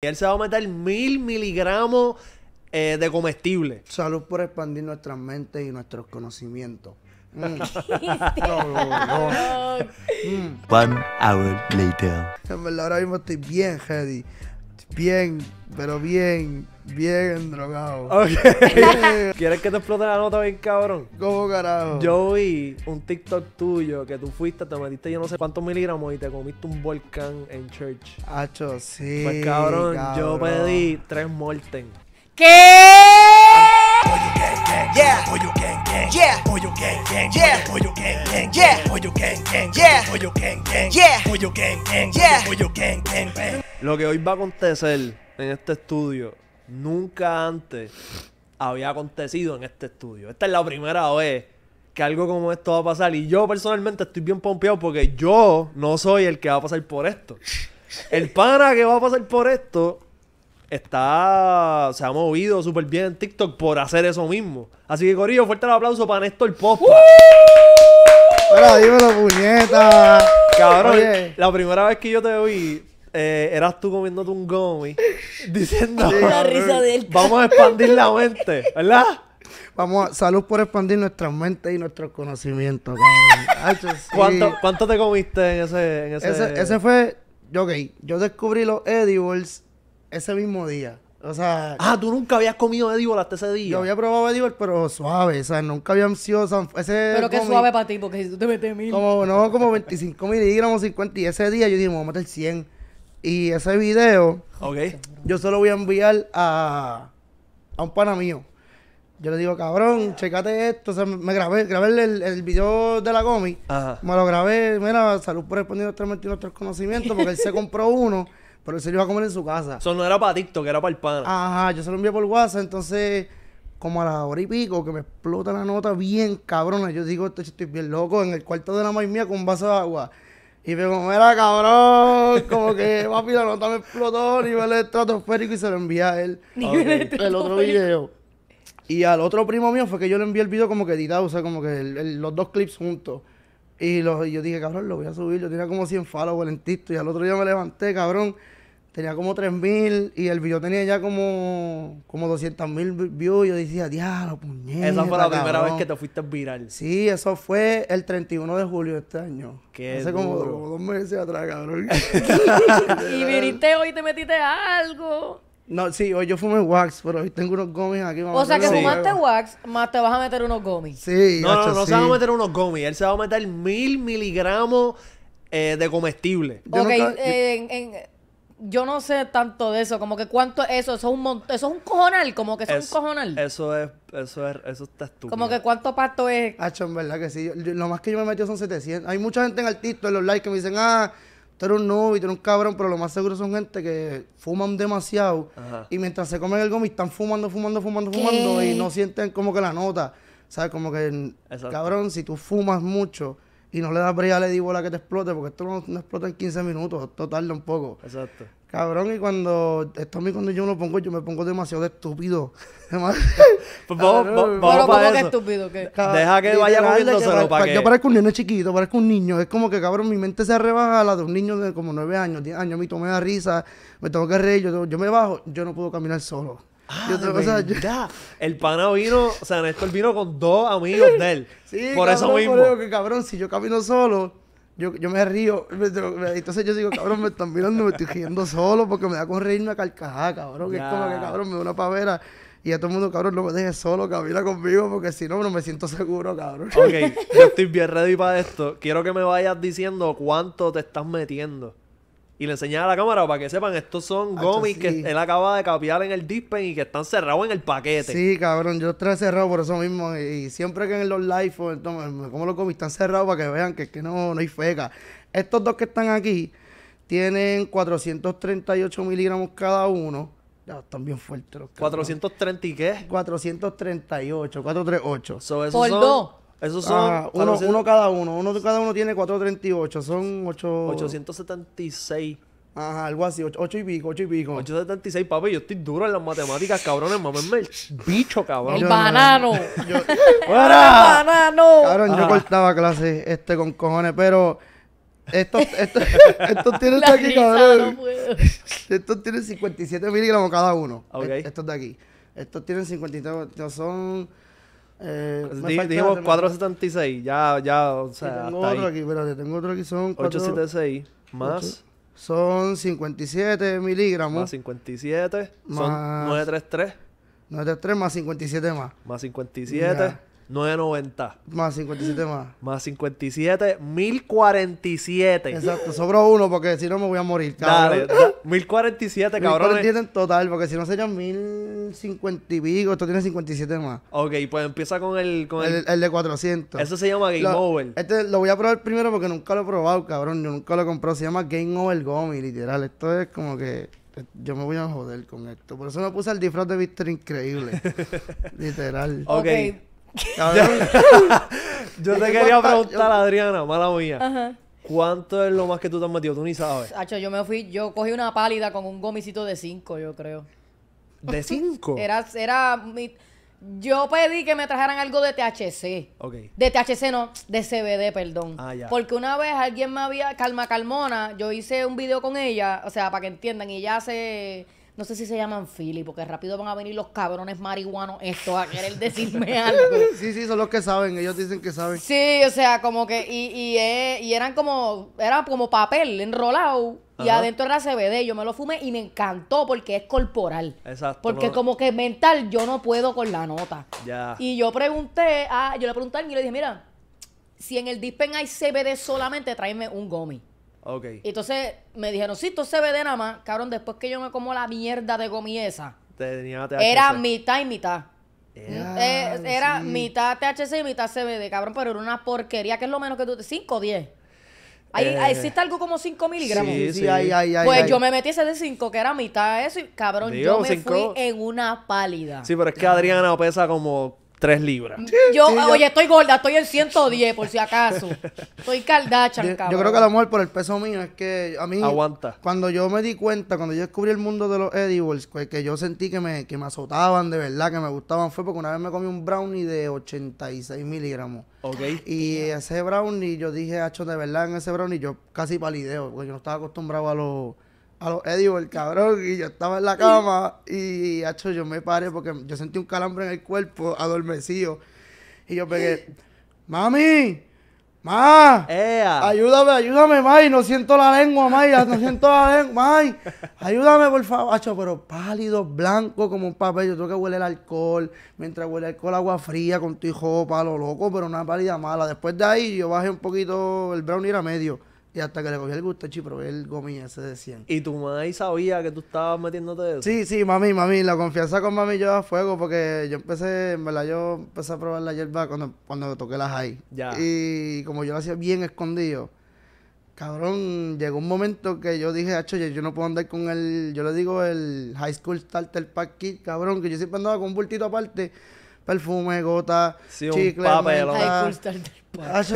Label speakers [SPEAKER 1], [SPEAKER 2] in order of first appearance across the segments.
[SPEAKER 1] Él se va a meter mil miligramos eh, de comestible. Salud por expandir nuestras mentes y nuestros conocimientos. Mm. Mm.
[SPEAKER 2] One hour later.
[SPEAKER 1] En verdad, ahora mismo estoy bien, Hedy. Bien, pero bien, bien drogado. ¿Quieres que te explote
[SPEAKER 2] la nota bien, cabrón? ¿Cómo carajo? Yo vi un TikTok tuyo que tú fuiste, te metiste yo no sé cuántos miligramos y te comiste un volcán en church.
[SPEAKER 1] Hacho, sí. Pues cabrón,
[SPEAKER 2] cabrón. yo pedí tres molten.
[SPEAKER 1] ¿Qué?
[SPEAKER 2] Lo que hoy va a acontecer en este estudio nunca antes había acontecido en este estudio. Esta es la primera vez que algo como esto va a pasar. Y yo personalmente estoy bien pompeado porque yo no soy el que va a pasar por esto. El pana que va a pasar por esto está se ha movido súper bien en TikTok por hacer eso mismo. Así que, Corillo, fuerte el aplauso para Néstor Posta.
[SPEAKER 1] Pero dímelo, puñeta.
[SPEAKER 2] Cabrón, la primera vez que yo te vi, eh, eras tú comiéndote un gummy diciendo... La risa de él. Vamos a expandir la mente,
[SPEAKER 1] ¿verdad? Vamos a, salud por expandir nuestras mente y nuestros conocimientos, ¿Cuánto, te comiste en ese, en ese... Ese, fue... Yo, ok, yo descubrí los edibles ese mismo día. O sea. Ah, tú nunca habías comido edible hasta ese día. Yo había probado edible, pero suave. O sea, nunca había sido. Ese pero qué suave
[SPEAKER 3] para ti, porque si tú te metes mil. Como,
[SPEAKER 1] no, como 25 miligramos, 50. Y ese día yo dije, me a meter 100. Y ese video. Ok. Yo solo voy a enviar a. A un pana mío. Yo le digo, cabrón, checate esto. O sea, me grabé, grabé el, video de la Gomi. Ajá. Me lo grabé. Mira, salud por responder y nuestros conocimientos, porque él se compró uno. Pero se lo iba a comer en su casa. Eso
[SPEAKER 2] no era para que era para el padre.
[SPEAKER 1] Ajá, yo se lo envié por WhatsApp, entonces como a la hora y pico, que me explota la nota bien cabrona. Yo digo, estoy, bien loco en el cuarto de la mamá mía con un vaso de agua. Y me como era cabrón, como que papi, la nota me explotó a nivel estratosférico y se lo envié a él. El otro video. Y al otro primo mío fue que yo le envié el video como que editado, o sea, como que los dos clips juntos. Y, los, yo dije, cabrón, lo voy a subir. Yo tenía como 100 followers en TikTok. Y al otro día me levanté, cabrón tenía como 3.000 y el video tenía ya como, como 200.000 views. Yo decía, diablo, puñeta. Esa fue la primera vez que te fuiste viral. Sí, eso fue el 31 de julio de este año. Qué Hace como, dos meses atrás, cabrón.
[SPEAKER 3] y viniste hoy y te metiste algo.
[SPEAKER 1] No, sí, hoy yo fumé wax, pero hoy tengo unos gomis aquí. O sea que fumaste
[SPEAKER 3] wax, más te vas a meter unos gomis. Sí,
[SPEAKER 1] No, no, no se va a meter unos gomis. Él se va a meter mil miligramos
[SPEAKER 2] eh, de comestible. ok, eh,
[SPEAKER 3] en, en yo no sé tanto de eso, como que cuánto es eso, eso es un eso es un cojonal, como que eso es,
[SPEAKER 2] un cojonal. Eso es, eso es, eso está
[SPEAKER 1] estúpido. Como que cuánto pasto es. Hacho, en verdad que sí. lo más que yo me he metido son 700. Hay mucha gente en artistas, en los likes, que me dicen, ah, tú eres un novio, tú eres un cabrón, pero lo más seguro son gente que fuman demasiado y mientras se comen el gomi están fumando, fumando, fumando, fumando y no sienten como que la nota. ¿Sabes? Como que, cabrón, si tú fumas mucho y no le da brilla le di la que te explote, porque esto no, explota en 15 minutos, esto tarda un poco. Exacto. Cabrón, y cuando esto a mí cuando yo me lo pongo, yo me pongo demasiado estúpido. Por pues vamos, Que estúpido,
[SPEAKER 2] Deja que vaya moviéndoselo, para que... Yo
[SPEAKER 1] parezco un niño chiquito, parezco un niño. Es como que, cabrón, mi mente se rebaja a la de un niño de como 9 años, 10 años. A mí tomé la risa, me tengo que reír, yo, yo me bajo, yo no puedo caminar solo. Ah, yo,
[SPEAKER 2] El pana vino, o sea, Néstor vino con dos amigos de él. por eso mismo.
[SPEAKER 1] que, cabrón, si yo camino solo, yo, me río. Entonces yo digo, cabrón, me están mirando, me estoy riendo solo porque me da con reírme a carcajada, cabrón. Que es como que, cabrón, me da una pavera. Y a todo el mundo, cabrón, no me dejes solo, camina conmigo, porque si no, no me siento seguro, cabrón. Ok,
[SPEAKER 2] yo estoy bien ready para esto. Quiero que me vayas diciendo cuánto te estás metiendo y le enseñé a la cámara para que sepan, estos son gomis que él acaba de capiar en el dispen y que están cerrados en el paquete. Sí,
[SPEAKER 1] cabrón, yo traje cerrado por eso mismo. Y siempre que en los live, como los gomis están cerrados para que vean que, es que no, no hay feca. Estos dos que están aquí tienen 438 miligramos cada uno. Ya, están bien fuertes los ¿430 y qué? 438, 438. So, ¿Por son... Esos ah, son. Ah, uno, uno, cada uno. Uno cada uno tiene 438. Son 8. 876. Ajá, algo así, 8 y pico, 8 y pico. 876,
[SPEAKER 2] papi, yo estoy duro en las matemáticas, cabrones, Mámenme el
[SPEAKER 1] bicho, cabrón. El
[SPEAKER 2] banano. ¡El banano!
[SPEAKER 1] Cabrón, yo cortaba clases este, con cojones, pero estos, estos, estos tienen de aquí, cabrón. estos tienen 57 miligramos cada uno. estos de aquí. Estos tienen 57, son... Eh, pues dijimos 476, ya, ya, o sea. tengo otro aquí, espérate, tengo otro aquí, son. 876 más. son 57 miligramos. Más
[SPEAKER 2] 57, más, son 933.
[SPEAKER 1] 933 más 57 más.
[SPEAKER 2] Más 57. 990. Más 57 más. Más 57, 1047.
[SPEAKER 1] Exacto, sobró uno porque si no me voy a morir, cabrón.
[SPEAKER 2] 1047, cabrón. 1047
[SPEAKER 1] en total, porque si no serían 1050 y pico, esto tiene 57 más.
[SPEAKER 2] Ok, pues empieza con el... el,
[SPEAKER 1] de 400. Eso se llama Game Over. Este lo voy a probar primero porque nunca lo he probado, cabrón. Yo nunca lo he comprado. Se llama Game Over Gummy, literal. Esto es como que eh, yo me voy a joder con esto. Por eso me puse el disfraz de Víctor increíble. Literal. Ok. okay. yo te quería
[SPEAKER 2] preguntar, Adriana, mala mía. ¿Cuánto es lo más que tú te has metido? Tú ni sabes.
[SPEAKER 3] yo me fui, yo cogí una pálida con un gomicito de 5, yo creo.
[SPEAKER 2] ¿De 5? era,
[SPEAKER 3] era yo pedí que me trajeran algo de THC. De THC no, de CBD, perdón. Ah, Porque una vez alguien me había, Calma Calmona, yo hice un video con ella, o sea, para que entiendan, y ya hace no sé si se llaman Philly, porque rápido van a venir los cabrones marihuanos estos a querer decirme algo.
[SPEAKER 1] Sí, sí, son los que saben, ellos dicen que saben.
[SPEAKER 3] Sí, o sea, como que, y, y, eh, eran como, era como papel enrolado. Y adentro era CBD, yo me lo fumé y me encantó porque es corporal. Exacto. Porque como que mental yo no puedo con la nota. Ya. Y yo pregunté, a, yo le pregunté a alguien y le dije, mira, si en el dispen hay CBD solamente, tráeme un gomi. Ok. entonces me dijeron, sí, tú CBD nada más. Cabrón, después que yo me como la mierda de gomiesa,
[SPEAKER 2] era
[SPEAKER 3] mitad y mitad. Mm, eh, era mitad THC y mitad CBD, cabrón, pero era una porquería, que es lo menos que tú... te 5 o 10. Eh, ahí, existe algo como 5 miligramos. Sí, sí, pues yo me metí ese de 5, que era mitad de eso, y cabrón, yo me fui en una pálida.
[SPEAKER 2] Sí, pero es que Adriana pesa como 3 libras.
[SPEAKER 3] Yo, oye, estoy gorda, estoy en 110 por si acaso. Estoy caldacha, yo, yo creo que a
[SPEAKER 1] lo por el peso mío es que a mí... Aguanta. Cuando yo me di cuenta, cuando yo descubrí el mundo de los edibles, pues que yo sentí que me, que me azotaban de verdad, que me gustaban, fue porque una vez me comí un brownie de 86 miligramos. Ok. Y ese brownie, yo dije, hacho, de verdad, en ese brownie yo casi palideo, porque yo no estaba acostumbrado a los a los el cabrón, y yo estaba en la cama y, hecho, yo me paré porque yo sentí un calambre en el cuerpo, adormecido, y yo pegué, mami, ma, ayúdame, ayúdame, mai, no siento la lengua, mai, no siento la lengua, ayúdame, por favor, pero pálido, blanco como un papel, yo tengo que huele el alcohol, mientras huele alcohol, agua fría con tu hijo, palo loco, pero una pálida mala, después de ahí yo bajé un poquito el brownie a medio, y hasta que le cogí el gusto, pero el gomía se de 100.
[SPEAKER 2] ¿Y tu ahí sabía que tú estabas metiéndote eso?
[SPEAKER 1] Sí, sí, mami, mami. La confianza con mami yo a fuego porque yo empecé, en verdad, yo empecé a probar la hierba cuando, cuando toqué las high. Y como yo lo hacía bien escondido, cabrón, llegó un momento que yo dije, yo no puedo andar con el, yo le digo el High School Starter Pack Kit, cabrón, que yo siempre andaba con un bultito aparte perfume, gota, sí, un High School Starter Pack.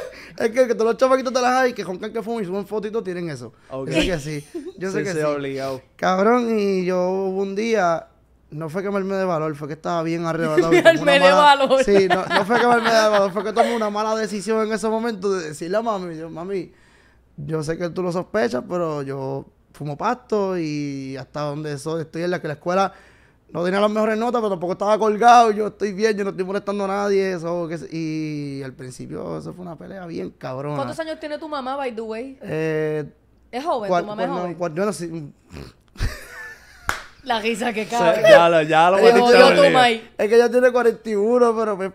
[SPEAKER 1] es que, que todos los chavaquitos te las hay que con que fuman y suben fotitos tienen eso. Okay. Yo sé que sí. Yo sé que sí. obligado. Cabrón, y yo un día no fue que me de valor, fue que estaba bien arrebatado. me de valor. Sí, no, fue que me de valor, fue que tomé una mala decisión en ese momento de decirle a mami, yo, mami, yo sé que tú lo sospechas, pero yo fumo pasto y hasta donde eso estoy en la que la escuela no tenía las mejores notas, pero tampoco estaba colgado. Yo estoy bien, yo no estoy molestando a nadie. Eso, y al principio, eso fue
[SPEAKER 3] una pelea bien
[SPEAKER 1] cabrón ¿Cuántos
[SPEAKER 3] años tiene tu mamá, by the way? Eh, ¿Es joven? ¿Tu mamá es
[SPEAKER 1] joven? yo no
[SPEAKER 3] La risa que cae. ya lo, ya lo es, que es que ella tiene
[SPEAKER 1] 41, pero pues,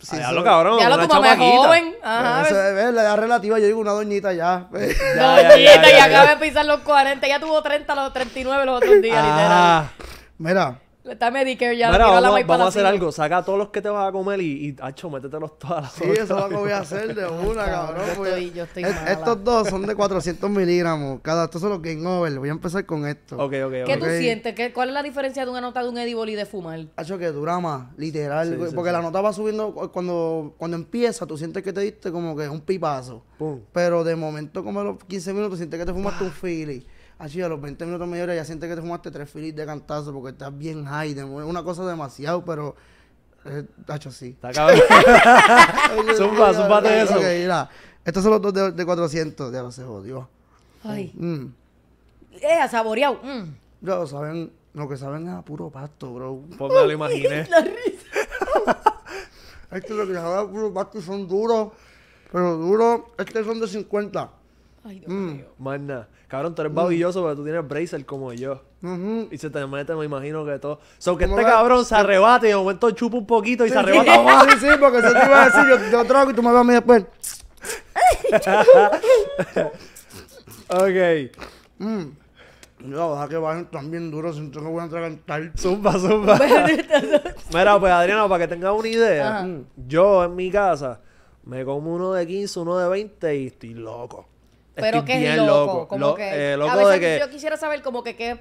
[SPEAKER 1] Sí, ah, ya lo cabrón. Ya lo tu mamá es joven. Ajá. Pues, pues. Eso es, la edad relativa, yo digo una doñita ya. ya, doñita, y acaba
[SPEAKER 3] de pisar los 40. Ya tuvo 30, los 39 los otros días, ah.
[SPEAKER 1] literal. Mira,
[SPEAKER 3] Está Medicare ya. Mira, vamos, a hacer algo.
[SPEAKER 2] Saca todos los que te vas a comer y, hacho, métetelos todas las Sí, eso es lo que voy a
[SPEAKER 3] hacer de una,
[SPEAKER 4] cabrón.
[SPEAKER 3] estos
[SPEAKER 1] dos son de 400 miligramos. Cada estos son los Game Over. Voy a empezar con esto. Ok, ok, okay. ¿Qué tú sientes?
[SPEAKER 3] ¿Cuál es la diferencia de una nota de un edible y de fumar? Hacho, que dura más,
[SPEAKER 1] literal. porque la nota va subiendo. Cuando, cuando empieza, tú sientes que te diste como que un pipazo. Pero de momento, como los 15 minutos, sientes que te fumaste un fili así ah, a los 20 minutos mayores ya sientes que te fumaste tres filis de cantazo porque estás bien high, de, una cosa demasiado, pero eh, hecho así. Está cabrón. zumba, zumba de eso. Estos son los dos de, 400, ya no se jodió. Ay. Mm.
[SPEAKER 3] Eh, saboreado. Mm.
[SPEAKER 1] Ya lo saben, lo que saben es a puro pasto, bro. Pues me lo imaginé. La
[SPEAKER 3] risa.
[SPEAKER 1] Este lo que saben puro pasto son duros, pero duros, Estos son de 50. Ay, mm,
[SPEAKER 2] Cabrón, tú eres babilloso, pero tú tienes bracer como yo. Y se te mete, me imagino que todo. So que este cabrón se arrebate
[SPEAKER 1] y de momento chupa un poquito y se arrebata más. Sí, sí, porque se te iba a decir, yo, te trago y tú me vas a mí después. Ok. Mm. No, que vayan tan bien duros, entonces que voy a tal. Zumba, zumba. Mira, pues Adriano,
[SPEAKER 2] para que tengas una idea, yo en mi casa me como uno de 15, uno de 20 y estoy loco. Pero que es loco. Como que, eh, a veces yo
[SPEAKER 3] quisiera saber como que qué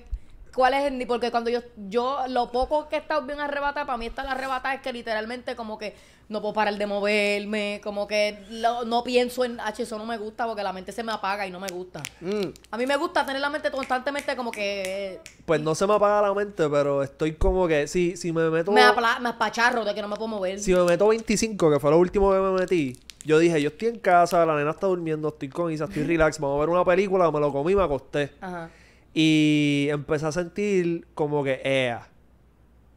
[SPEAKER 3] cuál es el porque cuando yo yo lo poco que he estado bien arrebatada para mí está la arrebatada es que literalmente como que no puedo parar de moverme como que no pienso en H eso no me gusta porque la mente se me apaga y no me gusta mm. a mí me gusta tener la mente constantemente como que eh,
[SPEAKER 2] pues no se me apaga la mente pero estoy como que si si me meto me
[SPEAKER 3] apacharro de que no me puedo mover si me
[SPEAKER 2] meto 25 que fue lo último que me metí yo dije, yo estoy en casa, la nena está durmiendo, estoy con Isa, estoy relax, vamos a ver una película, me lo comí, me acosté. Ajá. Y empecé a sentir como que, ea.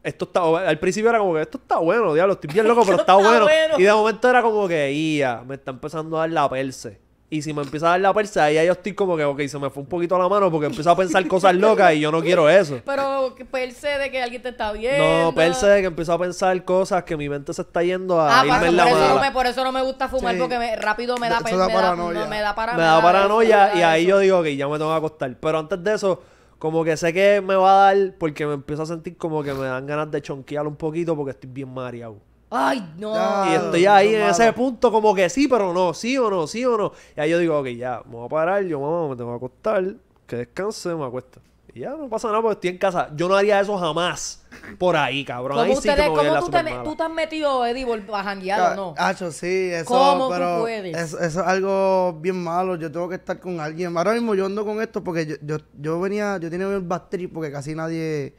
[SPEAKER 2] Esto está, al principio era como que esto está bueno, diablo, estoy bien loco, pero está, bueno. Y de momento era como que, ia, me está empezando a dar la perse. Y si me empieza a dar la persa, ahí yo estoy como que, ok, se me fue un poquito a la mano porque empiezo a pensar cosas locas y yo no quiero eso.
[SPEAKER 3] Pero perse de que alguien te está viendo. No, perse
[SPEAKER 2] de que empiezo a pensar cosas que mi mente se está yendo a ah, irme en la por eso, no
[SPEAKER 3] por eso no me gusta fumar porque rápido me da, paranoia. me da paranoia. Me da paranoia y ahí yo
[SPEAKER 2] digo, ok, ya me tengo que acostar. Pero antes de eso, como que sé que me va a dar porque me empiezo a sentir como que me dan ganas de chonquear un poquito porque estoy bien mareado.
[SPEAKER 3] Ay, no. Y estoy ahí en ese
[SPEAKER 2] punto como que sí, pero no, sí o no, sí o no. Y ahí yo digo, ok, ya, me voy a parar, yo mamá, me tengo que acostar, que descanse, me acuesto. Y ya no pasa nada porque estoy en casa. Yo no haría eso jamás por ahí, cabrón. ¿Cómo, ahí sí que ¿cómo tú,
[SPEAKER 3] te, has metido, Eddie, a janguear o ah, no?
[SPEAKER 1] Hacho, sí, eso, ¿Cómo pero puedes? Eso, es algo bien malo. Yo tengo que estar con alguien. Ahora mismo yo ando con esto porque yo, yo, venía, yo tenía el batería porque casi nadie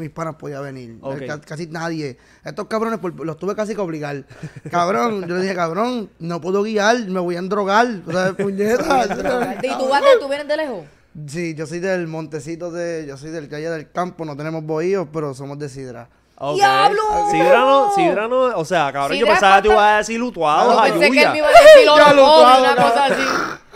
[SPEAKER 1] mis panas podía venir. casi nadie. Estos cabrones los tuve casi que obligar. Cabrón, yo le dije, cabrón, no puedo guiar, me voy a drogar O sea, puñetas.
[SPEAKER 3] ¿Y tú, vienes de lejos?
[SPEAKER 1] Sí, yo soy del montecito de, yo soy del calle del campo, no tenemos bohíos, pero somos de sidra. Okay. ¡Diablo! Sidrano, no... o sea, cabrón, yo pensaba que te ibas a decir lutuado, no, Pensé que él iba a decir
[SPEAKER 2] lutuado, una
[SPEAKER 1] cosa así.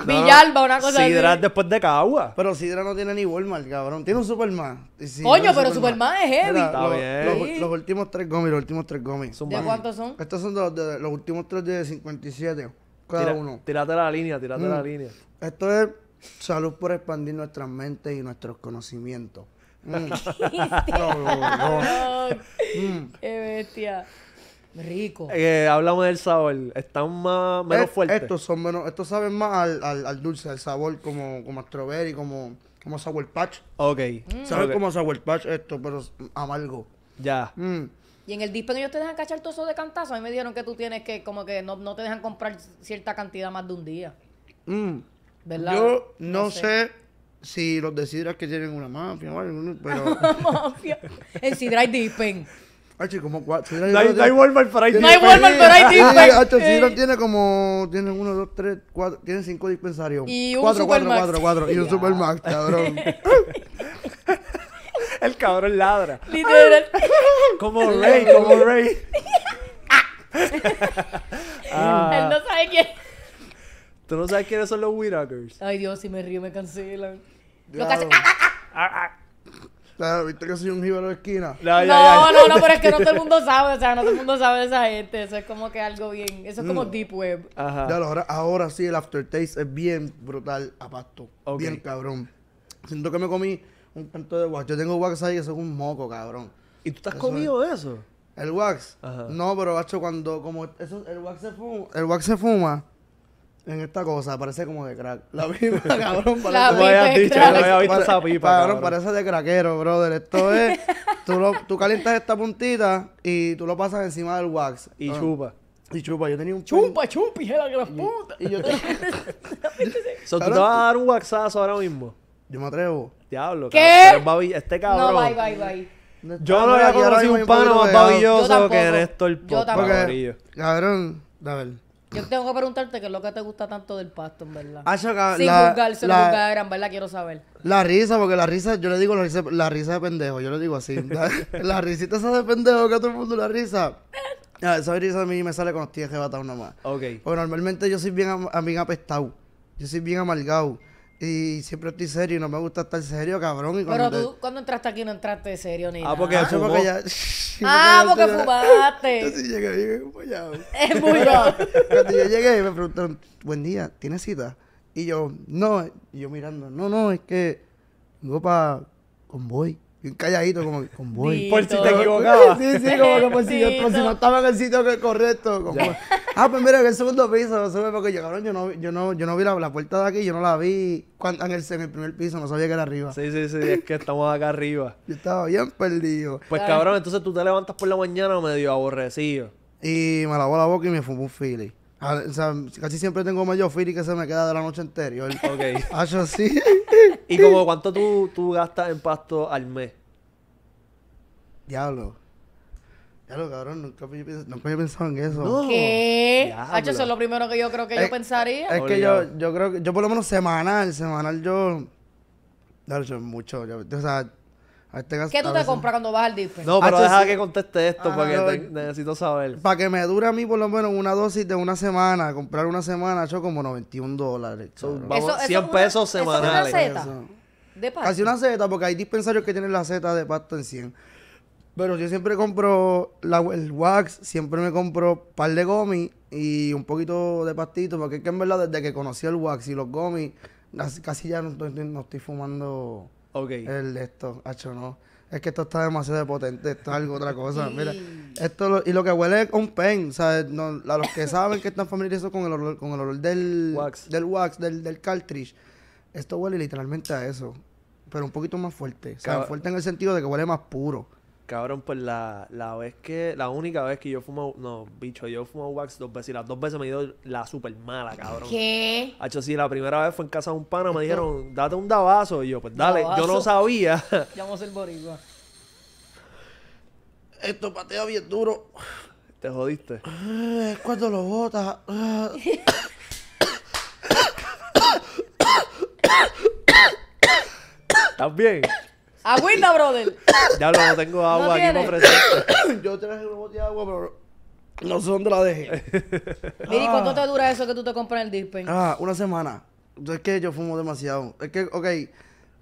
[SPEAKER 3] Villalba, una cosa así. Sidra
[SPEAKER 1] después de Cagua. Pero Sidra no tiene ni Walmart, cabrón. Tiene un Superman. Coño, pero Superman. es heavy. los últimos tres gomis, los últimos tres gomis. ¿De cuántos son? Estos son de los, últimos tres de 57. Cada Tira, uno. Tírate la línea,
[SPEAKER 2] tírate la mm. línea.
[SPEAKER 1] Esto es salud por expandir nuestras mentes y nuestros conocimientos. Mm. Mm.
[SPEAKER 3] Qué bestia.
[SPEAKER 1] Rico.
[SPEAKER 2] Eh, hablamos del sabor. Están más, menos fuertes. Estos
[SPEAKER 1] son menos, estos saben más al, al, dulce, al sabor como, como strawberry, como, como sour patch. Ok. Mm. Saben como sour patch esto, pero amargo. Ya. Mm.
[SPEAKER 3] Y en el dispen ellos te dejan cachar todo eso de cantazo. A mí me dijeron que tú tienes que, como que no, no te dejan comprar cierta cantidad más de un día.
[SPEAKER 1] ¿Verdad? Yo no, sé si los de Sidra que tienen una mafia
[SPEAKER 3] o algo, pero... mafia. el Sidra hay Dipen. Ah, como cuatro. No hay, no hay Walmart para ahí. No hay Walmart para ahí. Sí, ah, Sidra
[SPEAKER 1] tiene como. Tiene uno, dos, tres, cuatro. Tiene cinco dispensarios. Y un cuatro, supermax. Cuatro, cuatro, cuatro. Y un supermax, cabrón. El cabrón ladra. Literal. como
[SPEAKER 2] Rey, como
[SPEAKER 1] Rey.
[SPEAKER 3] Ah. Él no sabe quién.
[SPEAKER 2] Tú no
[SPEAKER 1] sabes quiénes son los Whitakers?
[SPEAKER 3] Ay, Dios, si me río me cancelan. Lo que ah, ah,
[SPEAKER 1] ah. viste que soy un jíbaro de esquina. No, No, no, pero es que no todo el
[SPEAKER 3] mundo sabe, o sea, no todo el mundo sabe de esa gente. Eso es como que algo bien, eso es como mm. deep web. Ajá.
[SPEAKER 1] ahora, ahora sí el aftertaste es bien brutal a pasto. Bien cabrón. Siento que me comí un tanto de wax. Yo tengo wax ahí que es un moco, cabrón. ¿Y tú te has comido eso? ¿El wax? Ajá. No, pero bacho, cuando como eso, el se el wax se fuma, en esta cosa, parece como de crack. La pipa, cabrón, parece. La no habías dicho, no había visto esa pipa. Cabrón, parece de craquero, brother. Esto es. tú, lo, tú calientas esta puntita y tú lo pasas encima del wax. Y ah. chupa. Y chupa, yo tenía un. Chumpa, chupa, y la que las putas. Y yo tenía. ¿Tú te vas a dar un waxazo ahora mismo? Yo me atrevo. Diablo, ¿Qué? este cabrón. No, bye, bye, bye. Yo no había conocido un pana más babilloso que Néstor Pop. Porque, cabrón, a ver.
[SPEAKER 3] Yo tengo que preguntarte qué es lo que te gusta tanto del pasto, en verdad. Ah, chaca, Sin la, juzgarse, la, juzgar, en verdad quiero saber.
[SPEAKER 1] La risa, porque la risa, yo le digo la risa, de pendejo, yo le digo así. la, risita esa de pendejo que a todo el mundo la risa. Ah, esa risa a mí me sale con que bata uno nomás. Ok. Porque normalmente yo soy bien, bien apestado. Yo soy bien amargado. Y siempre estoy serio y no me gusta estar serio, cabrón. Y Pero tú, ¿cuándo
[SPEAKER 3] cuando entraste aquí, no entraste serio ni ah, Porque ah, porque ah, porque, fumaste. Yo sí llegué, y cuando yo llegué,
[SPEAKER 1] me preguntaron, buen día, ¿tienes cita? Y yo, no. Y yo mirando, no, no, es que vengo para convoy un calladito, como que, con voy. Por si te equivocabas. Sí, sí, como que por si, yo, no estaba en el sitio que correcto. ah, pues mira, en el segundo piso, No sube porque yo, cabrón, yo no, yo no, yo no vi la, la puerta de aquí, yo no la vi cuando, en, el, en primer piso, no sabía que era arriba. Sí, sí, sí, es
[SPEAKER 2] que estamos acá arriba. Yo estaba bien
[SPEAKER 1] perdido. Pues cabrón,
[SPEAKER 2] entonces tú te levantas por la mañana medio aborrecido.
[SPEAKER 1] Y me lavó la boca y me fumó un fili. Ah, o sea, casi siempre tengo mayor fili que se me queda de la noche entera.
[SPEAKER 4] Ok.
[SPEAKER 1] Hacho, ah, sí. ¿Y como cuánto tú, tú gastas en
[SPEAKER 2] pasto al mes? Diablo.
[SPEAKER 1] Diablo, cabrón, nunca había, pensado en eso. ¿Qué? eso es lo
[SPEAKER 3] primero que yo creo que yo pensaría. Es
[SPEAKER 1] que yo, yo creo que yo por lo menos semanal, semanal yo... Diablo, yo mucho. o sea, ¿Qué tú te compras cuando vas al dispensario? No,
[SPEAKER 3] pero
[SPEAKER 2] ah, deja que conteste esto para porque necesito
[SPEAKER 1] saber. Para que me dure a mí por lo menos una dosis de una semana, comprar una semana, yo como 91 dólares. 100 pesos semanales. Eso es una
[SPEAKER 3] seta Casi una
[SPEAKER 1] seta, porque hay dispensarios que tienen la seta de pasto en 100. Pero yo siempre compro la, el wax, siempre me compro un par de gomis y un poquito de pastito, porque es que en verdad desde que conocí el wax y los gomis, casi ya no estoy fumando Ok. El de esto, hecho no. Es que esto está demasiado potente, esto es algo otra cosa. Mira, esto y lo que huele es un pen, O sea a los que saben que están familiarizados con el olor, con el del wax, del, wax del, cartridge, esto huele literalmente a eso, pero un poquito más fuerte. O sea, fuerte en el sentido de que huele más puro.
[SPEAKER 2] Cabrón, pues la, vez que, la única vez que yo fumo, no, bicho, yo fumo wax dos veces y las dos veces me dio la super mala, cabrón.
[SPEAKER 3] ¿Qué?
[SPEAKER 2] Hacho, sí, la primera vez fue en casa de un pana, me dijeron, date un dabazo. Y yo, pues dale, yo no sabía.
[SPEAKER 1] Llamos el boricua. Esto patea bien duro.
[SPEAKER 2] Te jodiste. Es eh, cuando lo botas. Eh. ¿Estás bien?
[SPEAKER 3] Agüita, brother. Ya lo tengo agua aquí para
[SPEAKER 1] ofrecer.
[SPEAKER 3] Yo traje un botella de agua, pero
[SPEAKER 1] no son de la dejé. Mira, cuánto
[SPEAKER 3] te dura eso que tú te compras el dispen? Ah,
[SPEAKER 1] una semana. Es que yo fumo demasiado. Es que, ok,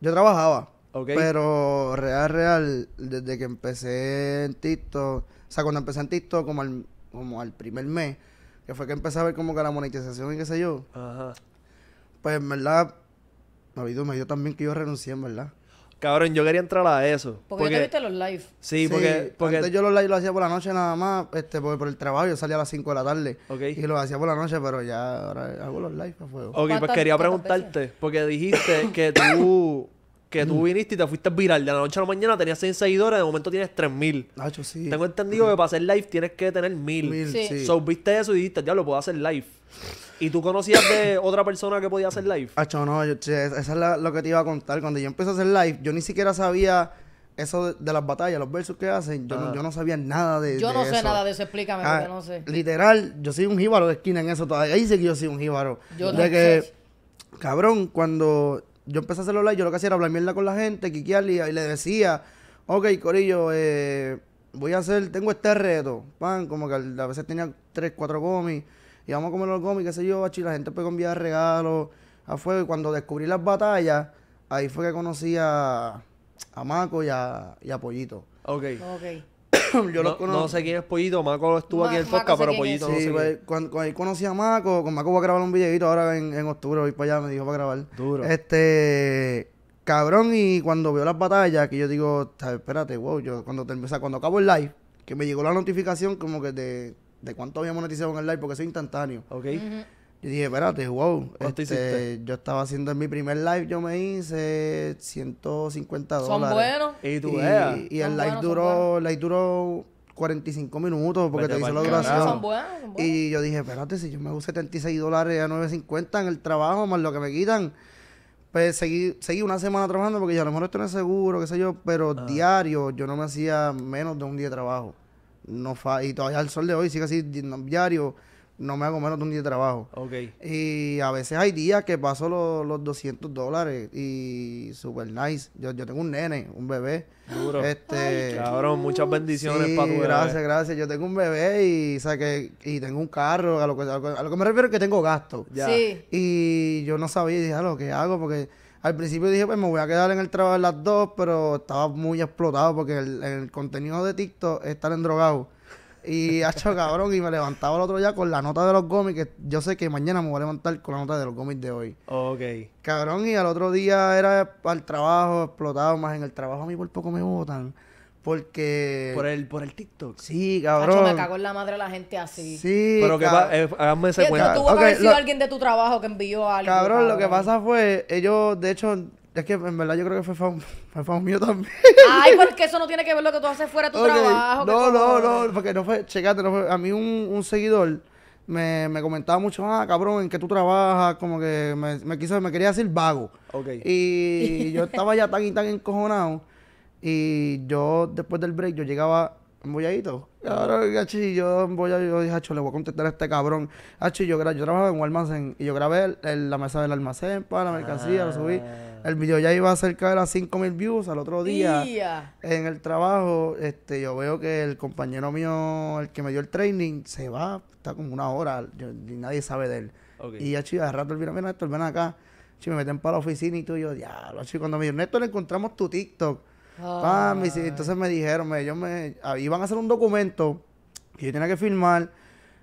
[SPEAKER 1] yo trabajaba. Okay. Pero real, real, desde que empecé en TikTok, o sea, cuando empecé en TikTok, como al, como al primer mes, que fue que empecé a ver como que la monetización y qué sé yo. Ajá. Pues en verdad, me ha habido medio también que yo renuncié, en verdad. Cabrón, yo quería entrar a eso. Porque, yo te viste los live. Sí, porque, Antes yo los live los hacía por la noche nada más, este, por por el trabajo yo salía a las 5 de la tarde. Y los hacía por la noche, pero ya ahora hago los live fuego. Ok, pues quería
[SPEAKER 2] preguntarte, porque dijiste que tú que tú mm. viniste y te fuiste viral. De la noche a la mañana tenías 100 seguidores, de momento tienes 3000. Nacho, sí. Tengo entendido que para hacer live tienes que tener 1000. Sí. So, viste eso y dijiste, ya lo puedo hacer live. ¿Y tú conocías de otra persona que podía hacer live?
[SPEAKER 1] Acho, no, yo, esa es lo que te iba a contar. Cuando yo empecé a hacer live, yo ni siquiera sabía eso de, las batallas, los versos que hacen. Yo, no, ah. sabía nada de, eso. Yo no sé nada de
[SPEAKER 3] eso, explícame ah, Literal,
[SPEAKER 1] yo soy un jíbaro de esquina en eso todavía. Ahí sí que yo soy un jíbaro. de que, cabrón, cuando yo empecé a hacer los live, yo lo que hacía era hablar mierda con la gente, quiquearle y, y le decía, ok, Corillo, eh, voy a hacer, tengo este reto. Pan, como que a veces tenía tres, cuatro gomis y vamos a comer los gomis, qué sé yo, bachi, la gente pegó enviar regalos a fuego. Y cuando descubrí las batallas, ahí fue que conocí a, a Maco y a, y a Pollito. Ok.
[SPEAKER 2] okay. yo no, conocí. no sé quién es Pollito, Maco estuvo aquí en el podcast, pero Pollito sí, no sé. Pues,
[SPEAKER 1] cuando, cuando, conocí a Maco, con Maco voy a grabar un videito ahora en, en octubre, voy para allá, me dijo para grabar. Duro. Este cabrón, y cuando veo las batallas, que yo digo, espérate, wow, yo cuando cuando acabo el live, que me llegó la notificación como que de de cuánto había monetizado en el live, porque es instantáneo. Ok. Yo dije, espérate, wow. Este, yo estaba haciendo en mi primer live, yo me hice 150 dólares. Son buenos. Y, el live, duró, el live duró 45 minutos porque te hice la duración. Y yo dije, espérate, si yo me hago 76 dólares a 9.50 en el trabajo, más lo que me quitan. Pues seguí, seguí una semana trabajando porque ya a lo mejor esto no es seguro, qué sé yo, pero diario yo no me hacía menos de un día de trabajo no y todavía al sol de hoy sigue así diario, no me hago menos de un día de trabajo. Okay. Y a veces hay días que paso los, 200 dólares y super nice. Yo, tengo un nene, un bebé. Duro. Este, cabrón, muchas bendiciones para tu bebé. Gracias, gracias. Yo tengo un bebé y, que, y tengo un carro. A lo, que, me refiero es que tengo gastos. Y yo no sabía, lo que hago porque al principio dije, pues me voy a quedar en el trabajo de las dos, pero estaba muy explotado porque el, contenido de TikTok es estar en drogado. Y hecho cabrón, y me levantaba el otro día con la nota de los gomis que yo sé que mañana me voy a levantar con la nota de los gomis de hoy. Ok. Cabrón, y al otro día era al trabajo, explotado más en el trabajo, a mí por poco me botan. Porque. Por el, por el TikTok. Sí, cabrón. me cagó
[SPEAKER 3] en la madre la gente así. Sí.
[SPEAKER 1] Pero que va, eh, háganme ese cuenta. Tuvo okay, que haber
[SPEAKER 3] alguien de tu trabajo que envió algo. Cabrón, lo que pasa
[SPEAKER 1] fue, ellos, de hecho, es que en verdad yo creo que fue fan, fue mío también.
[SPEAKER 3] Ay, porque eso no tiene que ver lo que tú haces fuera de tu trabajo. No, no, no,
[SPEAKER 1] porque no fue, checate, no fue. A mí un, un seguidor me, me comentaba mucho, ah, cabrón, ¿en qué tú trabajas? Como que me, me quiso, me quería decir vago.
[SPEAKER 4] Ok. Y yo estaba
[SPEAKER 1] ya tan y tan encojonado y yo, después del break, yo llegaba embolladito. Ahora, y yo voy yo dije, hacho, le voy a contestar a este cabrón. Hacho, yo, yo trabajaba en un almacén y yo grabé la mesa del almacén para la mercancía, lo subí. Ah. El video ya iba a cerca de las 5000 views al otro día. En el trabajo, este, yo veo que el compañero mío, el que me dio el training, se va, está como una hora, nadie sabe de él. Y ya, chido, al rato, el mira, Néstor, ven acá. si me meten para la oficina y tú y yo, diablo, chico, cuando me esto Néstor, le encontramos tu TikTok
[SPEAKER 4] entonces
[SPEAKER 1] me dijeron, me, me, ah, iban a hacer un documento que yo tenía que firmar.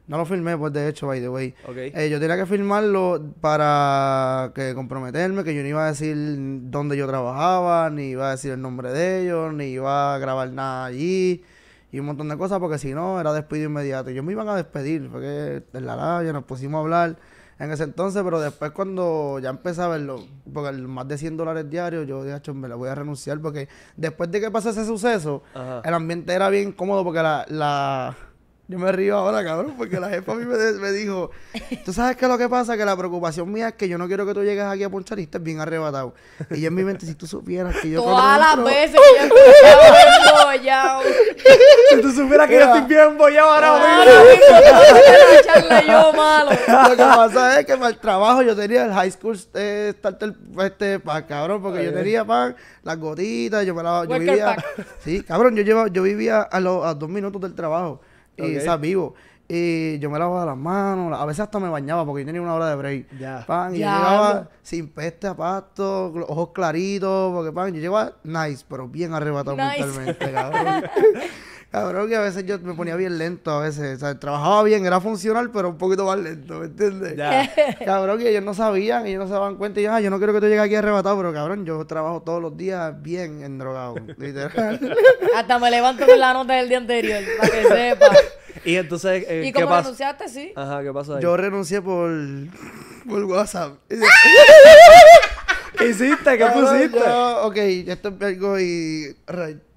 [SPEAKER 1] No lo firmé, pues de hecho, by the way. Eh, yo tenía que firmarlo para que comprometerme, que yo no iba a decir dónde yo trabajaba, ni iba a decir el nombre de ellos, ni iba a grabar nada allí, y un montón de cosas, porque si no, era despido inmediato. yo me iban a despedir, porque en la ya nos pusimos a hablar en ese entonces, pero después cuando ya empezaba a verlo, porque el más de 100 dólares diarios, yo dije, me la voy a renunciar, porque después de que pasó ese suceso, el ambiente era bien cómodo, porque la, la yo me río ahora, cabrón, porque la jefa a mí me, me, dijo, tú sabes qué es lo que pasa, que la preocupación mía es que yo no quiero que tú llegues aquí a ponchar y estés bien arrebatado. Y yo en mi mente, si tú supieras que yo... Todas las veces que yo estaba embollado. Si tú supieras que yo estoy bien embollado ahora, ahora mismo. yo malo. Lo que pasa es que para el trabajo yo tenía el high school eh, starter este, pack, cabrón, porque yo tenía pan, las gotitas, yo me la... Yo vivía, pack. Sí, cabrón, yo, llevaba, yo vivía a, los, a dos minutos del trabajo. Y estaba eh, vivo. Y eh, yo me lavaba las manos, a veces hasta me bañaba porque yo tenía una hora de break. Ya. y yo llegaba sin peste a pasto, ojos claritos, porque pan, yo llegaba nice, pero bien arrebatado mentalmente, Cabrón, que a veces yo me ponía bien lento, a veces. O sea, trabajaba bien, era funcional, pero un poquito más lento, ¿me entiendes? Ya. Cabrón, que ellos no sabían, ellos no se daban cuenta. Y yo, ah, yo no quiero que tú llegues aquí arrebatado, pero cabrón, yo trabajo todos los días bien en drogado,
[SPEAKER 3] Hasta me levanto con la nota del día anterior, para que
[SPEAKER 1] sepa. Y entonces, eh, ¿Y ¿qué renunciaste, sí? Ajá, ¿qué pasó ahí? Yo renuncié por, por WhatsApp. ¿Qué hiciste? ¿Qué pusiste? Yo, ok, ya estoy algo y.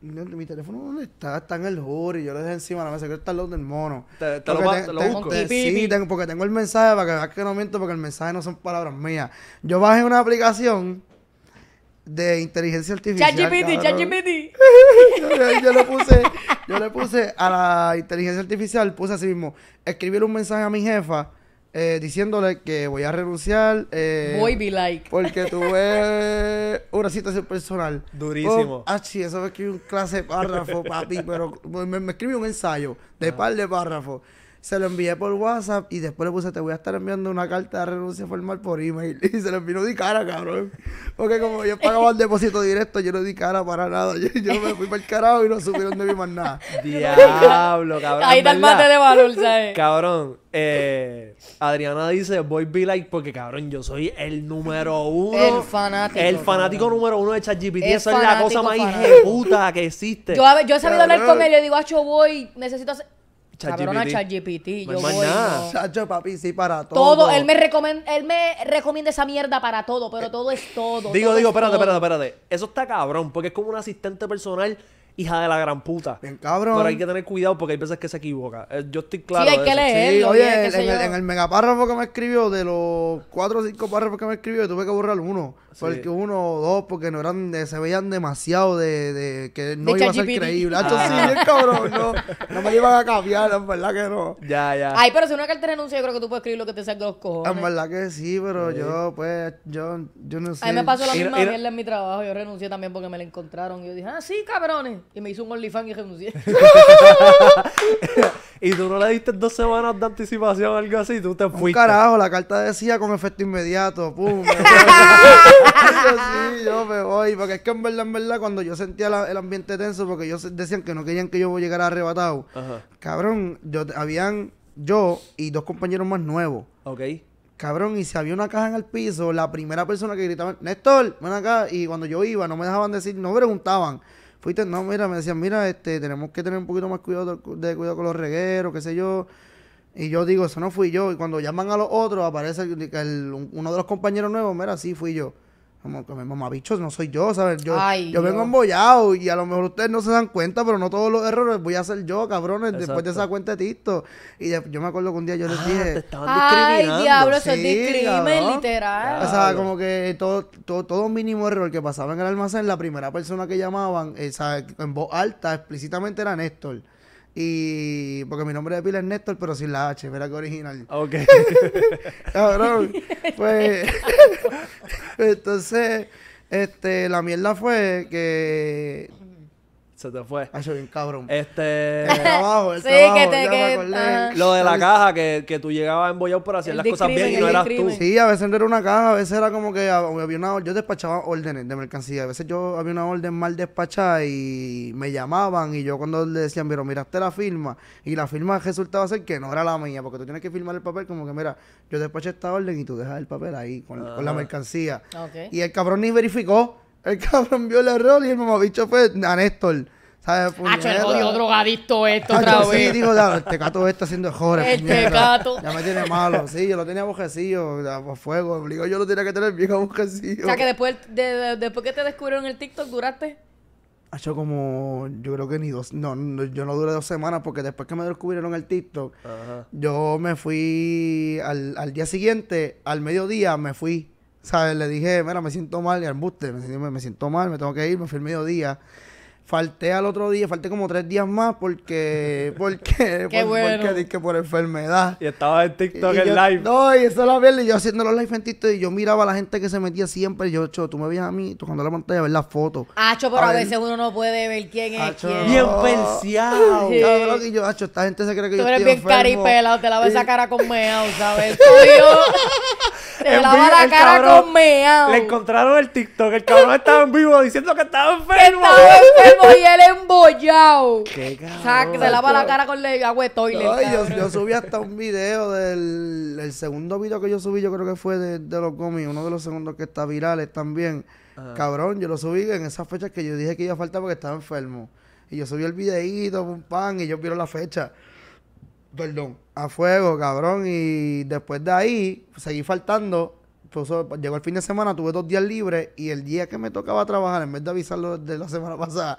[SPEAKER 1] Mi teléfono, ¿dónde está? Está en el jury. Yo lo dejé encima de la mesa. Creo que está el lado del mono.
[SPEAKER 2] Te, lo, lo busco. sí,
[SPEAKER 1] porque tengo el mensaje para que veas que no miento, porque el mensaje no son palabras mías. Yo bajé una aplicación de inteligencia artificial. ChatGPT, ChatGPT. yo, yo le puse, yo le puse a la inteligencia artificial, puse así mismo, escribirle un mensaje a mi jefa eh, diciéndole que voy a renunciar. Eh, voy be like. Porque tuve una situación personal. Durísimo. Ah, oh, sí, eso me escribí un clase de párrafo, papi, pero me, me un ensayo de par de párrafos se lo envié por WhatsApp y después le puse, te voy a estar enviando una carta de renuncia formal por email. Y se lo envió de cara, cabrón. Porque como yo pagaba el depósito directo, yo no di cara para nada. Yo, me fui para el carajo y no supieron de mí más nada. Diablo, cabrón.
[SPEAKER 3] Ahí está el mate de valor,
[SPEAKER 2] ¿sabes? Cabrón. Eh, Adriana dice, voy be like, porque cabrón, yo soy el número uno. El
[SPEAKER 3] fanático. El
[SPEAKER 2] fanático número uno de ChatGPT. Esa es la cosa más
[SPEAKER 1] puta que existe. Yo, yo he sabido hablar con él, le
[SPEAKER 3] digo, Acho, voy, necesito Cabrona,
[SPEAKER 1] ChatGPT, yo voy. no. Chacho, papi, sí, para todo. Todo, él me,
[SPEAKER 3] recomen- él me recomienda esa mierda para todo, pero eh, todo es todo. Digo, digo, espérate, espérate,
[SPEAKER 2] espérate. Eso está cabrón, porque es como un asistente personal, hija de la gran puta. Bien cabrón. Pero hay que tener cuidado porque hay veces que se equivoca. Eh, yo estoy claro. hay de que oye, en el, en
[SPEAKER 1] el megapárrafo que me escribió, de los cuatro o cinco párrafos que me escribió, tuve que borrar uno. Porque uno o dos, porque no eran, de, se veían demasiado de, de que no iba a ser creíble. Ah. sí, cabrón, no, no me iban a cambiar, en verdad que no. Ya, ya. Ay,
[SPEAKER 3] pero si una carta renuncia, yo creo que tú puedes escribir lo que te salga de los cojones. En
[SPEAKER 1] verdad que sí, pero yo, pues, yo, yo no sé. A mí me pasó la misma mierda
[SPEAKER 3] en mi trabajo, yo renuncié también porque me la encontraron. Y yo dije, ah, sí, cabrones. Y me hizo un OnlyFans y renuncié.
[SPEAKER 1] y tú no le diste dos semanas de anticipación o algo así, tú te fuiste. carajo, la carta decía con efecto inmediato, pum. yo sí, yo me voy. Porque es que en verdad, en verdad, cuando yo sentía el ambiente tenso, porque ellos decían que no querían que yo llegara arrebatado. Cabrón, yo, habían yo y dos compañeros más nuevos. Cabrón, y si había una caja en el piso, la primera persona que gritaba, Néstor, ven acá. Y cuando yo iba, no me dejaban decir, no preguntaban. Fuiste, no, mira, me decían, mira, este, tenemos que tener un poquito más cuidado de, cuidado con los regueros, qué sé yo. Y yo digo, eso no fui yo. Y cuando llaman a los otros, aparece uno de los compañeros nuevos, mira, sí fui yo. Como que mamabichos, no soy yo, ¿sabes? Yo, yo vengo embollado y a lo mejor ustedes no se dan cuenta, pero no todos los errores voy a hacer yo, cabrones, después de esa cuenta de Tito. Y yo me acuerdo que un día yo les ah, dije. Ay, diablo, eso es
[SPEAKER 3] literal. O sea,
[SPEAKER 1] como que todo, todo, todo, mínimo error que pasaba en el almacén, la primera persona que llamaban, esa en voz alta, explícitamente era Néstor. Y porque mi nombre de pila es Néstor, pero sin la H, verá que original. Ok. Cabrón. pues. entonces, este, la mierda fue que se te fue. Ay, bien cabrón. Este. trabajo, el sí, Que te,
[SPEAKER 2] Lo de la caja, que, que tú llegabas embollado por hacer las cosas bien y no eras tú.
[SPEAKER 1] Sí, a veces no era una caja, a veces era como que había una. Yo despachaba órdenes de mercancía. A veces yo había una orden mal despachada y me llamaban y yo cuando le decían, pero miraste la firma y la firma resultaba ser que no era la mía, porque tú tienes que firmar el papel como que, mira, yo despaché esta orden y tú dejas el papel ahí con, la mercancía. Y el cabrón ni verificó. El cabrón vio el error y el mamabicho fue a Néstor. ¿Sabes? Hacho, el odio
[SPEAKER 3] drogadicto esto otra vez. Sí, digo, el
[SPEAKER 1] tecato está haciendo joder. El tecato. Ya me tiene malo. Sí, yo lo tenía bojecillo, por pues, fuego. Digo, yo lo tenía que tener viejo bojecillo. O sea, que
[SPEAKER 3] después, de, después que te descubrieron el TikTok, duraste.
[SPEAKER 1] Hacho, como. Yo creo que ni dos. No, yo no duré dos semanas porque después que me descubrieron el TikTok, yo me fui al, al día siguiente, al mediodía, me fui ¿sabes? Le dije, mira, me siento mal, y al buste, me, me, siento mal, me tengo que ir, me fui el mediodía. Falté al otro día, falté como tres días más porque, porque, porque por, porque, que por enfermedad. Y estaba en TikTok en live. No, y eso la vi... y yo haciendo los live en TikTok y yo miraba a la gente que se metía siempre. Y yo, cho, tú me veías a mí tú cuando la pantalla a ver las fotos. Acho, pero a, veces
[SPEAKER 3] uno no puede ver quién es quién. Bien y yo,
[SPEAKER 1] acho, esta gente se cree que tú yo estoy enfermo. Tú eres bien caripelado, te la ves a
[SPEAKER 3] cara con meao, ¿sabes? Se lava la cara con meao. Le
[SPEAKER 2] encontraron el TikTok. El cabrón estaba en vivo diciendo que estaba
[SPEAKER 3] enfermo. Estaba enfermo y él embollado. Qué cabrón. se lava la cara con el agua de toilet.
[SPEAKER 1] yo, subí hasta un video del el segundo video que yo subí, yo creo que fue de, los gomis, uno de los segundos que está virales también. Cabrón, yo lo subí en esas fechas que yo dije que iba a faltar porque estaba enfermo. Y yo subí el videíto, pum, pan, y yo vieron la fecha. Perdón. A fuego, cabrón. Y después de ahí, seguí faltando llegó el fin de semana, tuve dos días libres y el día que me tocaba trabajar, en vez de avisarlo de la semana pasada,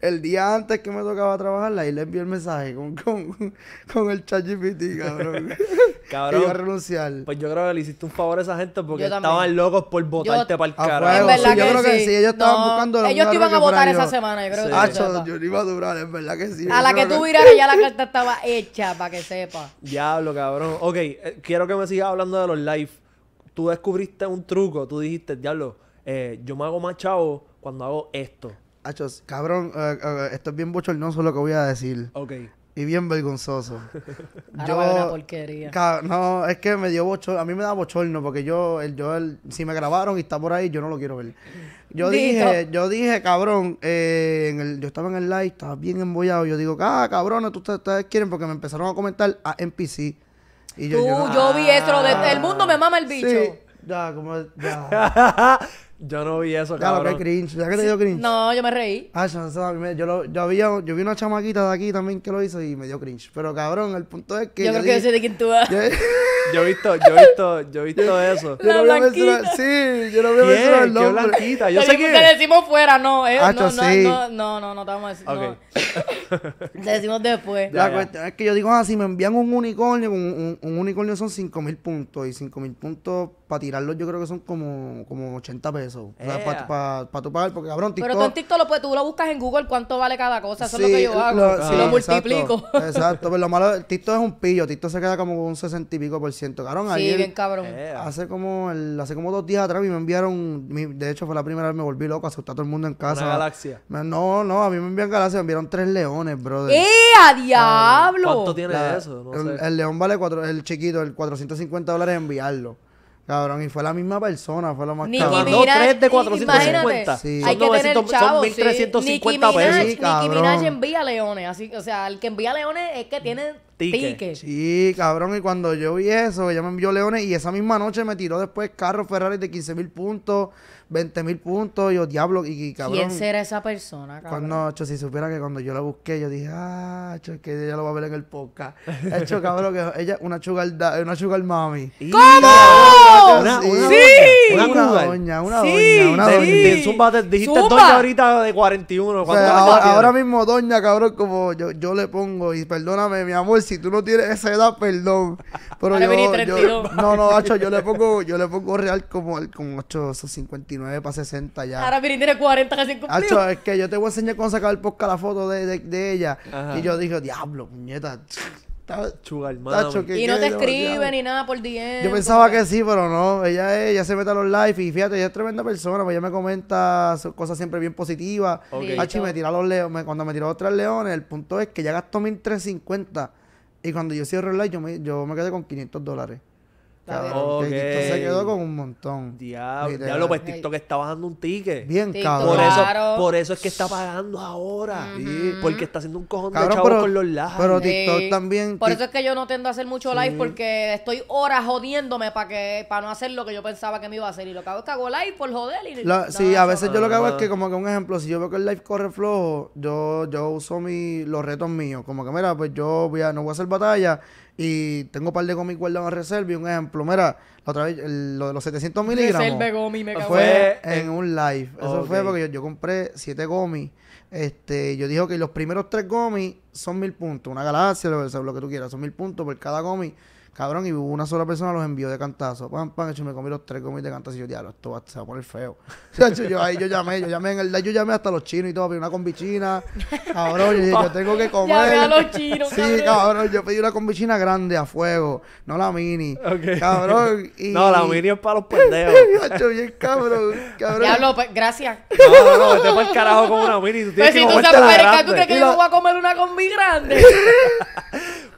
[SPEAKER 1] el día antes que me tocaba trabajar, ahí le envié el mensaje con, con, con el chat cabrón. cabrón. Iba a renunciar. Pues yo
[SPEAKER 2] creo que le hiciste un favor a esa gente porque estaban locos por votarte para el carajo. yo creo
[SPEAKER 1] que sí, ellos estaban buscando Ellos te iban a votar esa semana, yo creo que
[SPEAKER 2] ah, yo, no iba a durar, es verdad
[SPEAKER 1] que sí.
[SPEAKER 3] A la que tú miraras ya la carta estaba hecha, para que sepa.
[SPEAKER 2] Diablo, cabrón. Ok, eh, quiero que me sigas hablando de los live tú descubriste un truco, tú dijiste, diablo, eh, yo me hago más chavo cuando hago esto.
[SPEAKER 1] Achos, cabrón, eh, eh, esto es bien bochornoso lo que voy a decir. Ok. Y bien vergonzoso. yo, una porquería. No, es que me dio bochorno. A mí me da bochorno porque yo, el, yo si me grabaron y está por ahí, yo no lo quiero ver.
[SPEAKER 4] Yo dije,
[SPEAKER 1] yo dije, cabrón, yo estaba en el live, estaba bien embollado. Yo digo, ah, cabrón, ustedes quieren porque me empezaron a comentar a ah, NPC. Tú, yo, vi eso, el mundo me mama el bicho. Ya, como, ya. Yo no vi eso, cabrón. Claro, que cringe. ¿Ya que te dio cringe?
[SPEAKER 3] No, yo me reí.
[SPEAKER 1] Ah, yo, yo, lo- yo, había- yo vi una chamaquita de aquí también que lo hizo y me dio cringe. Pero cabrón, el punto es que.
[SPEAKER 2] yo creo que yo de quién tú yo- he visto, yo he visto, yo he visto eso. yo La
[SPEAKER 1] blanquita. Sí, yo no veo a ¿Quién? mencionar el ¿Qué blanquita? Yo sé Te- Te decimos
[SPEAKER 3] fuera, no, eh, ah, no, no, sí. no, no, no, no te vamos a decir. No. Te decimos después. La Ya, cuestión
[SPEAKER 1] es que yo digo, ah, si me envían un unicornio, un, un- un unicornio son 5000 mil puntos. Y 5000 mil puntos para tirarlos yo creo que son como, como 80 pesos. Eso, para tu pagar, porque cabrón, TikTok... Pero tú en
[SPEAKER 3] TikTok lo, puedes tú lo buscas en Google cuánto vale cada cosa, eso es lo que yo hago. si lo multiplico.
[SPEAKER 1] Exacto, pero lo malo, TikTok es un pillo, TikTok se queda como un sesenta y pico por ciento. Cabrón, ahí. Sí, bien cabrón. Hace como, el, hace como dos días atrás me enviaron, de hecho fue la primera vez me volví loco, asustar a todo el mundo en casa. Una galaxia. No, no, a mí me enviaron galaxia, me enviaron tres leones, brother. ¡Eh, a diablo! ¿Cuánto tiene eso? el, león vale cuatro, el chiquito, el 450 dólares enviarlo. Cabrón, y fue la misma persona, fue la más Nicki cabrón. tres de 450. Hay son que 900, tener chavos, son 1350 sí. Nicki
[SPEAKER 3] envía leones, así, o sea, el que envía leones es que tiene tickets.
[SPEAKER 1] Sí, cabrón, y cuando yo vi eso, ella me envió leones y esa misma noche me tiró después carro Ferrari de 15 mil puntos. 20 mil puntos, yo diablo, y, cabrón. ¿Quién será
[SPEAKER 3] esa persona, cabrón?
[SPEAKER 1] Cuando, hecho, si supiera que cuando yo la busqué, yo dije, ah, hecho, es que ella lo va a ver en el podcast. hecho, cabrón, que ella, una sugar, una sugar mami. ¿Cómo? sí. Una, una doña, una sí, doña, una doña. dijiste doña ahorita de 41.
[SPEAKER 2] O sea, ahora,
[SPEAKER 1] mismo doña, cabrón, como yo, yo le pongo, y perdóname, mi amor, si tú no tienes esa edad, perdón. Pero yo, yo, no, no, hecho, yo le pongo, yo le pongo real como, como 8, 59 para 60 ya. Ahora
[SPEAKER 3] Pirín tiene 40 casi cumplido. Acho, es
[SPEAKER 1] que yo te voy a enseñar cómo sacar el podcast la foto de, ella. Y yo dije, diablo, puñeta. Chugar, Tacho, y no te oh, escribe
[SPEAKER 3] ni nada por DM. Yo pensaba
[SPEAKER 1] que sí, pero no. Ella, ella se mete a los live y fíjate, ella es tremenda persona, pues ella me comenta cosas siempre bien positivas. me los leones. Cuando me tiró los tres leones, el punto es que ya gastó 1350 y cuando yo cierro el live, yo me, yo me quedé con 500 dólares. TikTok se quedó con un montón. Diablo, diablo pues TikTok
[SPEAKER 2] está bajando un ticket. Bien, cabrón. Por eso, es que está pagando
[SPEAKER 3] ahora.
[SPEAKER 2] porque está haciendo un cojón de con los lives. Pero TikTok también. Por
[SPEAKER 3] eso es que yo no tiendo a hacer mucho live porque estoy horas jodiéndome para que para no hacer lo que yo pensaba que me iba a hacer. Y lo que hago es que hago live por joder. Y sí, a veces yo lo que hago es que,
[SPEAKER 1] ah. como que un ejemplo, si yo veo que el live corre flojo, yo, yo uso mi, los retos míos. Como que, mira, pues yo voy no voy a hacer batalla y tengo un par de gomis guardados en reserva. Y un ejemplo, mira, la otra vez, lo de los 700 miligramos. gomis, me fue en un live. Eso fue porque yo, yo compré 7 gomis. Este, yo dije que los primeros 3 gomis son 1000 puntos. Una galaxia, lo, lo que tú quieras, son 1000 puntos por cada gomi. Cabrón, y una sola persona los envió de cantazo. Pam, pam, hecho, me comí los tres comidas de cantazo. Y yo, diablo, esto va, se va a poner feo. yo ahí yo llamé, yo llamé en el yo llamé hasta los chinos y todo, pedí una combichina. Cabrón, yo, yo tengo que comer. Llamé a los chinos. Sí, cabrón. yo pedí una combichina grande a fuego, no la mini. Cabrón. No, la mini es para los pendejos. yo, bien cabrón, cabrón. Diablo,
[SPEAKER 3] pues, gracias. No, no, no, vete para el carajo
[SPEAKER 1] con una
[SPEAKER 2] mini. Tú tienes Pero pues si tú sabes, ¿tú crees que yo
[SPEAKER 3] voy a comer una combi grande?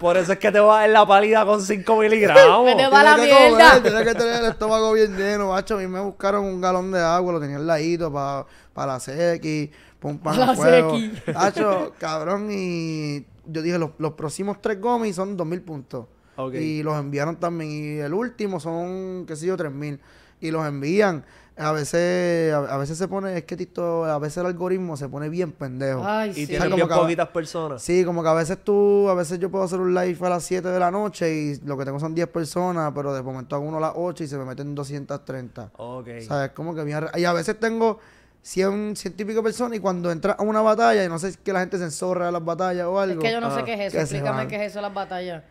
[SPEAKER 2] Por eso es que te va a dar la pálida con 5 miligramos. te va la mierda. Tienes que
[SPEAKER 1] tener el estómago bien lleno, macho. A mí me buscaron un galón de agua, lo tenía al ladito para la sequi, para un pan la CX. cabrón, y yo dije, los, los próximos tres gomis son 2.000 puntos. Y los enviaron también. Y el último son, qué sé yo, 3.000. Y los envían a veces, a, veces se pone, es que a veces el algoritmo se pone bien pendejo. Ay, sí. y tiene bien poquitas personas. Sí, como que a veces tú, a veces yo puedo hacer un live a las 7 de la noche y lo que tengo son 10 personas, pero de momento hago uno a las 8 y se me meten 230. Ok. O sea, como que Y a veces tengo 100, 100 y pico personas y cuando entra a una batalla, y no sé si que la gente se enzorra a las batallas o algo. Es que yo no sé ah. qué es eso, explícame qué
[SPEAKER 3] es eso las batallas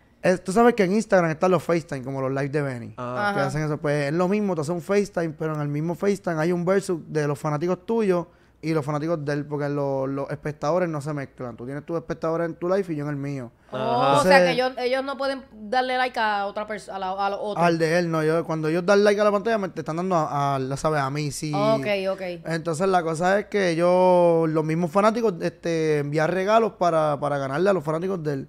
[SPEAKER 1] tú sabes que en Instagram están los FaceTime, como los live de Benny. Ah, que hacen eso. Pues es lo mismo, te hacen un FaceTime, pero en el mismo FaceTime hay un versus de los fanáticos tuyos y los fanáticos de él, porque los espectadores no se mezclan. Tú tienes tus espectadores en tu live y yo en el mío. Oh, o sea que ellos,
[SPEAKER 3] no pueden darle like a otra persona, Al de
[SPEAKER 1] él, no. Yo, cuando ellos dan like a la pantalla, me te están dando a, la ¿sabes? A mí, sí. Ok, ok. Entonces la cosa es que yo, los mismos fanáticos, este, enviar regalos para, para ganarle a los fanáticos de él.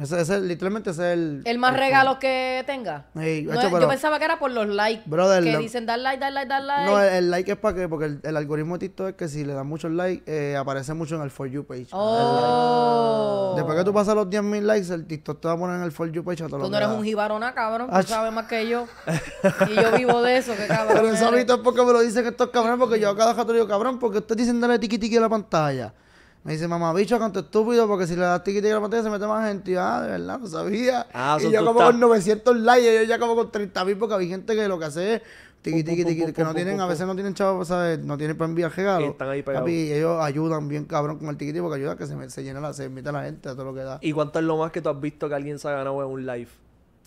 [SPEAKER 1] Ese, ese, literalmente es el. El más regalo
[SPEAKER 3] que tenga.
[SPEAKER 1] Sí, yo pensaba
[SPEAKER 3] que era por los likes. Brother, que dicen dar like, dar like, dar like. No, el,
[SPEAKER 1] like es para que, porque el, algoritmo de TikTok es que si le dan muchos likes, eh, aparece mucho en el For You page. Oh. Like. Después que tú pasas los 10.000 likes, el TikTok te va a poner en el For You page. A todo tú no eres un
[SPEAKER 3] jibarona, cabrón. Tú sabes más que yo. y yo vivo de eso, que cabrón. Pero eso ahorita
[SPEAKER 1] es porque me lo dicen estos cabrones, porque yo a cada rato digo, cabrón, porque ustedes dicen dale tiki-tiki a la pantalla. Me dice, mamá, bicho, cuánto estúpido, porque si le das tiqui-tiqui a la pantalla se mete más gente. ah, de verdad, no sabía. Ah, y yo como con 900 likes, yo ya como con 30 mil, porque hay gente que lo que hace es tiqui, tiqui, tiqui, que no tienen, a veces no tienen chavos, ¿sabes? No tienen para enviar regalos. Están ahí ellos ayudan bien cabrón con el tiquitico, porque ayuda a que se, se llene la, se invita a la gente, a todo lo que da. ¿Y cuánto es lo más que tú has visto que alguien se ha ganado en un live?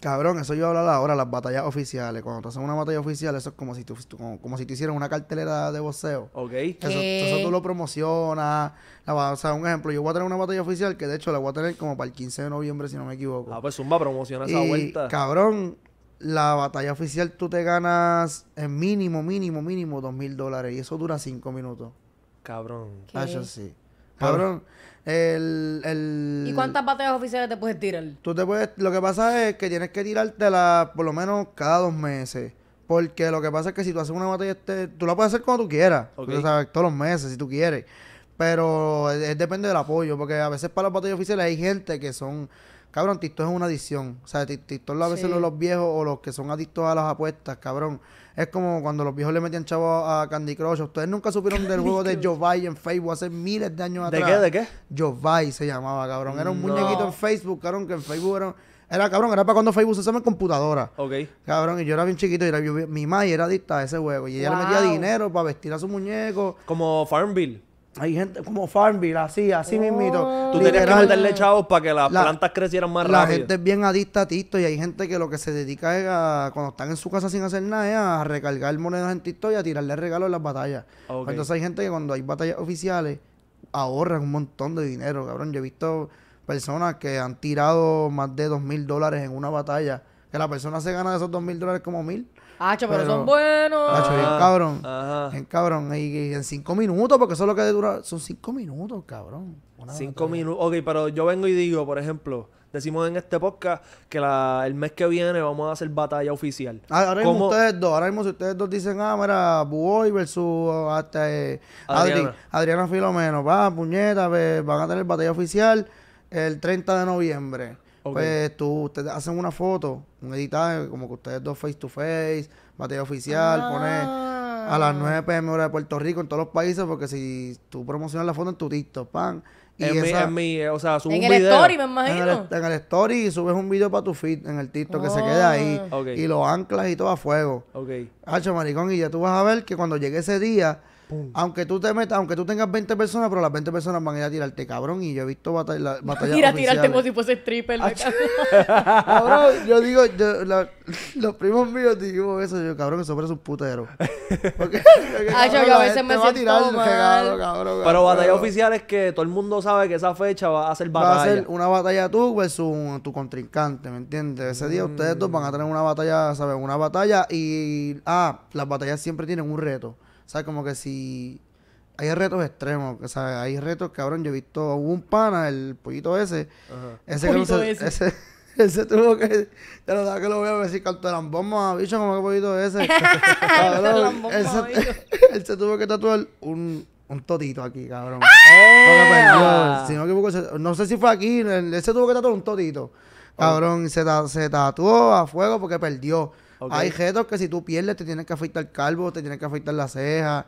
[SPEAKER 1] Cabrón, eso yo hablaba ahora, las batallas oficiales. Cuando tú haces una batalla oficial, eso es como si tú, como, si hicieras una cartelera de boxeo. Ok. Eso, tú lo promocionas. o sea, un ejemplo, yo voy a tener una batalla oficial que de hecho la voy a tener como para el 15 de noviembre, si no me equivoco. Ah, pues Zumba promociona esa y, Cabrón, la batalla oficial tú te ganas en mínimo, mínimo, mínimo dos mil dólares. Y eso dura cinco minutos. Cabrón. eso sí. Cabrón. El, el, ¿Y cuántas
[SPEAKER 3] batallas oficiales te puedes tirar?
[SPEAKER 1] Tú te puedes. Lo que pasa es que tienes que tirártela por lo menos cada dos meses. Porque lo que pasa es que si tú haces una batalla, este, tú la puedes hacer cuando tú quieras. o sea, todos los meses, si tú quieres. Pero es, depende del apoyo. Porque a veces para las batallas oficiales hay gente que son. Cabrón, TikTok es una adicción. O sea, TikTok a veces los, viejos o los que son adictos a las apuestas, cabrón. Es como cuando los viejos le metían chavo a Candy Crush. Ustedes nunca supieron del juego de Jovai en Facebook hace miles de años atrás. ¿De qué? ¿De qué? Jovai se llamaba, cabrón. Era un muñequito en Facebook, cabrón, que en Facebook era... Era cabrón, era para cuando Facebook se usaba en computadora. Ok. Cabrón, y yo era bien chiquito y mi madre era adicta a ese juego. Y ella le metía dinero para vestir a su muñeco. Como Farmville. Hay gente como Farmville, así, así oh. mismito. Tú tenías que meterle chavos
[SPEAKER 2] para que las plantas crecieran más rápido. La gente
[SPEAKER 1] es bien adicta a TikTok y hay gente que lo que se dedica es a, cuando están en su casa sin hacer nada, es a recargar monedas en TikTok y a tirarle regalos en las batallas. Pues entonces hay gente que cuando hay batallas oficiales ahorran un montón de dinero, cabrón. Yo he visto personas que han tirado más de dos mil dólares en una batalla, que la persona se gana de esos dos mil dólares como mil. Ah, pero, son buenos. Hacho, bien ah, cabrón. Ajá. Bien cabrón. Y, en cinco minutos, porque eso es lo que dura. Son cinco minutos, cabrón.
[SPEAKER 2] cinco minutos. Ok, pero yo vengo y digo, por ejemplo, decimos en este podcast que el mes que viene vamos a hacer batalla oficial. Ah, ahora mismo
[SPEAKER 1] ustedes dos, ahora mismo si ustedes dos dicen, ah, mira, Buoy versus hasta ah, este, Adriana. Filomeno, va, puñeta, van a tener batalla oficial el 30 de noviembre. Pues tú, ustedes hacen una foto, un editaje, como que ustedes dos face to face, material oficial, poner a las 9 ah. pm hora de Puerto Rico en todos los países, porque si tú promocionas la foto en tu TikTok, pan. Y esa, en o sea, En el story, me imagino. En el, story y subes un video para tu feed en el TikTok que se queda ahí. Ah. Y lo anclas y todo a fuego. Ok. Hacho, maricón, y ya tú vas a ver que cuando llegue ese día aunque tú te metas, aunque tú tengas 20 personas, pero las 20 personas van a ir a tirarte, cabrón. Y yo he visto batallas batallas Ir a tirarte como
[SPEAKER 3] si fuese stripper.
[SPEAKER 1] cabrón, yo digo, yo, los primos míos digo, eso. Yo, cabrón, eso parece un putero.
[SPEAKER 4] a veces me siento mal.
[SPEAKER 2] pero batallas oficiales que todo el mundo sabe que esa fecha va a ser batalla. Va a ser
[SPEAKER 1] una batalla tú versus tu contrincante, ¿me entiendes? Ese día ustedes dos van a tener una batalla, ¿sabes? Una batalla y... Ah, las batallas siempre tienen un reto. O sea, como que si hay retos extremos, o sea, hay retos, cabrón, yo he visto un pana, el pollito ese, ese que no ese, ese, tuvo que, ya lo que lo veo, a decir, cantarán bomba, bicho, como que pollito ese, cabrón, él, se, tuvo que tatuar un, un totito aquí, cabrón. ¡Ah! Porque, pues, no, sé si fue aquí, él se tuvo que tatuar un totito. Cabrón, se, se tatuó a fuego porque perdió. Hay jetos que si tú pierdes te tienen que afeitar el calvo, te tienen que afeitar la ceja.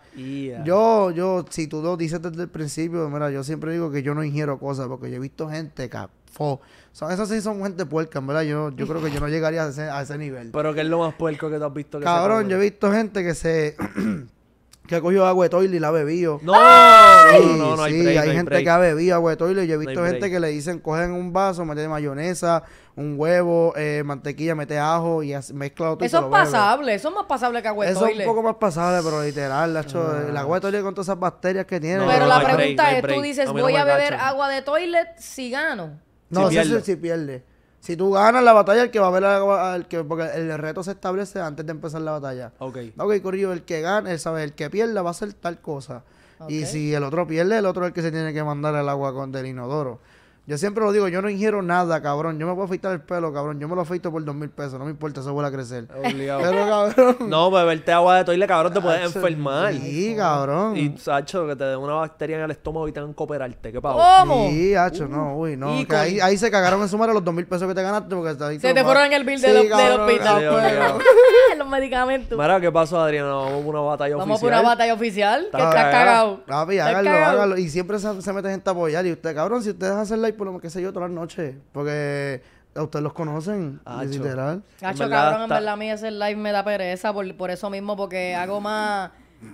[SPEAKER 1] Yo, yo, si tú dices desde el principio, mira, yo siempre digo que yo no ingiero cosas porque yo he visto gente que o sea, esas sí son gente puerca, verdad. Yo, yo creo que yo no llegaría a ese, a ese nivel. Pero que es lo más puerco que tú has visto. Cabrón, yo he visto gente que se. que ha cogido agua de toile y la ha bebido. ¡No! no, no, no, hay, sí, hay gente que ha bebido agua de toile. Yo he visto gente que le dicen, cogen un vaso, meten mayonesa, un huevo, eh, mantequilla, mete ajo y mezcla todo. Eso es pasable,
[SPEAKER 3] eso es más pasable que agua de Eso es un poco
[SPEAKER 1] más pasable, pero literal, la, ah. el agua de toilet con todas esas bacterias que tiene. pero la pregunta es, tú dices, voy a beber
[SPEAKER 3] agua de toilet si gano.
[SPEAKER 1] No, si pierde. si pierde. Si tú ganas la batalla, el que va a beber el que, porque el reto se establece antes de empezar la batalla. Ok. Ok, corrido, el que gana, el, el que pierda va a hacer tal cosa. Y si el otro pierde, el otro es el que se tiene que mandar el agua con del inodoro. Yo siempre lo digo, yo no ingiero nada, cabrón. Yo me puedo afeitar el pelo, cabrón. Yo me lo afeito por dos mil pesos, no me importa, eso vuelve a crecer. Obligado. Pero, cabrón. No, beberte agua de
[SPEAKER 2] toile, cabrón, te puedes enfermar. Sí, cabrón. Y, Sacho, que te den una bacteria en el estómago y te van cooperarte. ¿Qué pavo? ¿Cómo? Sí,
[SPEAKER 3] Sacho,
[SPEAKER 1] no, uh. uy, no. ahí, se cagaron en sumar los dos mil pesos que te ganaste porque ahí Se te fueron en el bill de del de hospital. Sí,
[SPEAKER 3] pues. los medicamentos.
[SPEAKER 2] Mira, ¿qué pasó, Adriano? Vamos por una batalla oficial. Vamos por
[SPEAKER 3] una batalla oficial, que estás cagado. Papi, hágalo, hágalo.
[SPEAKER 1] Y siempre se, se mete gente a apoyar. Y usted, cabrón, si ustedes hacen la por lo que sé yo todas las noches. Porque a ustedes los conocen, literal. Cacho, cabrón, en verdad
[SPEAKER 3] a mí ese live me da pereza por, por eso mismo, porque hago más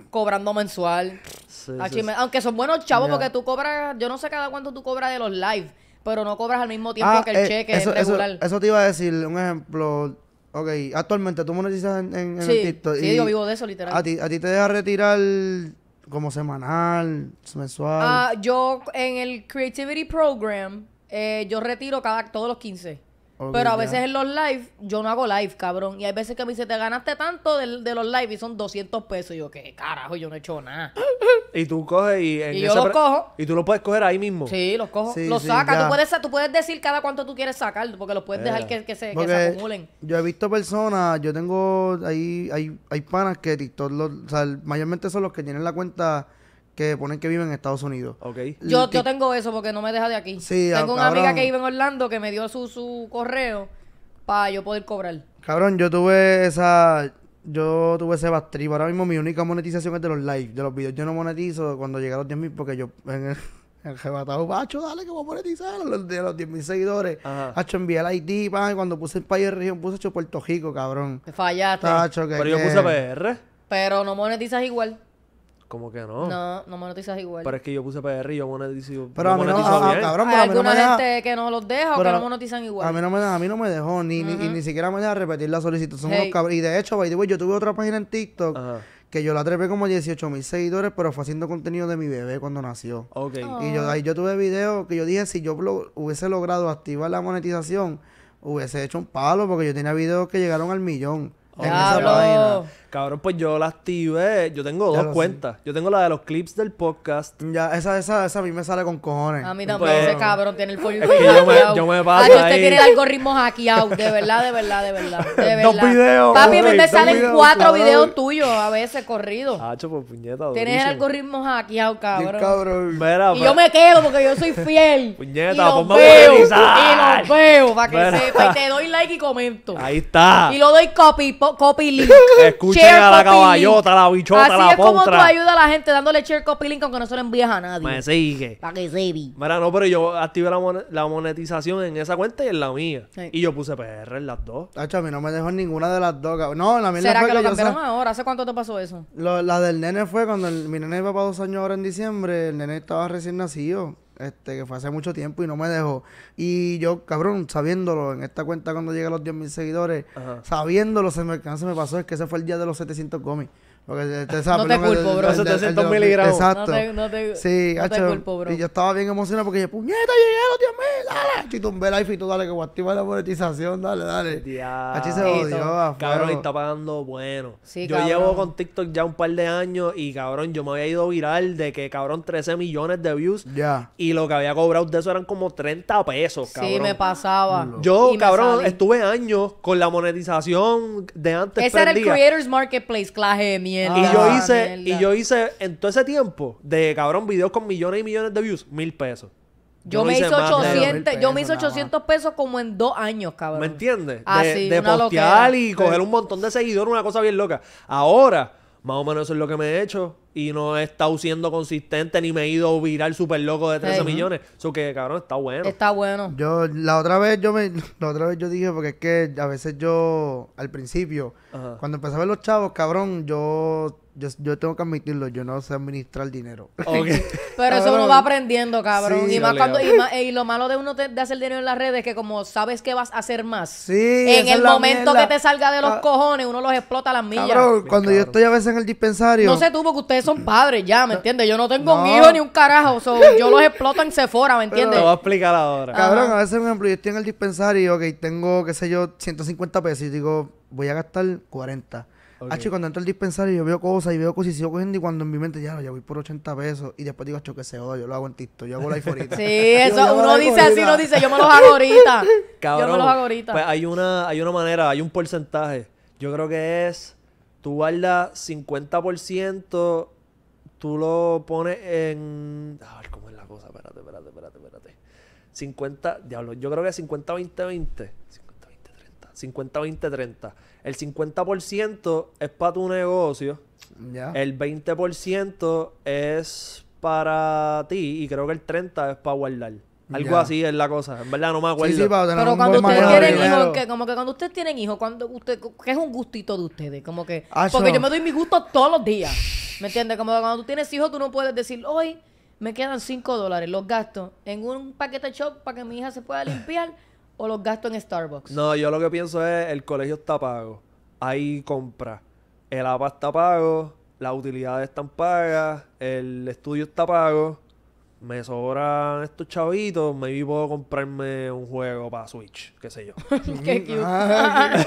[SPEAKER 3] cobrando mensual. aunque son buenos chavos, porque tú cobras, yo no sé cada cuánto tú cobras de los live, pero no cobras al mismo tiempo ah, que el eh, cheque eso, regular. Eso,
[SPEAKER 1] eso, te iba a decir, un ejemplo. Ok, actualmente tú monetizas en, en, el TikTok. Sí, y yo vivo de
[SPEAKER 3] eso, literal. A ti, a
[SPEAKER 1] ti te deja retirar como semanal, mensual? Ah,
[SPEAKER 3] yo en el Creativity Program, eh, yo retiro cada todos los 15 pero a veces en los live, yo no hago live, cabrón. Y hay veces que me dice, te ganaste tanto de, los live y son 200 pesos. Y yo, ¿qué carajo? Yo no he hecho nada.
[SPEAKER 2] y tú coges y... En y yo los cojo. Y tú los puedes
[SPEAKER 1] coger ahí mismo. Sí, los cojo. los sacas. Tú puedes,
[SPEAKER 3] tú puedes decir cada cuánto tú quieres sacar porque los puedes dejar eh. que, se, que, se, acumulen.
[SPEAKER 1] Yo he visto personas, yo tengo ahí, hay, panas que o sea, mayormente son los que tienen la cuenta que ponen que viven en Estados Unidos. Okay. Yo, yo
[SPEAKER 3] tengo eso porque no me deja de aquí. tengo una amiga que vive en Orlando que me dio su, correo para yo poder cobrar.
[SPEAKER 1] Cabrón, yo tuve esa... Yo tuve ese bastribo. Ahora mismo mi única monetización es de los likes, de los videos. Yo no monetizo cuando llega a los 10.000 porque yo... En el, el rebatado, dale que voy a monetizar los, de los 10 seguidores. Hacho, envié el ID, cuando puse el país de región, puse hecho Puerto Rico, cabrón. Te
[SPEAKER 3] fallaste. Pero yo puse PR. Pero no monetizas igual.
[SPEAKER 2] Como que no. No,
[SPEAKER 3] no monetizas igual. Pero
[SPEAKER 2] es que yo puse PR y yo monetizo.
[SPEAKER 1] Pero a mí no, cabrón, Hay pero a
[SPEAKER 3] gente que no los deja o que no monetizan igual. A mí
[SPEAKER 1] no me, a mí no me dejó, ni, ni, ni, siquiera me deja repetir la solicitud. Son unos Y de hecho, by the way, yo tuve otra página en TikTok. que yo la atrevé como 18 mil seguidores, pero fue haciendo contenido de mi bebé cuando nació. Okay. Y yo ahí yo tuve videos que yo dije, si yo hubiese logrado activar la monetización, hubiese hecho un palo, porque yo tenía videos que llegaron al millón en
[SPEAKER 2] esa página. Cabrón, pues yo la activé. Yo tengo dos cuentas. Yo tengo la de los clips del podcast. Ya, esa, esa, esa a mí me sale
[SPEAKER 1] con cojones. A mí también pues, ese cabrón
[SPEAKER 3] tiene el pollo. yo, me, yo ah, paso. usted tiene el algoritmo hackeado. De verdad, de verdad, de verdad. De verdad. Dos videos. Papi, a mí me salen cuatro videos tuyos a veces corridos.
[SPEAKER 2] Hacho, por pues, puñeta. Tienes el
[SPEAKER 3] algoritmo hackeado, cabrón.
[SPEAKER 2] cabrón. y yo pues. me
[SPEAKER 3] quedo porque yo soy fiel.
[SPEAKER 2] puñeta, y los veo, Y
[SPEAKER 3] lo veo, para que sepa. Y te doy like y comento.
[SPEAKER 2] Ahí está. Y lo
[SPEAKER 3] doy copy, copy link. share la caballota,
[SPEAKER 2] la bichota, Así la es como tú a
[SPEAKER 3] la gente dándole share copy link aunque no se le envíes a nadie. Me
[SPEAKER 2] sigue. Para que se vi. Mira, no, pero yo activé la, monetización en esa cuenta y en la mía. Y yo puse
[SPEAKER 1] PR en las dos. a mí no me dejó ninguna de las dos. No, la mía ¿Será fue que, que lo cambiaron
[SPEAKER 3] ahora? ¿Hace cuánto te pasó eso?
[SPEAKER 1] Lo, la del nene fue cuando mi nene iba para dos años ahora en diciembre. El nene estaba recién nacido este, que fue hace mucho tiempo y no me dejó. Y yo, cabrón, sabiéndolo, en esta cuenta cuando llegué a los 10.000 seguidores, sabiéndolo, se me, se me pasó, es que ese fue el día de los 700 cómics porque no te culpo, bro. miligramos. Exacto. No te, sí, no te culpo, bro. Y yo estaba bien emocionado porque yo, puñeta, llegué 10 mil, dale. Y tumbé la y tú, dale, que voy a la monetización, dale,
[SPEAKER 2] dale. Ya. se odió. Cabrón, y está pagando bueno. yo llevo con TikTok ya un par de años y, cabrón, yo me había ido viral de que, cabrón, 13 millones de views. Ya. Y lo que había cobrado de eso eran como 30 pesos, cabrón. Sí, me
[SPEAKER 3] pasaba. Yo, cabrón,
[SPEAKER 2] estuve años con la monetización de antes. Ese era el Creators
[SPEAKER 3] Marketplace, claje de mierda y yo ah, hice,
[SPEAKER 2] y yo hice en todo ese tiempo de cabrón videos con millones y millones de views, mil pesos. Yo, me hice 800, pesos, yo me hice
[SPEAKER 3] pesos como en dos años, cabrón. ¿Me
[SPEAKER 2] entiendes? Ah, de, postear y coger un montón de seguidores, una cosa bien loca. Ahora, más o menos eso es lo que me he hecho y no he estado siendo consistente ni me he ido viral súper loco de 13 millones. Eso que, cabrón, está bueno. Está
[SPEAKER 1] bueno. Yo, la otra vez yo me, la otra vez yo dije, porque es que a veces yo, al principio, cuando empezaba los chavos, cabrón, yo yo, yo tengo que admitirlo, yo no sé administrar dinero. Pero eso uno va aprendiendo, cabrón. y, más cuando, y,
[SPEAKER 3] lo malo de uno de hacer dinero en las redes es que como sabes que vas a hacer más, sí,
[SPEAKER 1] en el momento que
[SPEAKER 3] te salga de los ah. cojones, uno los explota a las millas. Cabrón,
[SPEAKER 1] cuando yo estoy a veces en el dispensario. No sé
[SPEAKER 3] tú, porque ustedes son padres ya, ¿me entiendes? Yo no tengo un hijo ni un carajo. yo los exploto en Sephora, ¿me entiendes? te voy a
[SPEAKER 1] explicar ahora. Cabrón, a veces, por ejemplo, yo estoy en el dispensario y, tengo, qué sé yo, 150 pesos y digo, voy a gastar 40. Okay. cuando entro al dispensario yo veo cosas y veo cosas y sigo cogiendo y cuando en mi mente ya, ya voy por 80 pesos y después digo, choque que se joda, yo lo hago en TikTok, yo hago la iforita. sí, eso uno
[SPEAKER 3] dice así, uno dice, yo me los hago ahorita. yo me los hago ahorita. Pues
[SPEAKER 2] hay una, hay una manera, hay un porcentaje. Yo creo que es, tú guardas 50%, tú lo pones en... A ver, ¿cómo es la cosa? Espérate, espérate, espérate, espérate. 50, diablo, yo creo que 50, 20, 20. 50, 20, 30. 50, 20, 30. El 50% es para tu negocio. El 20% es para ti y creo que el 30% es para guardar. Algo así es la cosa. En verdad no me acuerdo. pero cuando ustedes tienen hijos,
[SPEAKER 3] como que cuando ustedes tienen hijos, cuando usted, es un gustito de ustedes, como que ah, porque yo me doy mi gusto todos los días. ¿Me entiendes? Como cuando tú tienes hijos, tú no puedes decir, hoy me quedan 5 dólares, los gastos en un paquete de shop para que mi hija se pueda limpiar o los gastos en Starbucks?
[SPEAKER 2] No, yo lo que pienso es, el colegio está pago, hay compra, el APA está pago, las utilidades están pagas, el estudio está pago me sobran estos chavitos, maybe puedo comprarme un juego para Switch, qué sé yo. qué cute. un ah,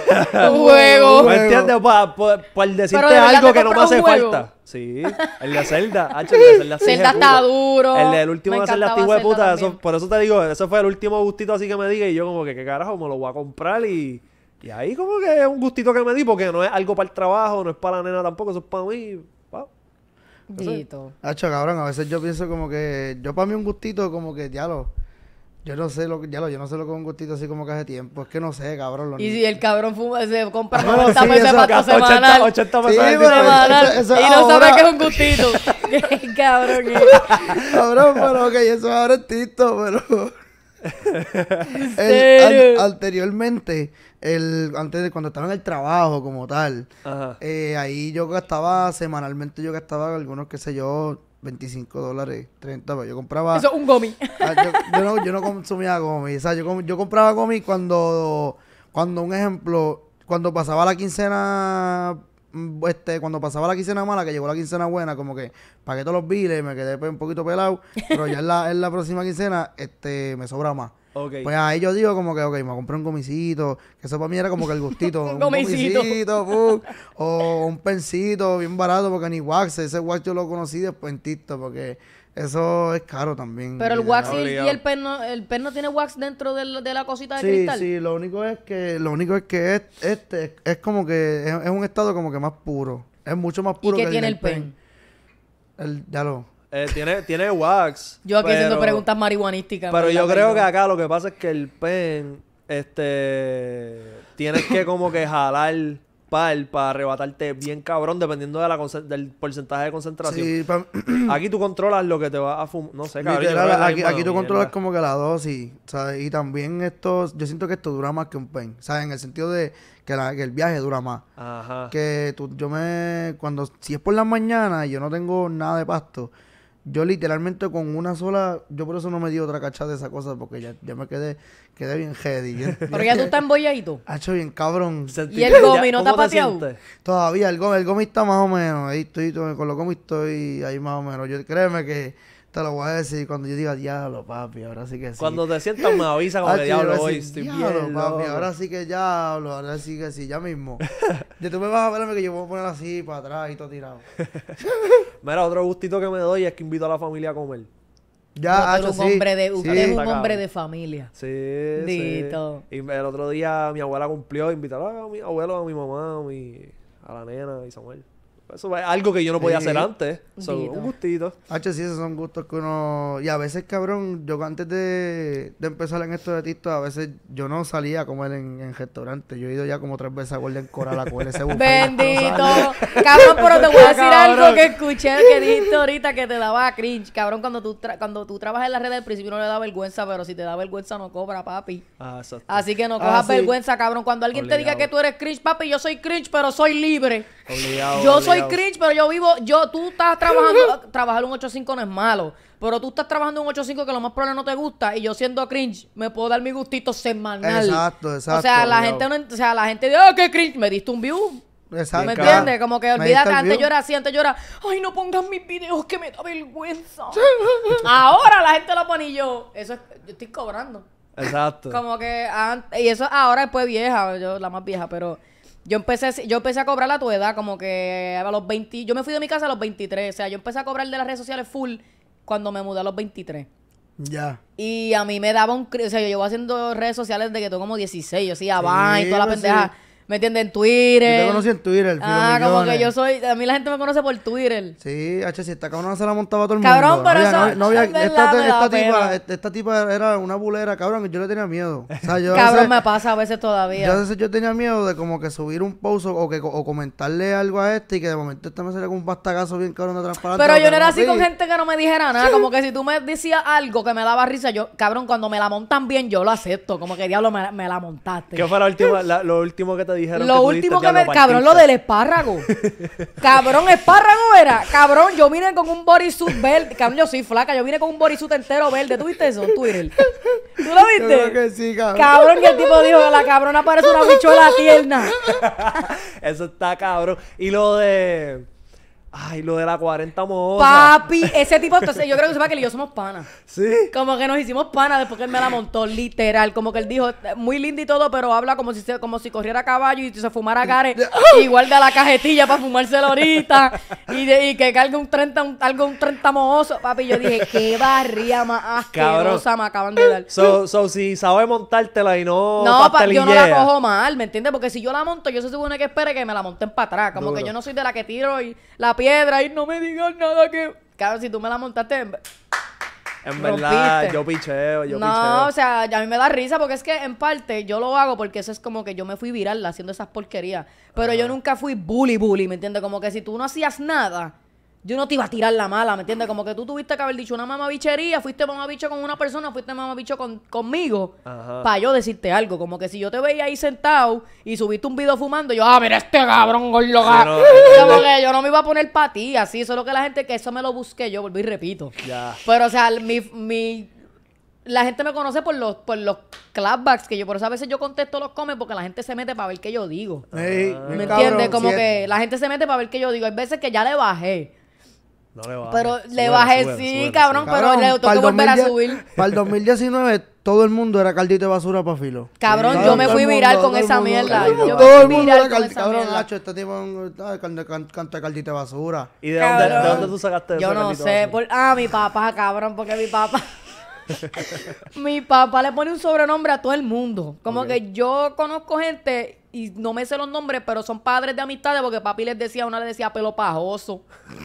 [SPEAKER 2] juego. ¿Me entiendes? Para decirte algo que no me hace falta. Sí, el de Zelda. Ah, el de Zelda, está duro. El del de, último de Zelda, tío de puta. Eso, por eso te digo, ese fue el último gustito así que me dije. Y yo, como que, ¿qué carajo? Me lo voy a comprar y. Y ahí como que es un gustito que me di porque no es algo para el trabajo, no es para la nena tampoco, eso es para mí. Dito.
[SPEAKER 1] Hacho, a veces yo pienso como que. Yo para mí un gustito, como que ya lo. Yo no sé lo que, ya lo, yo no sé lo un gustito así como que hace tiempo. Es que no sé, cabrón.
[SPEAKER 3] y si el cabrón fuma, se compra 90 ah, pesos semanal. 80, pesos semanal. y no sabe que es un
[SPEAKER 1] gustito. cabrón eh. cabrón, pero ok, eso ahora es tito, pero. anteriormente el, antes de cuando estaba en el trabajo como tal, Eh, ahí yo gastaba, semanalmente yo gastaba algunos, qué sé yo, 25 dólares, 30, pero pues yo compraba... Eso un gomi. Ah, yo, no, yo, no, consumía gomi, o sea, yo, yo compraba gomi cuando, cuando, un ejemplo, cuando pasaba la quincena mm, este, cuando pasaba la quincena mala, que llegó la quincena buena, como que pagué todos los biles, me quedé pues, un poquito pelado, pero ya en la, en la próxima quincena, este, me sobra más.
[SPEAKER 4] Pues ahí
[SPEAKER 1] yo digo como que, ok, me compré un gomicito, que eso para mí era como que el gustito. un, gomicito. o un pencito bien barato, porque ni wax, ese wax yo lo conocí después en porque eso es caro también. Pero el wax y, el
[SPEAKER 3] pen el pen no tiene wax dentro de, la cosita de cristal. Sí, sí, lo
[SPEAKER 1] único es que, lo único es que este es, como que es, un estado como que más puro. Es mucho más puro ¿Y que, tiene el, pen. pen. El, ya lo,
[SPEAKER 2] eh, tiene, tiene
[SPEAKER 1] wax.
[SPEAKER 3] Yo aquí haciendo preguntas marihuanísticas. Pero yo creo que
[SPEAKER 2] acá lo que pasa es que el pen, este, tienes que como que jalar Pal... para arrebatarte bien cabrón dependiendo de la del porcentaje de concentración. aquí tú controlas lo que te va a fumar. No sé, cabrón. aquí, tú controlas
[SPEAKER 1] como que la dosis. Y también esto, yo siento que esto dura más que un pen. ¿Sabes? En el sentido de que, el viaje dura más. Ajá. Que tú, yo me, cuando, si es por la mañana y yo no tengo nada de pasto yo literalmente con una sola, yo por eso no me di otra cachada de esa cosa, porque ya, ya me quedé, quedé bien heady. pero ya tú estás embolladito. hecho bien cabrón. ¿Y el gomi no está pateado? Todavía, el gomi, el está más o menos, ahí estoy, con los gomis estoy ahí más o menos. Yo créeme que te lo voy a decir cuando yo diga diablo, papi, ahora sí que sí. Cuando te sientas me avisa como ah, que diablo hoy, estoy diablo, papi, ahora sí que ya hablo, ahora sí que sí, ya mismo. Ya tú me vas a verme que yo voy a poner así para atrás y todo tirado. Mira, otro
[SPEAKER 2] gustito que me doy es que invito a la familia a comer. Ya, hecho, sí, usted es un hombre de familia. Sí, sí. Y el otro día mi abuela cumplió, invitar a mi abuelo, a mi mamá, a, mi, a la nena y Samuel. Eso es algo que yo no podía hacer antes. un
[SPEAKER 1] gustito. H, sí, esos son gustos que uno. Y a veces, cabrón, yo antes de, de empezar en esto de TikTok, a veces yo no salía a comer en, en restaurante. Yo he ido ya como tres veces a Golden Coral a comer ese Bendito. cabrón, pero te voy a decir algo que escuché que dijiste
[SPEAKER 3] ahorita que te daba cringe. Cabrón, cuando tú, cuando tú trabajas en la red al principio no le da vergüenza, pero si te da vergüenza no cobra, papi. Ah, Así que no ah, cojas vergüenza, cabrón. Cuando alguien te diga que tú eres cringe, papi, yo soy cringe, pero soy libre. yo soy cringe, pero yo vivo, yo, tú estás trabajando, trabajar un 85 no es malo, pero tú estás trabajando un 85 que lo más probable no te gusta y yo siendo cringe me puedo dar mi gustito semanal. Exacto, exacto. O sea, la gente, no, o sea, la gente dice, ay oh, qué cringe, me diste un view.
[SPEAKER 1] Exacto. ¿Me entiendes? Como que olvídate, antes yo era
[SPEAKER 3] así, antes yo era, ay, no pongas mis videos que me da vergüenza. ahora la gente lo pone y yo, eso es, yo estoy cobrando. Exacto. Como que, antes, y eso ahora después vieja, yo la más vieja, pero... Yo empecé, yo empecé a cobrar a tu edad, como que a los 20. Yo me fui de mi casa a los 23. O sea, yo empecé a cobrar de las redes sociales full cuando me mudé a los 23. Ya. Y a mí me daba un. O sea, yo llevo haciendo redes sociales de que tengo como 16. Yo sí, Vine y toda la pues pendeja. ¿Me entiende En Twitter. Yo te conocí
[SPEAKER 1] en Twitter, Ah, como que yo
[SPEAKER 3] soy. A mí la gente me conoce por Twitter.
[SPEAKER 1] Sí, H, si esta cabrona se la montaba todo el mundo. Cabrón, pero eso- esta, tipa, esta, era una bulera, cabrón, y yo le tenía miedo. Cabrón, me
[SPEAKER 3] pasa a veces todavía. Yo a veces
[SPEAKER 1] yo tenía miedo de como que subir un post o, que, o comentarle algo a este y que de momento este me sale con un pastagazo bien cabrón de transparente. Pero yo no era así con gente
[SPEAKER 3] que no me dijera nada. Como que si tú me decías algo que me daba risa, yo, cabrón, cuando me la montan bien, yo lo acepto. Como que diablo, me, la montaste. ¿Qué
[SPEAKER 1] fue la última-
[SPEAKER 2] la- lo último que te lo último que me... Cabrón, lo del
[SPEAKER 3] espárrago. cabrón, espárrago era. Cabrón, yo vine con un bodysuit verde. Cabrón, yo soy flaca. Yo vine con un bodysuit entero verde. ¿Tú viste eso en Twitter? ¿Tú lo viste? cabrón que sí, cabrón. Cabrón, y el tipo dijo, la cabrona parece una bichola tierna.
[SPEAKER 2] eso está cabrón. Y lo de... Ay, lo de la 40 moda.
[SPEAKER 3] Papi, ese tipo, yo creo que sepa que yo somos pana. Sí. Como que nos hicimos panas después que él me la montó, literal. Como que él dijo, muy lindo y todo, pero habla como si como si corriera a caballo y se fumara gare y de la cajetilla para fumárselo ahorita. y, que cargue un 30, algo un 30 mozo, Papi, yo dije, qué barría más asquerosa me acaban de dar. So,
[SPEAKER 2] si sabe montártela y no. No, yo no la cojo
[SPEAKER 3] mal, ¿me entiendes? Porque si yo la monto, yo se supone que espere que me la monten para atrás. Como que yo no soy de la que tiro y la piedra y no me digas nada que. Claro, si tú me la montaste
[SPEAKER 2] en. verdad, yo picheo, yo picheo. No, o
[SPEAKER 3] sea, a mí me da risa porque es que en parte yo lo hago porque eso es como que yo me fui viral haciendo esas porquerías. Pero yo nunca fui bully bully, ¿me entiendes? Como que si tú no hacías nada, yo no te iba a tirar la mala, ¿me entiendes? Como que tú tuviste que haber dicho una mamabichería, fuiste mamabicho con una persona, fuiste mamabicho con, conmigo, para yo decirte algo. Como que si yo te veía ahí sentado y subiste un video fumando, yo, ah, mira este cabrón, gordo, Como que yo no me iba a poner para ti, así, solo que la gente que eso me lo busqué, yo volví y repito. Pero, o sea, mi, la gente me conoce por los, por los clapbacks que yo, por eso a veces yo contesto los comes porque la gente se mete para ver qué yo digo.
[SPEAKER 1] Ah. ¿Me entiendes? Como que
[SPEAKER 3] la gente se mete para ver qué yo digo. Hay veces que ya le bajé.
[SPEAKER 1] No le Pero le bajé, sí, cabrón, pero le tengo que volver a subir. Para el 2019, todo el mundo era caldito de basura para filo. Cabrón, yo me fui viral con esa mierda. Yo todo el mundo era caldito. Cabrón, Nacho, este tipo canta caldito basura. ¿Y de dónde, tú sacaste eso? Yo no sé.
[SPEAKER 3] ah, mi papá, cabrón, porque mi papá. mi papá le pone un sobrenombre a todo el mundo. Como que yo conozco gente y no me sé los nombres, pero son padres de amistades porque papi les decía, una le decía pelo pajoso.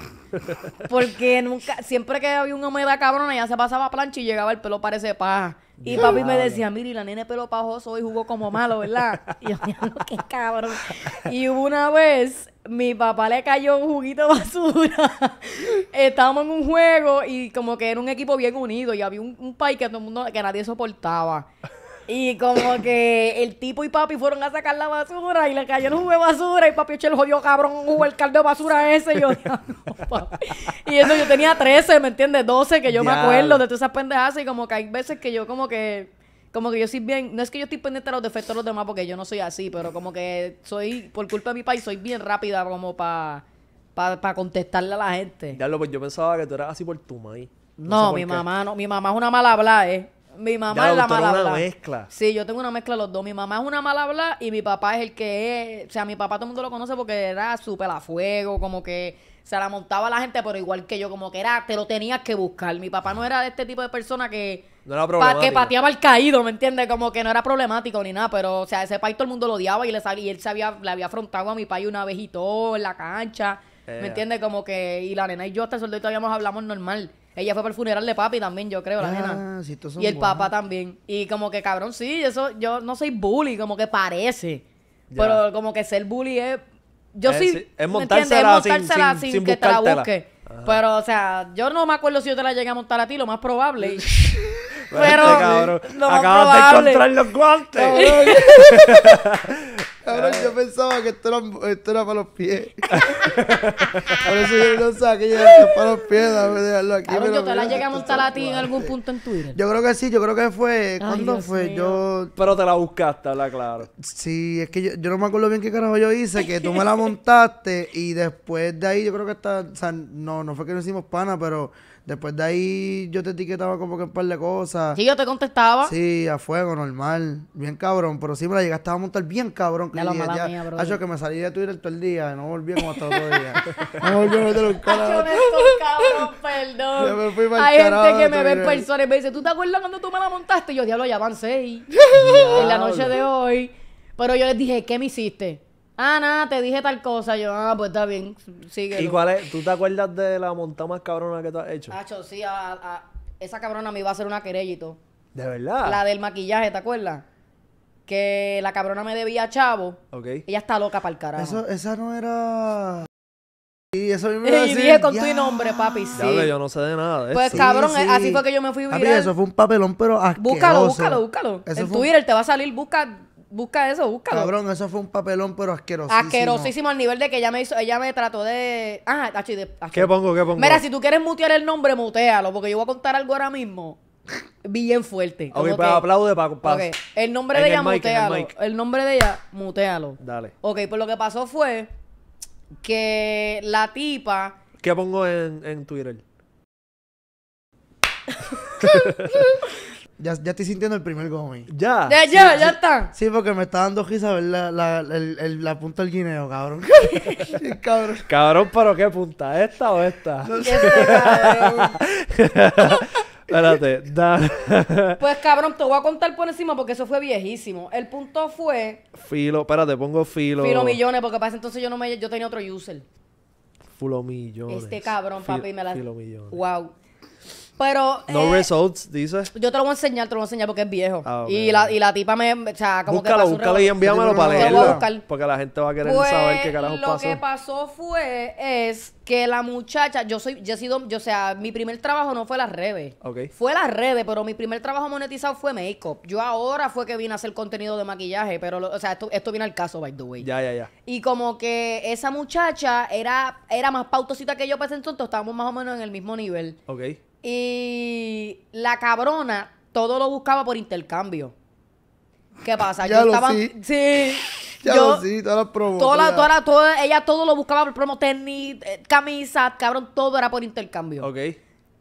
[SPEAKER 4] Porque
[SPEAKER 3] nunca, siempre que había una humedad cabrona, ya se pasaba plancha y llegaba el pelo parece paja. Y papi me decía, mire, la nena pelo pajoso y jugó como malo, ¿verdad? Y yo, no, qué cabrón. Y una vez, mi papá le cayó un juguito de basura. Estábamos en un juego y como que era un equipo bien unido y había un, un país que todo mundo, que nadie soportaba. Y como que el tipo y papi fueron a sacar la basura y le cayeron un de basura y papi echó el jodido cabrón hubo el caldo de basura ese. Y yo, Y eso yo tenía 13, ¿me entiendes? 12, que yo me acuerdo de todas esas pendejas, y como que hay veces que yo como que... Como que yo sí bien, no es que yo estoy pendiente a los defectos de los demás porque yo no soy así, pero como que soy, por culpa de mi país, soy bien rápida como para para contestarle a la gente.
[SPEAKER 2] Ya lo, pues yo pensaba que tú eras así por tu madre. No, mi mamá
[SPEAKER 3] no, mi mamá es una mala habla, eh mi mamá es la mala habla. mezcla. Sí, yo tengo una mezcla de los dos. Mi mamá es una mala habla y mi papá es el que es. O sea, mi papá todo el mundo lo conoce porque era súper a fuego, como que se la montaba la gente, pero igual que yo, como que era, te lo tenías que buscar. Mi papá no era de este tipo de persona que. No era problemático. que pateaba al caído, ¿me entiendes? Como que no era problemático ni nada, pero, o sea, ese país todo el mundo lo odiaba y, le sabía, y él sabía, le había afrontado a mi país una vez y todo en la cancha. ¿Me entiendes? Como que. Y la nena y yo hasta el sol de todavía hablamos normal. Ella fue para el funeral de papi también, yo creo, la nena.
[SPEAKER 1] Ah, y el papá
[SPEAKER 3] también. Y como que, cabrón, sí, eso, yo no soy bully, como que parece. Pero como que ser bully es. Yo es, sí. Es montársela, sin, sin, que te la busque. Pero, o sea, yo no me acuerdo si yo te la llegué a montar a ti, lo más probable. Pero, acabas de encontrar los guantes.
[SPEAKER 1] Cabrón, yo pensaba que esto era, para los pies. Por eso yo no sabía que esto para los pies, dame dejarlo aquí. Cabrón, yo te la llegué a montar a
[SPEAKER 3] ti en algún punto en Twitter.
[SPEAKER 1] Yo creo que sí, yo creo que fue. ¿Cuándo fue? Yo. Pero te la buscaste, la claro. Sí, es que yo, no me acuerdo bien qué carajo yo hice, que tú me la montaste y después de ahí yo creo que está. O sea, no, no fue que no hicimos pana, pero. Después de ahí yo te etiquetaba como que un par de cosas. Sí,
[SPEAKER 3] yo te contestaba.
[SPEAKER 1] Sí, a fuego, normal. Bien cabrón. Pero sí me la llegaste a montar bien cabrón. Que ya que me salí de Twitter todo el día. No volví como hasta otro día. no volví a meter un cabrón,
[SPEAKER 3] perdón. Yo me
[SPEAKER 1] fui para Hay gente que me ve en persona
[SPEAKER 3] y me dice, ¿tú te acuerdas cuando tú me la montaste? Y yo, diablo, ya van seis. en la noche de hoy. Pero yo les dije, ¿qué me hiciste? Ah, nada, te dije tal cosa. Yo, ah, pues está bien. sigue. ¿Y cuál es?
[SPEAKER 2] ¿Tú te acuerdas de la montada más cabrona que tú has hecho? Hacho,
[SPEAKER 3] sí, a, esa cabrona me iba a hacer una querellito.
[SPEAKER 1] ¿De verdad? La del
[SPEAKER 3] maquillaje, ¿te acuerdas? Que la cabrona me debía a Chavo. Ok. Ella está loca para el carajo. Eso, esa no era. Y eso mismo y dije con tu nombre, papi, sí. Ya, yo no
[SPEAKER 2] sé de nada Pues cabrón, así fue que yo me fui viral. Papi, eso fue un
[SPEAKER 1] papelón, pero asqueroso. Búscalo, búscalo, búscalo.
[SPEAKER 3] en Twitter te va a salir, busca busca eso, busca. Cabrón,
[SPEAKER 1] eso fue un papelón, pero asquerosísimo. Asquerosísimo
[SPEAKER 3] al nivel de que ella me hizo, ella me trató de. Ajá, ah, ¿Qué
[SPEAKER 1] pongo? ¿Qué pongo? Mira,
[SPEAKER 3] si tú quieres mutear el nombre, mutealo, porque yo voy a contar algo ahora mismo. Bien fuerte. Ok, pues, que... aplaude El nombre de ella, mutealo. El, nombre de ella, mutealo. Dale. Ok, pues lo que pasó fue que la tipa.
[SPEAKER 2] ¿Qué pongo en, en Twitter?
[SPEAKER 1] Ya, ya estoy sintiendo el primer gomi. Ya. Ya, ya, está. Sí, porque me está dando risa ver la, el, punta del guineo, cabrón. cabrón. Cabrón, pero ¿qué punta?
[SPEAKER 2] ¿Esta o esta? No sé, Espérate, da.
[SPEAKER 3] pues cabrón, te voy a contar por encima porque eso fue viejísimo. El punto fue.
[SPEAKER 2] Filo, espérate, pongo filo. Filo millones,
[SPEAKER 3] porque pasa entonces yo no me yo tenía otro user.
[SPEAKER 2] Fulo millones. Este cabrón, papi, me la. Filo millones.
[SPEAKER 3] Wow. Pero. no eh,
[SPEAKER 2] results, dice.
[SPEAKER 3] Yo te lo voy a enseñar, te lo voy a enseñar porque es viejo. Ah, y, la, y la tipa me. O sea, como búscalo, que. Búscalo y envíamelo para leerlo.
[SPEAKER 2] Porque la gente va a querer saber qué pues, carajo pasó. Lo que
[SPEAKER 3] pasó fue. Es que la muchacha. Yo soy. Yo he sido. Yo, o sea, mi primer trabajo no fue la Rebe. Ok. Fue la Rebe, pero mi primer trabajo monetizado fue make-up. Yo ahora fue que vine a hacer contenido de maquillaje, pero. o sea, esto, viene al caso, by the way. Ya, ya, ya. Y como que esa muchacha era, era más pautosita que yo para ese entonces, estábamos más o menos en el mismo nivel. Ok. Y la cabrona todo lo buscaba por intercambio. ¿Qué pasa? Ya yo lo estaba. Sí. lo sí, todas las promos. Toda ella todo lo buscaba por promo, tenis, eh, camisas, cabrón, todo era por intercambio. Ok.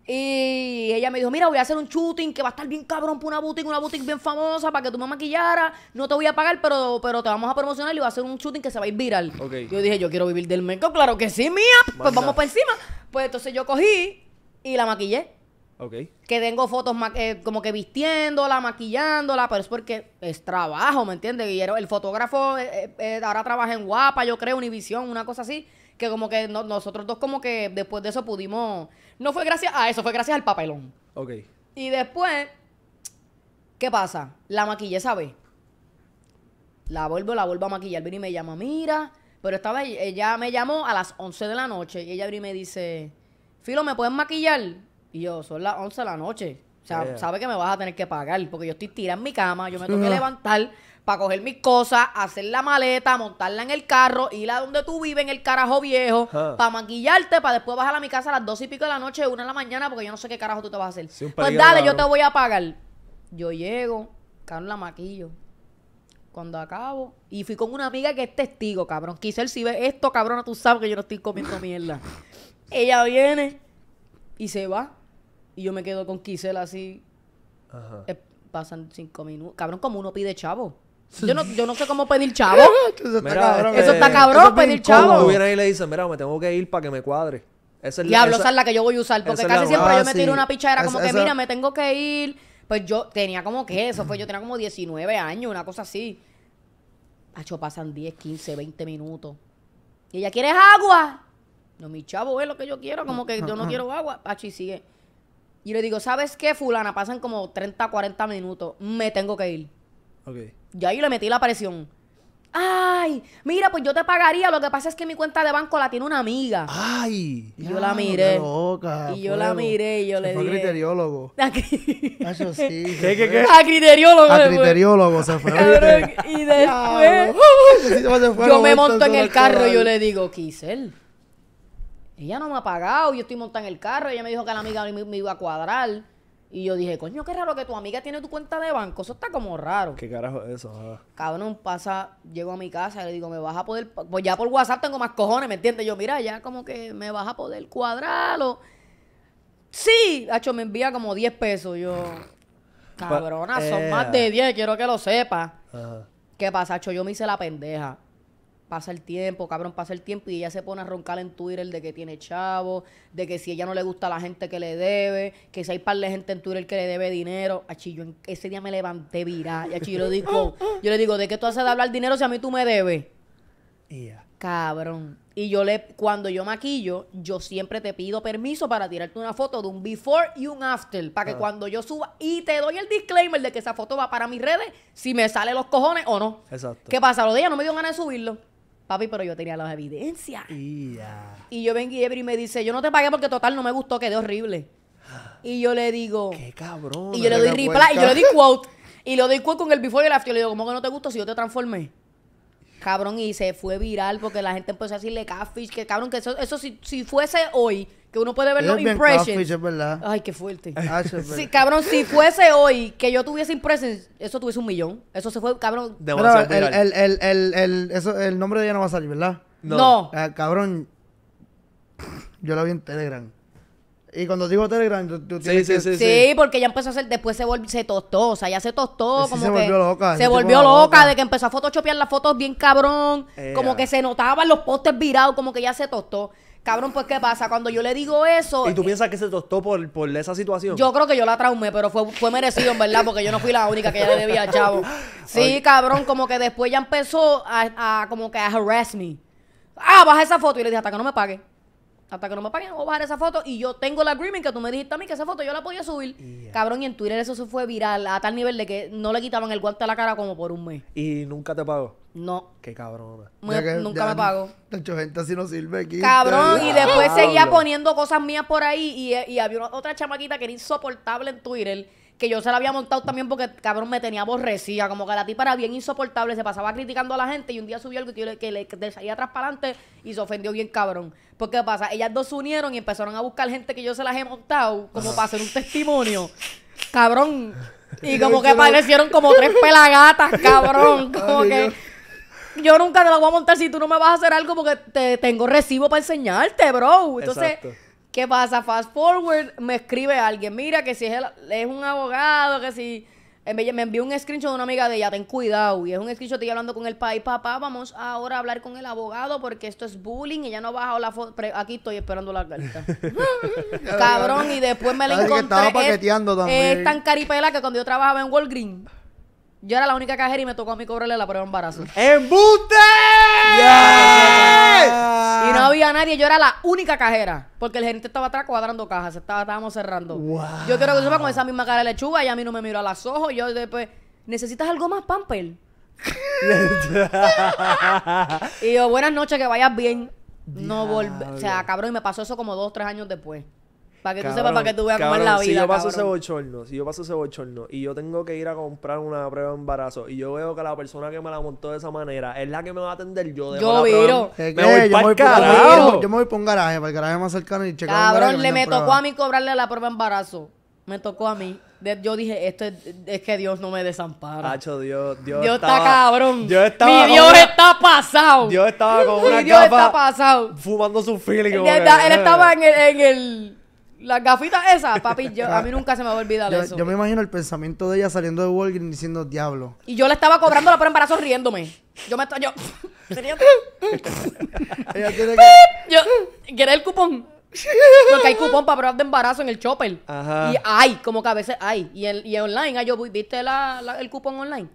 [SPEAKER 3] Y ella me dijo, mira, voy a hacer un shooting que va a estar bien cabrón por una boutique, una boutique bien famosa para que tú me maquillaras. No te voy a pagar, pero, pero te vamos a promocionar y va a hacer un shooting que se va a ir viral. Okay. Yo dije, yo quiero vivir del menco. Claro que sí, mía. Pues vamos por encima. Pues entonces yo cogí y la maquillé. Ok. Que tengo fotos eh, como que vistiéndola, maquillándola, pero es porque es trabajo, ¿me entiendes? Y el fotógrafo eh, eh, ahora trabaja en Guapa, yo creo, Univisión, una cosa así. Que como que nosotros dos como que después de eso pudimos... No fue gracias a eso, fue gracias al papelón. Ok. Y después, ¿qué pasa? La maquillé ¿sabes? La vuelvo, la vuelvo a maquillar. Viene y me llama, mira. Pero estaba... vez ella me llamó a las 11 de la noche y ella viene y me dice... Filo, ¿me pueden maquillar? Y yo, son las 11 de la noche. O sea, sabe que me vas a tener que pagar porque yo estoy tirando en mi cama, yo me tengo que levantar para coger mis cosas, hacer la maleta, montarla en el carro, ir a donde tú vives, en el carajo viejo, para maquillarte, para después bajar a mi casa a las dos y pico de la noche, una de la mañana, porque yo no sé qué carajo tú te vas a hacer. pues dale, yo te voy a pagar. Yo llego, carla la maquillo. Cuando acabo, y fui con una amiga que es testigo, cabrón. Quizás él si ve esto, cabrón, tú sabes que yo no estoy comiendo mierda. Ella viene y se va. Y yo me quedo con Kisela así. Ajá. pasan cinco minutos. Cabrón, como uno pide chavo. Yo no, yo no sé cómo pedir chavo. eso, está cabrón, eso está eh, cabrón, pedir chavo. y le
[SPEAKER 2] dicen, mira, me tengo que ir para que me cuadre.
[SPEAKER 3] Esa es Diablo, esa, la que yo voy a usar. Porque casi siempre ah, yo me tiro una pichadera como que, mira, me tengo que ir. Pues yo tenía como que eso, fue yo tenía como 19 años, una cosa así. Hacho, pasan 10, 15, 20 minutos. Y ella, ¿quieres agua? No, mi chavo es lo que yo quiero, como que yo no quiero agua. Pachi sigue. Y le digo, ¿sabes qué, fulana? Pasan como 30, 40 minutos. Me tengo que ir. Ok. Y ahí le metí la presión. Ay, mira, pues yo te pagaría. Lo que pasa es que mi cuenta de banco la tiene una amiga. Ay. Y yo la miré. y yo la miré y yo le fue dije. criteriólogo. A, a criteriólogo. A
[SPEAKER 1] criteriólogo se fue.
[SPEAKER 3] y después. yo me monto en el carro y yo le digo, Kisel. Ella no me ha pagado, yo estoy montada en el carro, ella me dijo que la amiga me, iba a cuadrar. Y yo dije, coño, qué raro que tu amiga tiene tu cuenta de banco. Eso está como raro. ¿Qué carajo es eso? Cabrón, pasa, llego a mi casa le digo, me vas a poder. Pues ya por WhatsApp tengo más cojones, ¿me entiendes? Yo, mira, ya como que me vas a poder cuadrarlo. Sí, Hacho, me envía como 10 pesos. Yo,
[SPEAKER 4] cabrona, son eh. más de 10,
[SPEAKER 3] quiero que lo sepas. ¿Qué pasa, hecho? Yo me hice la pendeja pasa el tiempo, cabrón, pasa el tiempo y ella se pone a roncar en Twitter de que tiene chavo, de que si ella no le gusta la gente que le debe, que si hay par de gente en Twitter que le debe dinero. A ese día me levanté viral. y yo le digo, yo le digo, ¿de qué tú haces de hablar dinero si a mí tú me debes? Ya. Cabrón. Y yo le, cuando yo maquillo, yo siempre te pido permiso para tirarte una foto de un before y un after. Para que ah. cuando yo suba, y te doy el disclaimer de que esa foto va para mis redes, si me sale los cojones o no. Exacto. ¿Qué pasa? Los días no me dio ganas de subirlo. Papi, pero yo tenía las evidencias. Y yo vengo y y me dice, yo no te pagué porque total no me gustó, quedé horrible. Y yo le digo... ¡Qué
[SPEAKER 2] cabrón! Y yo le doy reply, y yo le doy
[SPEAKER 3] quote. Y le doy quote con el before y el after. Y le digo, ¿cómo que no te gustó si yo te transformé? cabrón, y se fue viral porque la gente empezó a decirle catfish, que cabrón, que eso, si, fuese hoy, que uno puede ver los impressions. Ay, qué fuerte. Ah, cabrón, si fuese hoy que yo tuviese impressions, eso tuviese un millón. Eso se fue, cabrón.
[SPEAKER 1] el, el, el, el, nombre de ella no va a salir, ¿verdad? No. Ah, cabrón, yo la vi en Telegram. Y cuando digo Telegram, tú, tienes sí, sí, sí, sí,
[SPEAKER 3] porque ya empezó a hacer, después se, se tostó, o sea, ya se tostó, como se volvió loca. Se volvió loca, de que empezó a fotoshopear las fotos bien cabrón, eh, como que se notaban los postes virados, como que ya se tostó. Cabrón, pues, ¿qué pasa? Cuando yo le digo eso... ¿Y tú eh,
[SPEAKER 2] piensas que se tostó por, por esa situación? Yo
[SPEAKER 3] creo que yo la traumé, pero fue, fue merecido, en verdad, porque yo no fui la única que ya le debía, chavo. Sí, cabrón, como que después ya empezó a, a como que a harass me. Ah, baja esa foto y le dije, hasta que no me pague hasta que no me paguen, voy a bajar esa foto. Y yo tengo el agreement que tú me dijiste a mí que esa foto yo la podía subir. Cabrón, y en Twitter eso se fue viral a tal nivel de que no le quitaban el guante a la cara como por un mes.
[SPEAKER 2] ¿Y nunca te pagó? No.
[SPEAKER 1] Qué cabrón. nunca me pagó. hecho gente así no sirve aquí. Cabrón, y después seguía
[SPEAKER 3] poniendo cosas mías por ahí. Y, y había otra chamaquita que era insoportable en Twitter que yo se la había montado también porque, cabrón, me tenía aborrecida. Como que la tipa era bien insoportable, se pasaba criticando a la gente y un día subió algo que, le, que le salía atrás para adelante y se ofendió bien, cabrón. Porque pues, pasa, ellas dos se unieron y empezaron a buscar gente que yo se las he montado como para hacer un testimonio. Cabrón. Y como que parecieron como tres pelagatas, cabrón. Como que yo nunca te la voy a montar si tú no me vas a hacer algo porque te tengo recibo para enseñarte, bro. Entonces... ¿Qué pasa? Fast forward, me escribe alguien, mira que si es, es un abogado, que si... Me envió un screenshot de una amiga de ella, ten cuidado. Y es un screenshot de ella hablando con el país. Papá, vamos ahora a hablar con el abogado porque esto es bullying. y ya no bajado la foto. Aquí estoy esperando la carta. Cabrón, y después me la encontré. Estaba paqueteando también. es tan caripela que cuando yo trabajaba en Walgreens, yo era la única cajera y me tocó a mí cobrarle la prueba de embarazo. ¡Embuste! Y no había nadie, yo era la única cajera. Porque el gerente estaba atrás cuadrando cajas, estaba, estábamos cerrando. Yo quiero que sepa con esa misma cara de lechuga y a mí no me miró a los ojos. Y yo después, ¿necesitas algo más, Pamper? y yo, buenas noches, que vayas bien. No volver. O sea, cabrón, y me pasó eso como dos, tres años después. Para que tú sepas, para que tú veas cómo es la vida. Si yo paso ese
[SPEAKER 2] bochorno, si yo paso ese bochorno y yo tengo que ir a comprar una prueba de embarazo y yo veo que la persona que me la montó de esa manera es la que me va a atender yo de
[SPEAKER 1] Yo viro. Me voy para el Yo me voy para un garaje, para el garaje más cercano y checar. Cabrón, le me tocó
[SPEAKER 3] a mí cobrarle la prueba de embarazo. Me tocó a mí. yo dije, esto es, que Dios no me desampara. Dios, Dios, Dios está cabrón. Dios estaba Mi Dios está pasado. Dios estaba con una Mi Dios está
[SPEAKER 1] pasado. fumando su feeling. Él, eh. estaba
[SPEAKER 3] en el las gafitas esas, papi, yo, a mí nunca se me va a olvidar de eso. Yo
[SPEAKER 1] me imagino el pensamiento de ella saliendo de Walgreens diciendo, diablo.
[SPEAKER 3] Y yo le estaba cobrando la de embarazo riéndome. Yo me estoy, yo... ella tiene que... Yo, ¿quieres el cupón? Porque hay cupón para pruebas de embarazo en el chopper. Ajá. Y hay, como que a veces hay. Y, el, y online, ah, yo, ¿viste el cupón online?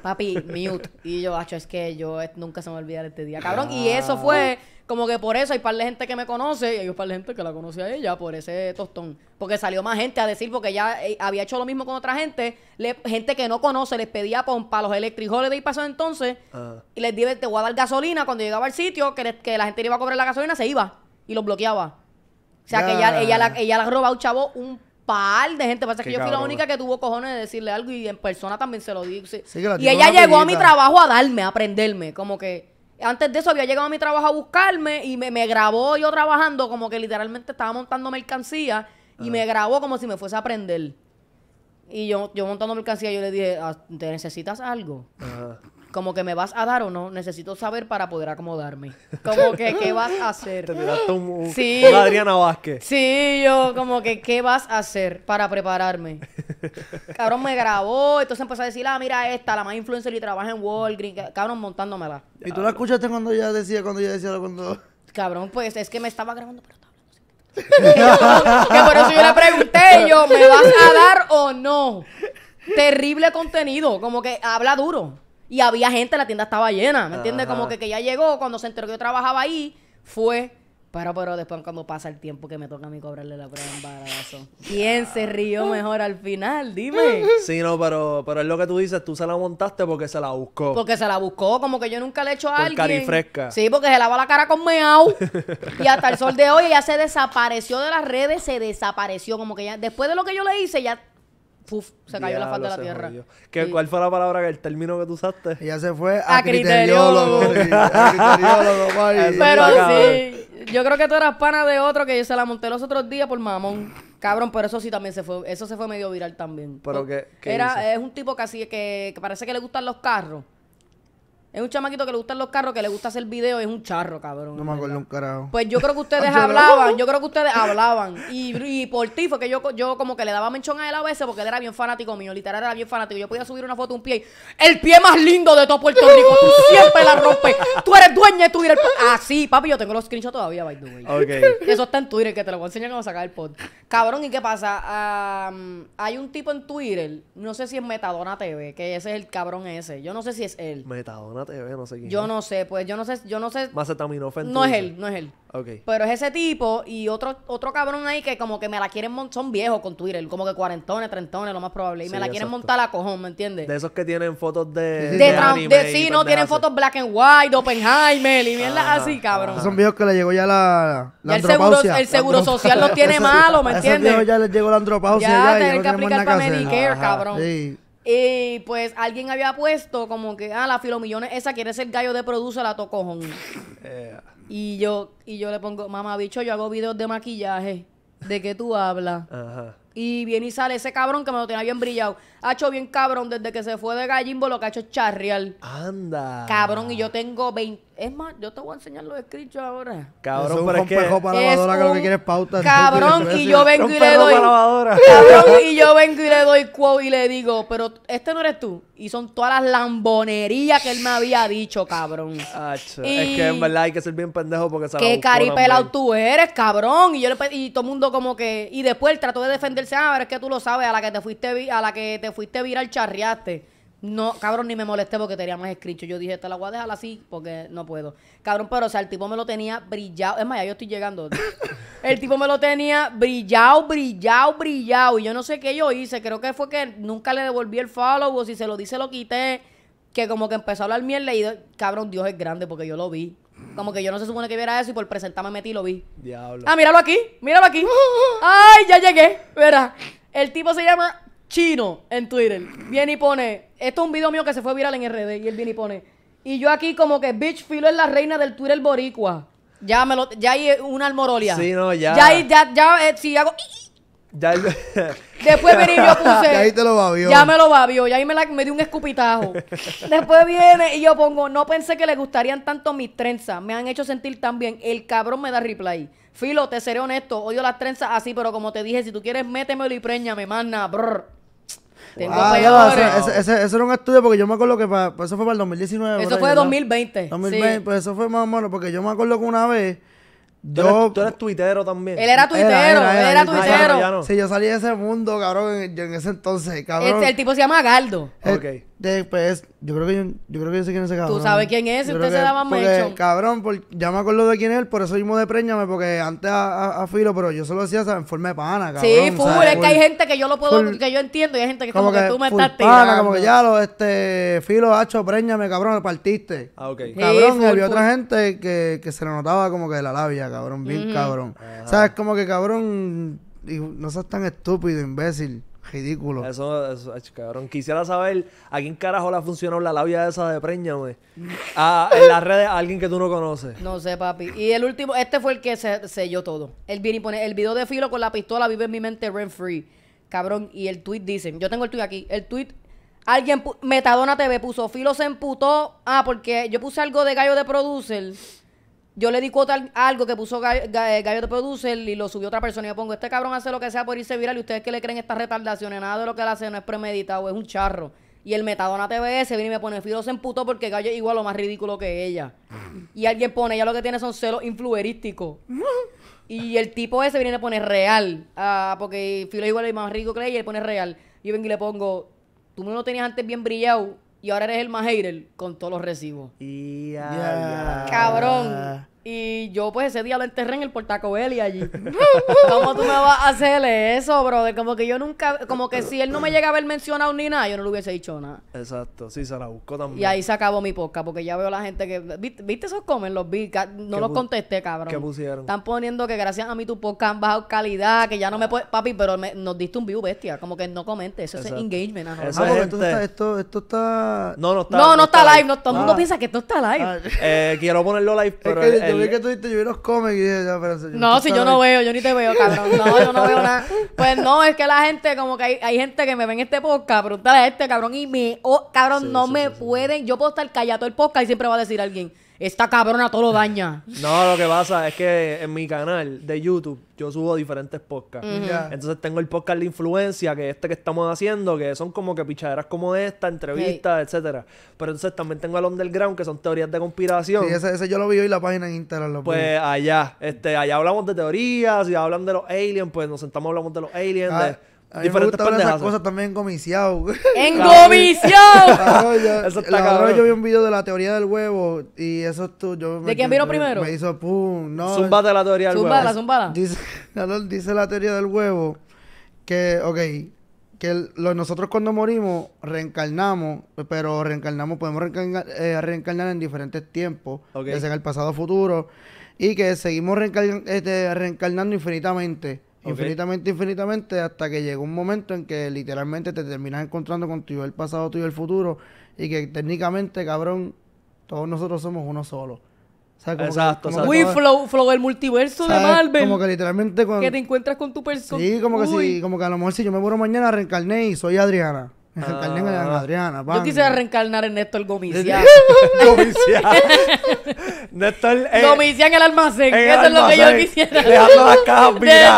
[SPEAKER 3] Papi, mute. Y yo, hacho, es que yo eh, nunca se me olvidar este día, cabrón. Y eso fue ah. Como que por eso hay par de gente que me conoce y hay un par de gente que la conoce a ella por ese tostón. Porque salió más gente a decir, porque ella eh, había hecho lo mismo con otra gente, le, gente que no conoce, les pedía para los Electric Holiday pasó entonces ah. y les dije, te voy a dar gasolina. Cuando llegaba al sitio, que, que la gente le iba a cobrar la gasolina, se iba y los bloqueaba. O sea, que ella, ella, la, ella la robaba un chavo un par de gente. Pasa que yo fui la única que tuvo cojones de decirle algo y en persona también se lo dije. y ella llegó a mi trabajo a darme, a aprenderme. Como que antes de eso había llegado a mi trabajo a buscarme y me, me grabó yo trabajando como que literalmente estaba montando mercancía y me grabó como si me fuese a aprender Y yo, yo montando mercancía, yo le dije, ah, ¿te necesitas algo? como que me vas a dar o no, necesito saber para poder acomodarme.
[SPEAKER 2] Como que, ¿qué vas a hacer? Te un,
[SPEAKER 3] sí. Adriana Vázquez. Sí, yo, como que, ¿qué vas a hacer para prepararme? Cabrón me grabó, entonces empezó a decir, ah, mira esta, la más influencer y trabaja en Walgreens, cabrón montándomela.
[SPEAKER 1] ¿Y tú la escuchaste cuando ella decía, cuando ella decía, cuando...
[SPEAKER 3] Cabrón, pues es que me estaba grabando, pero estaba hablando. que por eso yo le pregunté, yo, ¿me vas a dar o no? Terrible contenido, como que habla duro. Y había gente, la tienda estaba llena, ¿me entiendes? Como que, que ya llegó, cuando se enteró que yo trabajaba ahí, fue... Pero, pero después cuando pasa el tiempo que me toca a mí cobrarle la prueba de embarazo. ¿Quién se rió mejor al final?
[SPEAKER 2] Dime. Sí, no, pero, pero es lo que tú dices, tú se la montaste porque se la buscó. Porque
[SPEAKER 3] se la buscó, como que yo nunca le he hecho a Por carifresca. Sí, porque se lava la cara con meao. y hasta el sol de hoy ya se desapareció de las redes, se desapareció. Como que ya, después de lo que yo le hice, ya se cayó la falda de la tierra.
[SPEAKER 2] ¿Cuál fue la palabra, el término que tú usaste? Ella se fue a, a criteriólogo. pero
[SPEAKER 3] sí, yo creo que tú eras pana de otro que yo se la monté los otros días por mamón. Cabrón, pero eso sí también se fue, eso se fue medio viral también. Pero era, es un tipo casi que, que parece que le gustan los carros. Es un chamaquito que le gustan los carros, que le gusta hacer videos, es un charro, cabrón. No
[SPEAKER 1] me acuerdo un carajo.
[SPEAKER 3] Pues yo creo que ustedes hablaban, yo creo que ustedes hablaban. Y, por ti fue que yo, yo como que le daba menchón a él a veces porque él era bien fanático mío, literal era bien fanático. Yo podía subir una foto de un pie el pie más lindo de todo Puerto Rico, tú siempre la rompes. Tú eres dueña de Twitter. Ah, papi, yo tengo los screenshots todavía, by the way. Eso está en Twitter, que te lo voy a enseñar a sacar el pod. Cabrón, ¿y qué pasa? hay un tipo en Twitter, no sé si es Metadona TV, que ese es el cabrón ese. Yo no sé si es él.
[SPEAKER 2] Metadona yo no
[SPEAKER 3] sé, pues yo no sé, yo no sé.
[SPEAKER 2] No es él, no es él. Ok.
[SPEAKER 3] Pero es ese tipo y otro, otro cabrón ahí que como que me la quieren montar, son viejos con Twitter, como que cuarentones, trentones, lo más probable. Y me la quieren montar a cojón, ¿me entiendes?
[SPEAKER 2] De esos que tienen fotos de.
[SPEAKER 3] De, sí, no, tienen fotos black and white, de Oppenheimer y mierda así, cabrón. Esos
[SPEAKER 1] son viejos que le llegó ya la. la el seguro, el seguro social los tiene malo, ¿me entiendes? ya les llegó la andropausia. Ya, ya, que aplicar para Medicare, cabrón. Sí.
[SPEAKER 3] Y pues alguien había puesto como que, ah, la Filomillones esa quiere ser gallo de produce, la tocojón. Eh. Y yo y yo le pongo, mamá bicho, yo hago videos de maquillaje. ¿De que tú hablas? Y viene y sale ese cabrón que me lo tenía bien brillado ha hecho bien cabrón desde que se fue de Gallimbo lo que ha hecho Charrial. Anda. Cabrón, y yo tengo 20. Es más, yo te voy a enseñar los escritos ahora.
[SPEAKER 1] Cabrón, que pauta. Cabrón, y yo vengo y le doy. Cabrón, y yo vengo
[SPEAKER 3] y le doy quote y le digo, pero este no eres tú. Y son todas las lambonerías que él me había dicho, cabrón.
[SPEAKER 2] Es que en verdad hay que ser bien pendejo porque se Qué caripelado
[SPEAKER 3] tú eres, cabrón. Y yo le... y todo el mundo como que y después trató de defenderse, a ah, ver es que tú lo sabes, a la que te fuiste a la que te fuiste viral, charreaste. No, cabrón, ni me molesté porque tenía más escrito. Yo dije, te la voy a dejar así porque no puedo. Cabrón, pero o sea, el tipo me lo tenía brillado. Es más, ya yo estoy llegando. el tipo me lo tenía brillado, brillado, brillado. Y yo no sé qué yo hice. Creo que fue que nunca le devolví el follow o si se lo dice lo quité. Que como que empezó a hablar mierda y cabrón, Dios es grande porque yo lo vi. Como que yo no se supone que viera eso y por presentarme metí lo vi. Diablo. Ah, míralo aquí, míralo aquí. Ay, ya llegué. Verá. El tipo se llama Chino en Twitter viene y pone, esto es un video mío que se fue viral en RD y él viene y pone, y yo aquí como que bitch Filo es la reina del Twitter boricua. Ya me lo, ya hay una almorolia. Sí, no, ya. Ya hay, ya, ya, eh, si hago
[SPEAKER 2] ya
[SPEAKER 3] Después viene y yo puse. Ya ahí te lo babió. Ya me lo babió. Ya ahí me, la, me dio un escupitajo. Después viene y yo pongo. No pensé que le gustarían tanto mis trenzas. Me han hecho sentir tan bien. El cabrón me da replay. Filo, te seré honesto. Odio las trenzas así, pero como te dije, si tú quieres, métemelo y préñame, me nada. Tengo ah, eso,
[SPEAKER 1] ese, era un estudio porque yo me acuerdo que para, pues eso fue para el 2019. Eso fue de 2020. 2020, pues eso fue más o menos, porque yo me acuerdo que una vez. tú, eres, tuitero también. Él era tuitero, él era tuitero. Ah, sí, yo salí de ese mundo, cabrón, en, ese entonces, cabrón. Este, el tipo
[SPEAKER 3] se llama Galdo.
[SPEAKER 1] ok. Después, yo creo que yo, creo que sé quién es ese cabrón. Tú sabes quién es, y usted se daba mucho. Cabrón, ya me acuerdo de quién es por eso mismo de préñame, porque antes a, filo, pero yo solo decía en forma de pana, cabrón. Sí, full, es que hay
[SPEAKER 3] gente que yo lo puedo, que yo entiendo, y hay gente que como, que, tú me estás pana, tirando. como que ya
[SPEAKER 1] lo, este, filo, hacho, préñame, cabrón, partiste. Ah, ok. Cabrón, había otra gente que, que se le notaba como que de la labia, cabrón, bien cabrón. sabes O sea, es como que cabrón, no seas tan estúpido, imbécil. Ridículo.
[SPEAKER 2] Eso, cabrón. Quisiera saber a quién carajo la funcionó la labia esa de preña güey en las redes alguien que tú no conoces.
[SPEAKER 3] No sé, papi. Y el último, este fue el que se, selló todo. Él viene y pone el video de filo con la pistola, vive en mi mente rent free. Cabrón. Y el tweet dicen, yo tengo el tweet aquí. El tweet, alguien, Metadona TV puso, filo se emputó. Ah, porque yo puse algo de gallo de producer yo le di cuota algo que puso eh, Gallo de Producer y lo subió otra persona. Y yo pongo, este cabrón hace lo que sea por irse viral y ustedes que le creen estas retardaciones, nada de lo que él hace no es premeditado, es un charro. Y el Metadona TVS viene y me pone, filo se emputó porque Gallo es igual o más ridículo que ella. Mm. Y alguien pone, ella lo que tiene son celos influerísticos. Y el tipo ese viene y le pone real, ah, porque Filo es igual y más rico que ella y le pone real. Yo vengo y le pongo, tú no lo tenías antes bien brillado y ahora eres el más hater con todos los recibos. ya Cabrón. Y yo, pues, ese día lo enterré en el y allí. ¿Cómo tú me vas a hacerle eso, brother? Como que yo nunca... Como que si él no me llega a haber mencionado ni nada, yo no le hubiese dicho nada.
[SPEAKER 2] Exacto. Sí, se la buscó también. Y ahí se
[SPEAKER 3] acabó mi podcast, porque ya veo la gente que... ¿Viste, esos comen? Los vi. No los contesté, cabrón. ¿Qué pusieron? Están poniendo que gracias a mí tu podcast han bajado calidad, que ya no me puedes... Papi, pero nos diste un view bestia. Como que no comentes. Eso es engagement. ah,
[SPEAKER 1] gente... esto, esto está... No, no está... No, no, no está, live. todo el mundo piensa
[SPEAKER 3] que esto está live. Ah.
[SPEAKER 1] Eh, quiero ponerlo live, pero... Yo vi que tú yo vi los cómics y ya, pero No, si yo no veo,
[SPEAKER 3] yo ni te veo, cabrón. No, yo no veo nada. Pues no, es que la gente, como que hay, hay gente que me ven este podcast, preguntale a este cabrón y me, oh, cabrón, no me pueden. Yo puedo estar callado el podcast y siempre va a decir alguien esta cabrona todo lo daña.
[SPEAKER 2] No, lo que pasa es que en mi canal de YouTube yo subo diferentes podcasts. Entonces tengo el podcast de influencia, que este que estamos haciendo, que son como que pichaderas como esta, entrevistas, etcétera. Pero entonces también tengo el underground, que son teorías de conspiración. Sí, ese,
[SPEAKER 1] yo lo vi hoy la página en Instagram. pues
[SPEAKER 2] allá, este, allá hablamos de teorías, y hablan de los aliens, pues nos sentamos hablamos de los aliens, de ah, a mí me gustaban esas cosas
[SPEAKER 1] también en ¡Engomiciado! yo, eso Yo vi un video de la teoría del huevo y eso es tú. Yo ¿De me, quién vino primero? Me hizo pum. No, la teoría del huevo. Zumbada, zumbada. Dice, dice la teoría del huevo que, ok, que nosotros cuando morimos reencarnamos, pero reencarnamos, podemos reencarnar, eh, en diferentes tiempos, sea en el pasado futuro, y que seguimos este, reencarnando infinitamente. Infinitamente, infinitamente, hasta que llega un momento en que literalmente te terminas encontrando contigo el pasado, tu y el futuro, y que técnicamente, cabrón, todos nosotros somos uno solo. O sea, como Exacto. flow,
[SPEAKER 3] flow, el multiverso de Marvel. Como que
[SPEAKER 1] literalmente Que te
[SPEAKER 3] encuentras con tu persona. Sí, como que si,
[SPEAKER 1] como que a lo mejor si yo me muero mañana, reencarné y soy Adriana. Reencarné en ah. Adriana. Yo quisiera
[SPEAKER 3] reencarnar en Néstor Gomicián.
[SPEAKER 1] Gomicián. Néstor. Eh,
[SPEAKER 3] en el almacén. eso es lo que yo quisiera. Dejando las cajas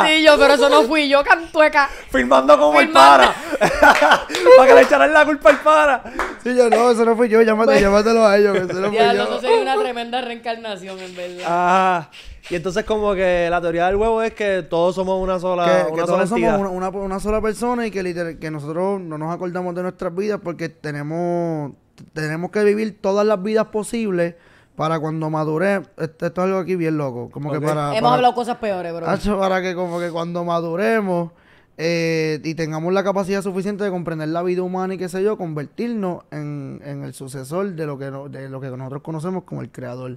[SPEAKER 3] Sí, yo, pero eso no fui yo, cantueca. Firmando como Firmando. el para.
[SPEAKER 1] para que le echaran la culpa al para. Sí, yo no, eso no fui yo. Llámate, pues, llámate a ellos. Eso
[SPEAKER 2] no fui ya, yo.
[SPEAKER 3] Eso sería una tremenda reencarnación, en verdad.
[SPEAKER 2] Ah. Y entonces como que la teoría del huevo es que todos somos una sola que, que todos somos
[SPEAKER 1] una, sola persona y que, nosotros no nos acordamos de nuestras vidas porque tenemos, tenemos que vivir todas las vidas posibles para cuando madure, esto, es algo aquí bien loco, como que para... Hemos hablado
[SPEAKER 3] cosas peores, bro.
[SPEAKER 1] Para que como que cuando maduremos eh, y tengamos la capacidad suficiente de comprender la vida humana y qué sé yo, convertirnos en, el sucesor de lo, que lo que nosotros conocemos como el creador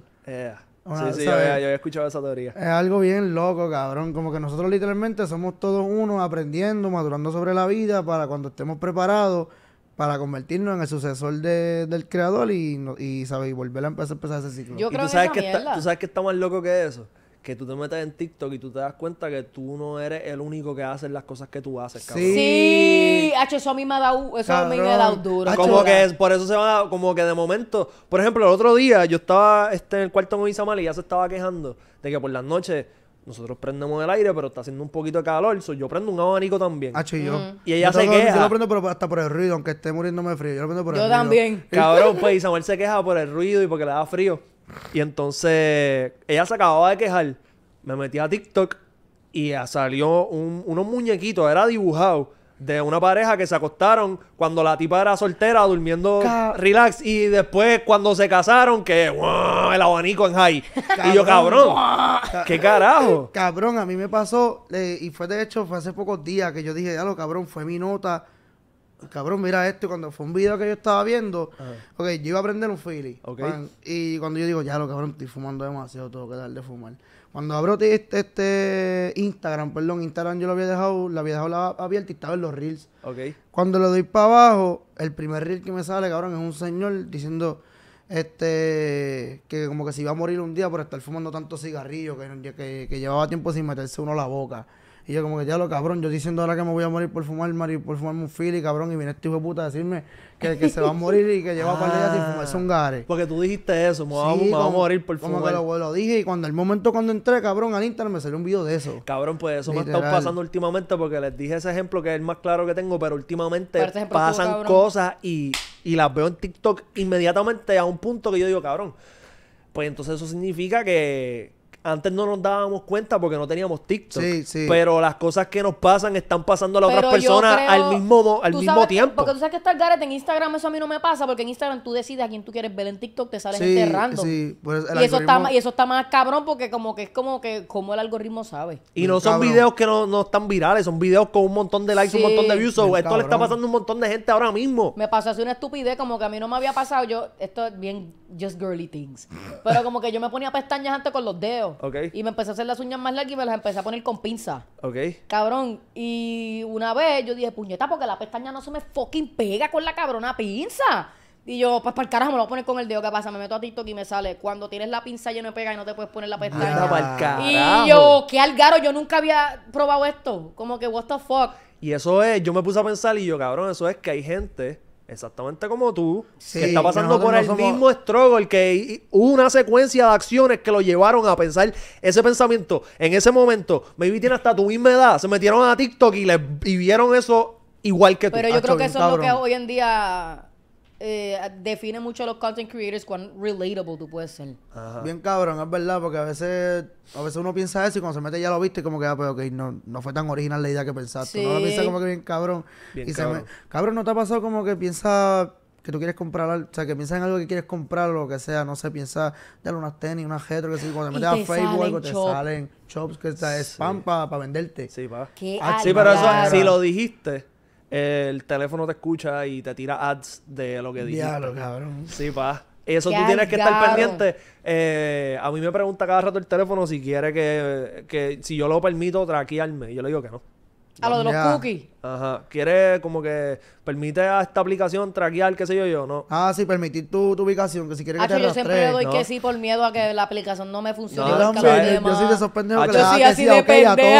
[SPEAKER 1] sí, sí, yo había,
[SPEAKER 2] escuchado esa teoría. Es algo
[SPEAKER 1] bien loco, cabrón. Como que nosotros literalmente somos todos uno, aprendiendo, madurando sobre la vida para cuando estemos preparados para convertirnos en el sucesor del creador y, y, ¿sabes? volver a empezar, ese ciclo. Yo creo ¿Y que sabes
[SPEAKER 2] que tú sabes que está más loco que eso que tú te metes en TikTok y tú te das cuenta que tú no eres el único que hace las cosas que tú haces, cabrón. Sí,
[SPEAKER 3] H, eso a mí me ha dado, eso a mí duro. Como
[SPEAKER 2] que por eso se va, como que de momento, por ejemplo, el otro día yo estaba este, en el cuarto con Isamal y ya se estaba quejando de que por las noches nosotros prendemos el aire, pero está haciendo un poquito de calor, yo prendo un abanico también. yo. Y ella se queja. Yo lo
[SPEAKER 1] prendo hasta por el ruido, aunque esté muriéndome de frío. Yo lo prendo por el ruido. Yo también. Cabrón, pues
[SPEAKER 2] Samuel se queja por el ruido y porque le da frío. Y entonces ella se acababa de quejar. Me metí a TikTok y salió un, unos muñequitos, era dibujado, de una pareja que se acostaron cuando la tipa era soltera durmiendo relax y después cuando se casaron que el abanico en high. y yo, cabrón, ¿qué carajo?
[SPEAKER 1] Cabrón, a mí me pasó eh, y fue de hecho, fue hace pocos días que yo dije, ya lo cabrón, fue mi nota cabrón, mira esto. cuando fue un video que yo estaba viendo, okay, yo iba a aprender un Philly. y cuando yo digo, ya lo cabrón, estoy fumando demasiado, tengo que dejar de fumar. Cuando abro este, este, Instagram, perdón, Instagram yo lo había dejado, lo había dejado abierta y estaba en los reels. Okay. Cuando lo doy para abajo, el primer reel que me sale, cabrón, es un señor diciendo este que como que se iba a morir un día por estar fumando tanto cigarrillo que, que llevaba tiempo sin meterse uno la boca. Y yo como que ya lo cabrón, yo diciendo ahora que me voy a morir por fumar, Mari, por fumar un fili, cabrón, y viene este hijo de puta a decirme que, se va a morir y que lleva ah, par de sin fumarse ah. un gare. Porque tú dijiste eso, me, voy a morir por fumar. Como que lo, dije y cuando el momento cuando entré, cabrón, al internet me salió un video de eso.
[SPEAKER 2] Cabrón, pues eso me ha estado pasando últimamente porque les dije ese ejemplo que es el más claro que tengo, pero últimamente este pasan cosas y, y las veo en TikTok inmediatamente a un punto que yo digo, cabrón, pues entonces eso significa que antes no nos dábamos cuenta porque no teníamos TikTok. Pero las cosas que nos pasan están pasando a las otras personas al mismo, al
[SPEAKER 3] mismo tiempo. Porque tú sabes que estar el garete en Instagram, eso a mí no me pasa, porque en Instagram tú decides a quién tú quieres ver en TikTok, te sale sí, Sí,
[SPEAKER 1] pues, y, eso está, y
[SPEAKER 3] eso está más cabrón porque como que es como que como el algoritmo sabe.
[SPEAKER 2] Y no son videos que no, están virales, son videos con un montón de likes, un montón de views. esto le está pasando a un montón de gente ahora mismo.
[SPEAKER 3] Me pasó así una estupidez, como que a mí no me había pasado. Yo, esto es bien just girly things. Pero como que yo me ponía pestañas antes con los dedos. Y me empecé a hacer las uñas más largas y me las empecé a poner con pinza. Ok. Cabrón. Y una vez yo dije, puñeta, porque la pestaña no se me fucking pega con la cabrona pinza. Y yo, pues para el carajo, me lo voy a poner con el dedo. ¿Qué pasa? Me meto a TikTok y me sale. Cuando tienes la pinza ya no pega y no te puedes poner la pestaña. y yo, qué algaro, yo nunca había probado esto. Como que, what the fuck.
[SPEAKER 2] Y eso es, yo me puse a pensar y yo, cabrón, eso es que hay gente Exactamente como tú, que está pasando por el mismo mismo struggle, que hubo una secuencia de acciones que lo llevaron a pensar ese pensamiento. En ese momento, maybe tiene hasta tu misma edad, se metieron a TikTok y, le, vivieron eso igual que tú. Pero yo
[SPEAKER 3] creo que eso es lo que hoy en día eh, define mucho a los content creators cuán relatable tú puedes ser.
[SPEAKER 1] Bien cabrón, es verdad, porque a veces, a veces uno piensa eso y cuando se mete ya lo viste, como que, ah, pues ok, no, no fue tan original la idea que pensaste. Sí. no lo piensa como que bien cabrón. Bien cabrón. cabrón, ¿no te ha pasado como que piensa que tú quieres comprar, o sea, que piensas en algo que quieres comprar o lo que sea, no sé, piensa, darle unas tenis, unas jetro, que sea, cuando te metes a Facebook te salen shops que está spam para venderte. Sí, Qué Ah, sí, pero eso, si lo
[SPEAKER 2] dijiste el teléfono te escucha y te tira ads de lo que Ya, lo cabrón. Sí, pa. Eso tú tienes que estar pendiente. Eh, a mí me pregunta cada rato el teléfono si quiere que, que si yo lo permito traquearme. Yo le digo que no. A lo de los cookies. Ajá. Quiere como que permite a esta aplicación traquear, qué sé yo, yo, ¿no?
[SPEAKER 1] Ah, sí, permitir tu, tu ubicación, que si quieres
[SPEAKER 2] que te yo siempre le doy que
[SPEAKER 3] sí por miedo a que la aplicación no me funcione. No, yo, yo sí te esos yo le sí, así de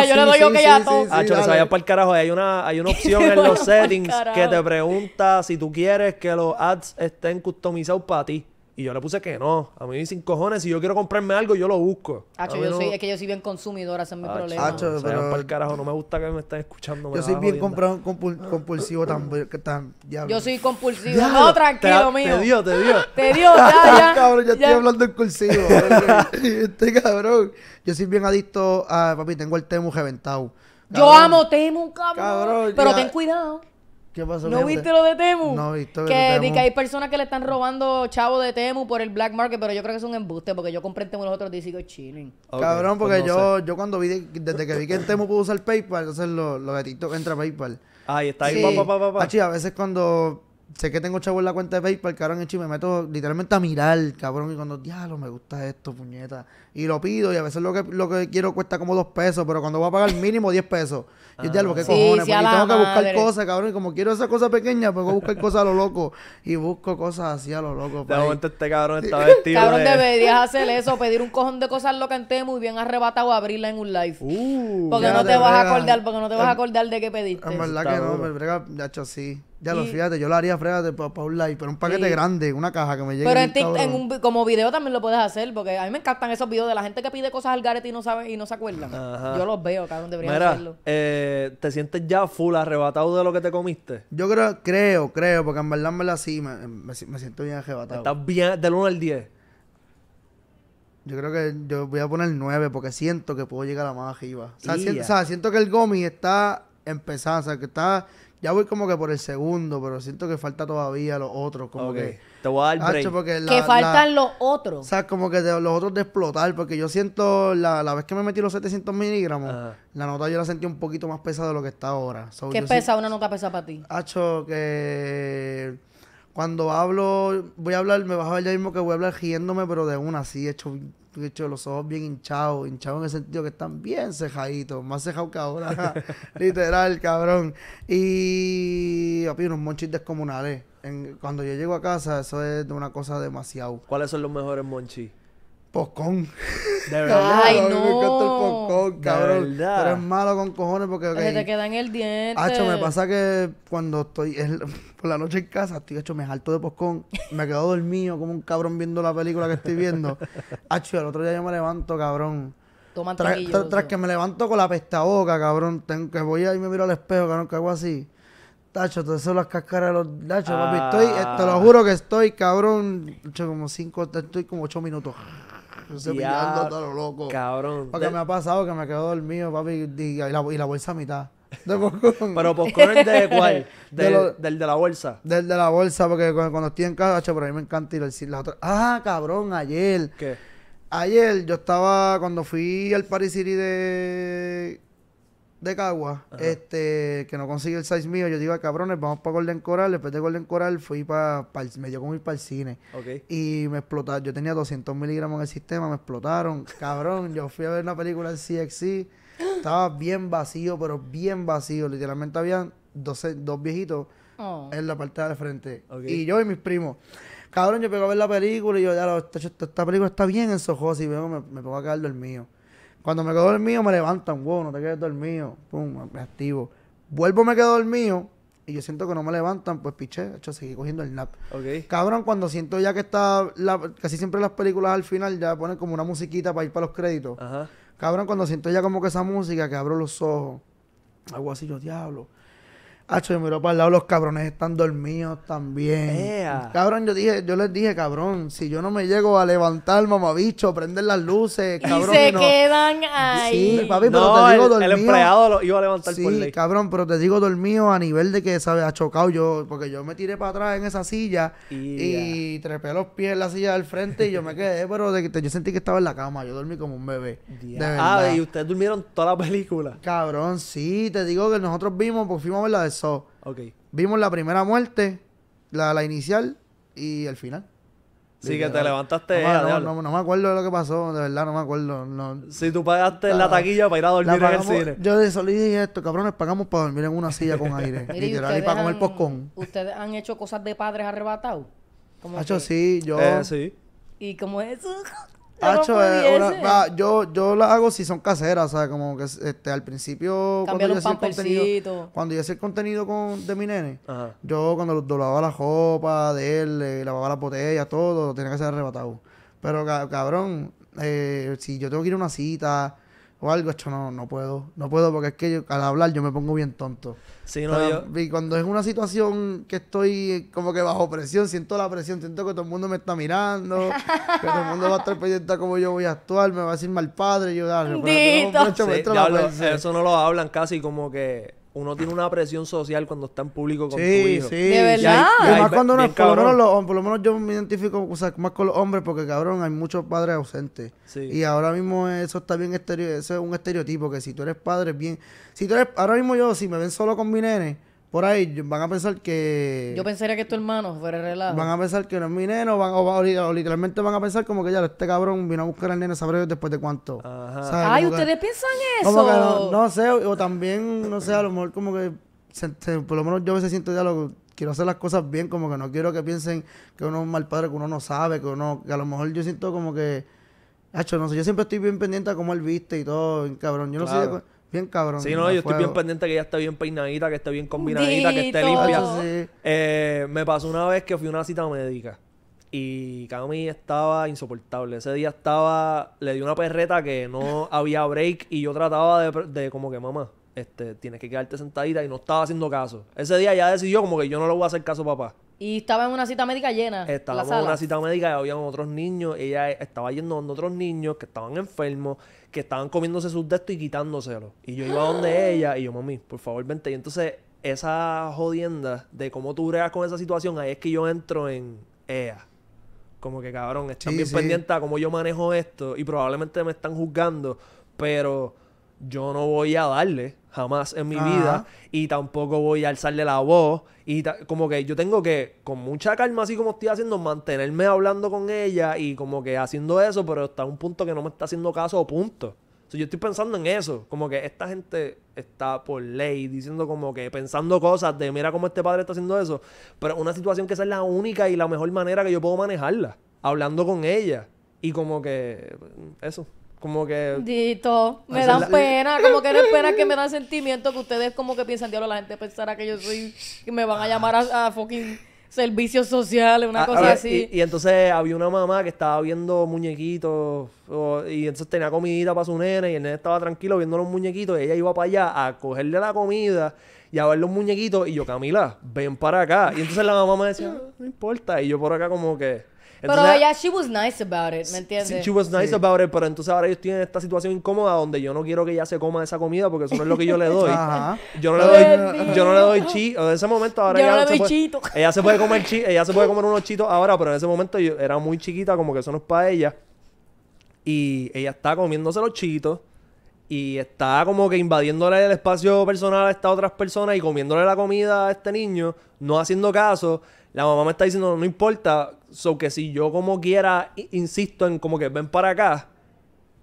[SPEAKER 3] yo le doy ok a todo. para el carajo.
[SPEAKER 2] Hay una, hay una opción en los settings que te pregunta si tú quieres que los ads estén customizados para ti. Y yo le puse que no. A mí sin cojones, si yo quiero comprarme algo, yo lo busco. Ah, yo es
[SPEAKER 3] que yo soy bien consumidor, ese es mi problema. pero... para el
[SPEAKER 2] carajo, no me gusta que me estén escuchando. yo soy bien compulsivo tan,
[SPEAKER 1] tan Yo
[SPEAKER 3] soy compulsivo. no, tranquilo, mío. Te dio, te dio. te dio, ya, ya. cabrón, ya. estoy hablando
[SPEAKER 1] en cursivo. este cabrón. Yo soy bien adicto a, papi, tengo el Temu reventado. Yo amo
[SPEAKER 3] Temu, cabrón. pero ten cuidado.
[SPEAKER 1] ¿No viste lo de Temu? No de Temu. Que, hay
[SPEAKER 3] personas que le están robando chavo de Temu por el black market, pero yo creo que es un embuste porque yo compré en Temu los otros días chilling. Cabrón, pues porque yo,
[SPEAKER 1] yo cuando vi, desde que vi que en Temu pudo usar PayPal, entonces lo, lo de entra a PayPal. Ahí está ahí, sí. pa, pa, pa, a veces cuando sé que tengo chavo en la cuenta de PayPal, cabrón, en me meto literalmente a mirar, cabrón, y cuando, diablo, me gusta esto, puñeta. Y lo pido, y a veces lo que, lo que quiero cuesta como dos pesos, pero cuando voy a pagar mínimo diez pesos. Yo te digo, ¿qué cojones? Sí, tengo que buscar cosas, cabrón. Y como quiero esas cosas pequeñas, pues voy a buscar cosas a lo loco. Y busco cosas así a lo loco. De momento
[SPEAKER 2] este cabrón está vestido.
[SPEAKER 1] Cabrón, de... deberías hacer
[SPEAKER 3] eso, pedir un cojón de cosas lo en Temu y bien arrebatado abrirla en un live. Uh, porque no te, vas a acordar, porque no te vas a acordar de qué pediste. En verdad que no,
[SPEAKER 1] me brega, de hecho así. Ya lo fíjate, yo lo haría, fíjate, para un live, pero un paquete grande, una caja que me llegue. Pero
[SPEAKER 3] como video también lo puedes hacer, porque a mí me encantan esos videos de la gente que pide cosas al garete y no sabe y no se acuerdan. Yo los veo, acá debería Mira, hacerlo.
[SPEAKER 2] Eh, ¿te sientes ya full arrebatado de lo que te comiste?
[SPEAKER 1] Yo creo, creo, creo, porque en verdad, en verdad sí, me, siento bien arrebatado. ¿Estás bien del 1 al 10? Yo creo que yo voy a poner 9 porque siento que puedo llegar a más arriba. O siento, que el gomi está empezando, o sea, que está ya voy como que por el segundo, pero siento que falta todavía los otros. Como que.
[SPEAKER 2] Te voy a dar Porque que faltan los
[SPEAKER 3] otros. O
[SPEAKER 1] sea, como que los otros de explotar, porque yo siento, la, vez que me metí los 700 miligramos, la nota yo la sentí un poquito más pesada de lo que está ahora. ¿Qué pesa
[SPEAKER 3] una nota pesa para ti?
[SPEAKER 1] Hacho, que. Cuando hablo, voy a hablar, me bajo el ya mismo que voy a hablar riéndome, pero de una así, hecho de hecho, los ojos bien hinchados, hinchados en el sentido que están bien cejaditos, más cejados que ahora, literal, cabrón. Y, papi, unos monchis descomunales. cuando yo llego a casa, eso es de una cosa demasiado. ¿Cuáles son los mejores monchis? Pocón. De verdad. Ay, no. Me el cabrón. De verdad. Pero es malo con cojones porque. te quedan el
[SPEAKER 3] diente. Hacho, me pasa
[SPEAKER 1] que cuando estoy por la noche en casa, estoy hecho, me jalto de Poscón. Me quedo dormido como un cabrón viendo la película que estoy viendo. Hacho, el otro día yo me levanto, cabrón.
[SPEAKER 3] Toma tras, que
[SPEAKER 1] me levanto con la pesta cabrón. Tengo, que voy ahí y me miro al espejo, cabrón, que hago así. Tacho, te son las cáscaras de los Nacho, papi. Estoy, eh, te lo ah. juro que estoy, cabrón. como cinco, estoy como ocho minutos cepillando todo lo loco. Cabrón. Porque me ha pasado que me quedo dormido, papi, y, la, bolsa a mitad. Pero popcorn es de cuál? del de la bolsa. Del de la bolsa, porque cuando, estoy en casa, pero por ahí me encanta ir al otras. Ah, cabrón, ayer. ¿Qué? Ayer yo estaba, cuando fui al Paris City de de Cagua, este, que no consiguió el size mío, yo digo, ah, cabrones, vamos para Golden Coral. Después de Golden Coral fui para, pa me dio con ir para el cine. Y me explotaron, yo tenía 200 miligramos en el sistema, me explotaron. Cabrón, yo fui a ver una película del CXC, estaba bien vacío, pero bien vacío. Literalmente habían dos, dos viejitos oh. en la parte de frente. Y yo y mis primos. Cabrón, yo pego a ver la película y yo, ya, este, este, esta, película está bien ensojosa y veo, me, me pongo a caer dormido. Cuando me quedo dormido, me levantan, wow, no te quedes dormido, pum, me activo. Vuelvo, me quedo dormido y yo siento que no me levantan, pues piché, de hecho, seguí cogiendo el nap. Cabrón, cuando siento ya que está, casi siempre las películas al final ya ponen como una musiquita para ir para los créditos. Ajá. Cabrón, cuando siento ya como que esa música, que abro los ojos, algo así, yo, diablo Ah, me miro para el lado, los cabrones están dormidos también. Cabrón, yo dije, yo les dije, cabrón, si yo no me llego a levantar, mamabicho, prender las luces, cabrón. Y se quedan
[SPEAKER 3] ahí. Sí, papi, pero te digo dormido. El empleado lo
[SPEAKER 1] iba a levantar por ley. cabrón, pero te digo dormido a nivel de que, ¿sabes? Ha chocado yo, porque yo me tiré para atrás en esa silla y trepé los pies en la silla del frente y yo me quedé, pero de, yo sentí que estaba en la cama, yo dormí como un bebé. De verdad. Ah, y ustedes durmieron toda la película. Cabrón, sí, te digo que nosotros vimos, porque fuimos a ver la decisión. Ok. Vimos la primera muerte, la, inicial y el final. Sí, que te
[SPEAKER 2] levantaste. No,
[SPEAKER 1] me acuerdo de lo que pasó, de verdad, no me acuerdo.
[SPEAKER 2] Si tú pagaste la, taquilla para ir a dormir en el cine.
[SPEAKER 1] Yo de solí dije esto, cabrones, pagamos para dormir en una silla con aire. Literal, y, para comer poscón.
[SPEAKER 3] ¿Ustedes han hecho cosas de padres arrebatados? Hacho, sí, yo. Eh, sí. ¿Y cómo es eso? Eh,
[SPEAKER 1] yo, yo las hago si son caseras, Como que este, al principio, cuando yo, hacía el contenido, cuando yo el contenido con, de mi nene, yo cuando doblaba la ropa de él, lavaba las botellas, todo, tenía que ser arrebatado. Pero cabrón, eh, si yo tengo que ir a una cita, o algo, hecho, no, no puedo. No puedo porque es que yo, al hablar yo me pongo bien tonto. Sí, no, yo... Y cuando es una situación que estoy como que bajo presión, siento la presión, siento que todo el mundo me está mirando, que todo el mundo va a estar pendiente a cómo yo voy a actuar, me va a decir mal padre, yo, dale, pues,
[SPEAKER 2] eso no lo hablan casi como que uno tiene una presión social cuando está en público con tu hijo. Sí, sí. De verdad. cuando uno, por lo,
[SPEAKER 1] menos por lo, menos yo me identifico más con los hombres porque, cabrón, hay muchos padres ausentes. Y ahora mismo eso está bien, eso es un estereotipo que si tú eres padre, bien... Si tú eres... Ahora mismo yo, si me ven solo con mi nene, por ahí van a pensar que. Yo
[SPEAKER 3] pensaría que es tu hermano, fuera relajo. Van a
[SPEAKER 1] pensar que no es mi neno, van, o, literalmente van a pensar como que ya este cabrón vino a buscar al nene, sabré después de cuánto. Ajá. Ay, ¿ustedes piensan eso? Como que no, sé, o también, no sé, a lo mejor como que. por lo menos yo a veces siento ya lo quiero hacer las cosas bien, como que no quiero que piensen que uno es un mal padre, que uno no sabe, que a lo mejor yo siento como que. hecho, no sé, yo siempre estoy bien pendiente a cómo él viste y todo, cabrón. Yo no sé cabrón. Sí, no, yo estoy bien
[SPEAKER 2] pendiente que ella esté bien peinadita, que esté bien combinadita, que esté limpia. Eh, me pasó una vez que fui a una cita médica y Cami estaba insoportable. Ese día estaba, le di una perreta que no había break y yo trataba de, como que mamá, este, tienes que quedarte sentadita y no estaba haciendo caso. Ese día ya decidió como que yo no le voy a hacer caso papá.
[SPEAKER 3] Y estaba en una cita médica llena. Estaba en una
[SPEAKER 2] cita médica y había otros niños. Ella estaba yendo donde otros niños que estaban enfermos que estaban comiéndose sus de y quitándoselo. Y yo iba donde ella y yo, mami, por favor, vente. Y entonces esa jodienda de cómo tú bregas con esa situación, ahí es que yo entro en EA. Como que cabrón, están bien pendientes a cómo yo manejo esto y probablemente me están juzgando, pero yo no voy a darle jamás en mi vida y tampoco voy a alzarle la voz y como que yo tengo que con mucha calma así como estoy haciendo mantenerme hablando con ella y como que haciendo eso pero hasta un punto que no me está haciendo caso o punto yo estoy pensando en eso como que esta gente está por ley diciendo como que pensando cosas de mira cómo este padre está haciendo eso pero una situación que esa es la única y la mejor manera que yo puedo manejarla hablando con ella y como que eso como que...
[SPEAKER 3] Dito, me dan pena, como que no pena que me da sentimiento que ustedes como que piensan, diablo, la gente pensará que yo soy, que me van a llamar a, fucking servicios sociales, una ah, cosa así.
[SPEAKER 2] Y, entonces había una mamá que estaba viendo muñequitos y entonces tenía comidita para su nene y el nene estaba tranquilo viendo los muñequitos y ella iba para allá a cogerle la comida y a ver los muñequitos y yo, Camila, ven para acá. Y entonces la mamá me decía, no importa. Y yo por acá como que pero ella,
[SPEAKER 3] she was nice about it, ¿me entiendes? she was nice
[SPEAKER 2] about it, pero entonces ahora ellos tienen esta situación incómoda donde yo no quiero que ella se coma esa comida porque eso no es lo que yo le doy. Yo no le doy, yo no le doy chi, en ese momento ahora ella, se puede, ella se puede comer chi, ella se puede comer unos chitos ahora, pero en ese momento yo, era muy chiquita, como que eso no es para ella. Y ella está comiéndose los chitos y está como que invadiéndole el espacio personal a estas otras personas y comiéndole la comida a este niño, no haciendo caso. La mamá me está diciendo, no importa, So que si yo como quiera insisto en como que ven para acá,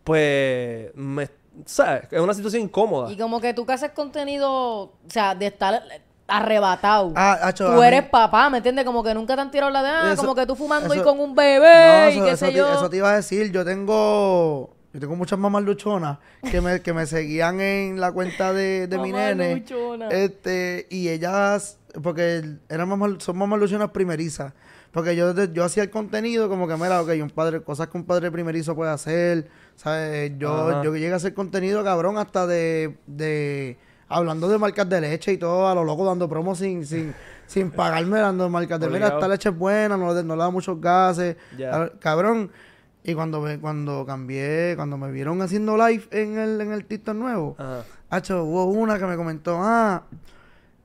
[SPEAKER 2] pues me, ¿sabes? Es una situación incómoda. Y
[SPEAKER 3] como que tú que haces contenido, o sea, de estar arrebatado.
[SPEAKER 2] Ah, tú
[SPEAKER 3] eres papá, ¿me entiendes? Como que nunca te han tirado la de, ah, como que tú fumando y con un bebé eso, Te,
[SPEAKER 1] iba a decir, yo tengo... Yo tengo muchas mamás luchonas que me, que me seguían en la cuenta de, de mi nene. Luchona. Este, y ellas, porque eran son mamás luchonas primerizas. Porque yo, yo hacía el contenido como que, mira, ok, un padre, cosas que un padre primerizo puede hacer. ¿Sabes? Yo, Yo yo llegué a hacer contenido, cabrón, hasta de, de hablando de marcas de leche y todo, a lo loco dando promos sin, sin, sin pagarme, dando marcas de leche. Esta leche buena, no, no le da muchos gases. Cabrón. Y cuando cuando cambié, cuando me vieron haciendo live en el, en el TikTok nuevo, ha hecho hubo una que me comentó, ah,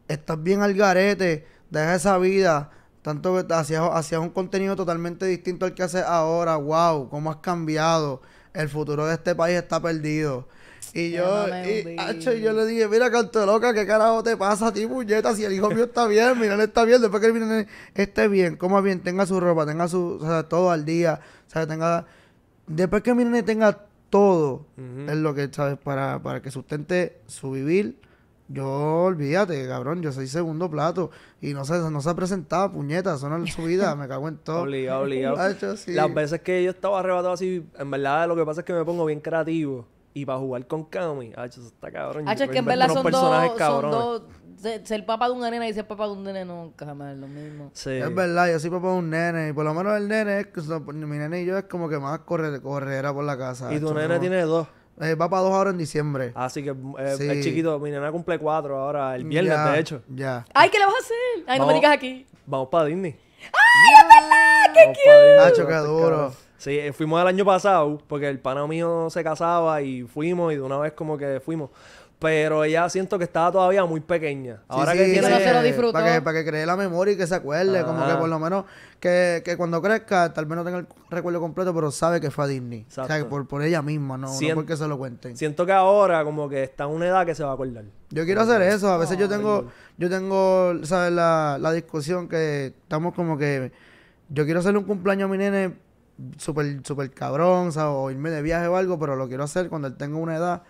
[SPEAKER 1] estás bien al garete, deja esa vida, tanto que hacías, un contenido totalmente distinto al que haces ahora. ¡Wow! ¿Cómo has cambiado? El futuro de este país está perdido. Y yo, y, yo le dije, mira, canto loca, ¿qué carajo te pasa a ti, puñeta? Si el hijo mío está bien, mira, él está bien. Después que el nene esté bien, coma bien, tenga su ropa, tenga su, todo al día, o tenga... Después que mi nene tenga todo, es lo que, ¿sabes? Para, para que sustente su vivir, yo, olvídate, cabrón, yo soy segundo plato. Y no se, no se presentado puñeta, son no es su vida, me cago en todo. obligado, obligado. Las
[SPEAKER 2] veces que yo estaba arrebatado así, en verdad lo que pasa es que me pongo bien creativo. Y para jugar con Kami, hacho, eso está
[SPEAKER 1] cabrón. es que en verdad son dos, son dos,
[SPEAKER 3] Ser papá de una nena y ser papá de un nene nunca jamás es lo mismo.
[SPEAKER 1] Sí. Es verdad, yo soy papá de un nene. Y por lo menos el nene, es, mi nene y yo es como que más corre, por la casa. Y tu nene tiene dos. Eh, va para dos ahora en diciembre. Así que es eh, el chiquito,
[SPEAKER 2] mi nena cumple cuatro ahora, el viernes, de hecho. Ya.
[SPEAKER 3] Ay, ¿qué le vas a hacer? Ay, no me digas aquí.
[SPEAKER 2] Vamos para Disney. ¡Ay,
[SPEAKER 3] es verdad!
[SPEAKER 4] ¡Qué vamos cute!
[SPEAKER 2] duro. Sí, eh, fuimos el año pasado porque el pana mío se casaba y fuimos y de una vez como que fuimos pero ella siento que estaba todavía muy pequeña. Ahora que sí, tiene... Para que,
[SPEAKER 1] para que cree la memoria y que se acuerde, como que por lo menos que, que, cuando crezca, tal vez no tenga el recuerdo completo, pero sabe que fue a Disney. O sea, que por, por ella misma, no, no porque se lo cuenten.
[SPEAKER 2] Siento que ahora como que está en una edad que se va a acordar. Yo quiero hacer eso, a veces yo tengo,
[SPEAKER 1] yo tengo, ¿sabes? La, la discusión que estamos como que yo quiero hacerle un cumpleaños a mi nene súper, super cabrón, O irme de viaje o algo, pero lo quiero hacer cuando él tenga una edad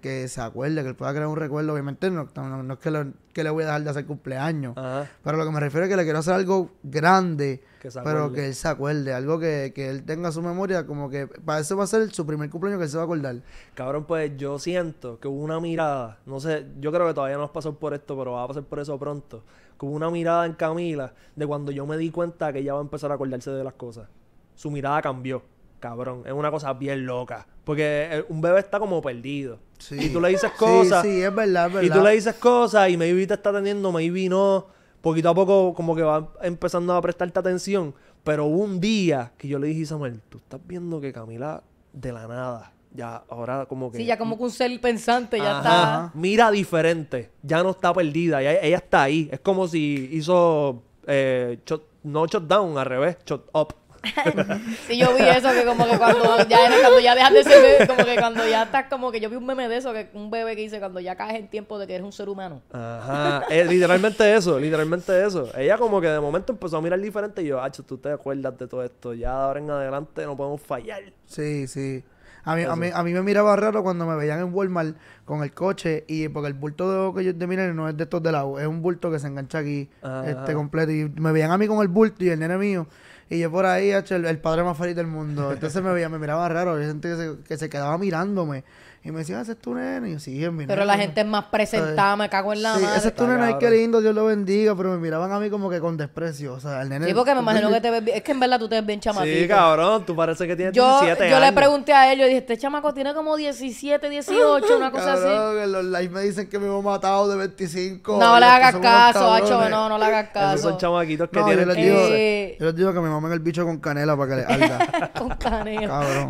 [SPEAKER 1] que, se acuerde, que él pueda crear un recuerdo. Obviamente no, no, es que, que, le voy a dejar de hacer cumpleaños, pero lo que me refiero es que le quiero hacer algo grande,
[SPEAKER 2] pero que él se
[SPEAKER 1] acuerde, algo que, que él tenga su memoria, como que para eso va a ser su primer cumpleaños que él se va a acordar.
[SPEAKER 2] Cabrón, pues yo siento que hubo una mirada, no sé, yo creo que todavía no has pasado por esto, pero va a pasar por eso pronto, como una mirada en Camila de cuando yo me di cuenta que ella va a empezar a acordarse de las cosas. Su mirada cambió cabrón. Es una cosa bien loca. Porque eh, un bebé está como perdido. Y tú le dices cosas. Sí, es verdad, es Y tú le dices cosas y maybe te está atendiendo, maybe no. Poquito a poco como que va empezando a prestarte atención. Pero hubo un día que yo le dije Samuel, tú estás viendo que Camila de la nada. Ya, ahora como que... Sí, ya como
[SPEAKER 3] que un ser pensante, ya está...
[SPEAKER 2] Mira diferente, ya no está perdida, ya, ella está ahí. Es como si hizo... Eh, no shutdown, al revés, shot up. sí, yo vi eso, que como que cuando
[SPEAKER 3] ya, cuando ya dejas de ser como que cuando ya estás, como que yo vi un meme de eso, que un bebé que dice, cuando ya caes en tiempo de que eres un ser humano.
[SPEAKER 2] Ajá, literalmente eso, literalmente eso. Ella como que de momento empezó a mirar diferente y yo, hacho, tú te acuerdas de todo esto, ya ahora en adelante no podemos fallar.
[SPEAKER 1] Sí, sí. A mí, a mí, a, mí, me miraba raro cuando me veían en Walmart con el coche y porque el bulto de, que yo de mi no es de estos de lado, es un bulto que se engancha aquí este completo y me veían a mí con el bulto y el nene mío y yo por ahí, hecho, el, padre más feliz del mundo. Entonces me veía, me miraba raro. Había gente que se quedaba mirándome. Y me decía, ah, ese es tu nene. Y yo, sí, es mi Pero la gente
[SPEAKER 3] es más presentada, me cago en la sí, Ese es tu nene, ay, qué
[SPEAKER 1] lindo, Dios lo bendiga. Pero me miraban a mí como que con desprecio. O sea, el nene. Sí, porque me imagino que te
[SPEAKER 3] ves bien. Es que en verdad tú te ves bien chamaco. Sí, cabrón,
[SPEAKER 1] tú parece que tienes yo, 17 años. Yo le
[SPEAKER 3] pregunté a él, yo dije, este chamaco tiene como 17, 18, una cosa así.
[SPEAKER 1] En los likes me dicen que me hemos matado de 25. No le hagas caso, hacho, no, no le hagas caso. Esos son chamaquitos que tienen yo les, digo, eh... yo les digo que me mamen el bicho con canela para que le con canela. Cabrón.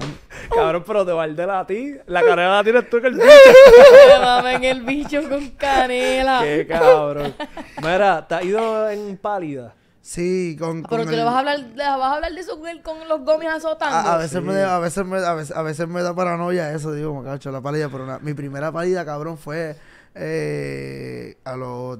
[SPEAKER 2] Cabrón, pero te va a de la ti. La canela la tienes tú que el
[SPEAKER 3] bicho. en el bicho con canela. Qué cabrón.
[SPEAKER 2] Mira, ¿te has ido en
[SPEAKER 1] pálida? Sí, con. Ah, pero con tú le vas a
[SPEAKER 3] hablar, le vas a hablar de eso con los gomis azotando. A, veces me, a
[SPEAKER 1] veces me, a veces, me da paranoia eso, digo, me cacho la pálida, pero una, mi primera pálida, cabrón, fue eh, a los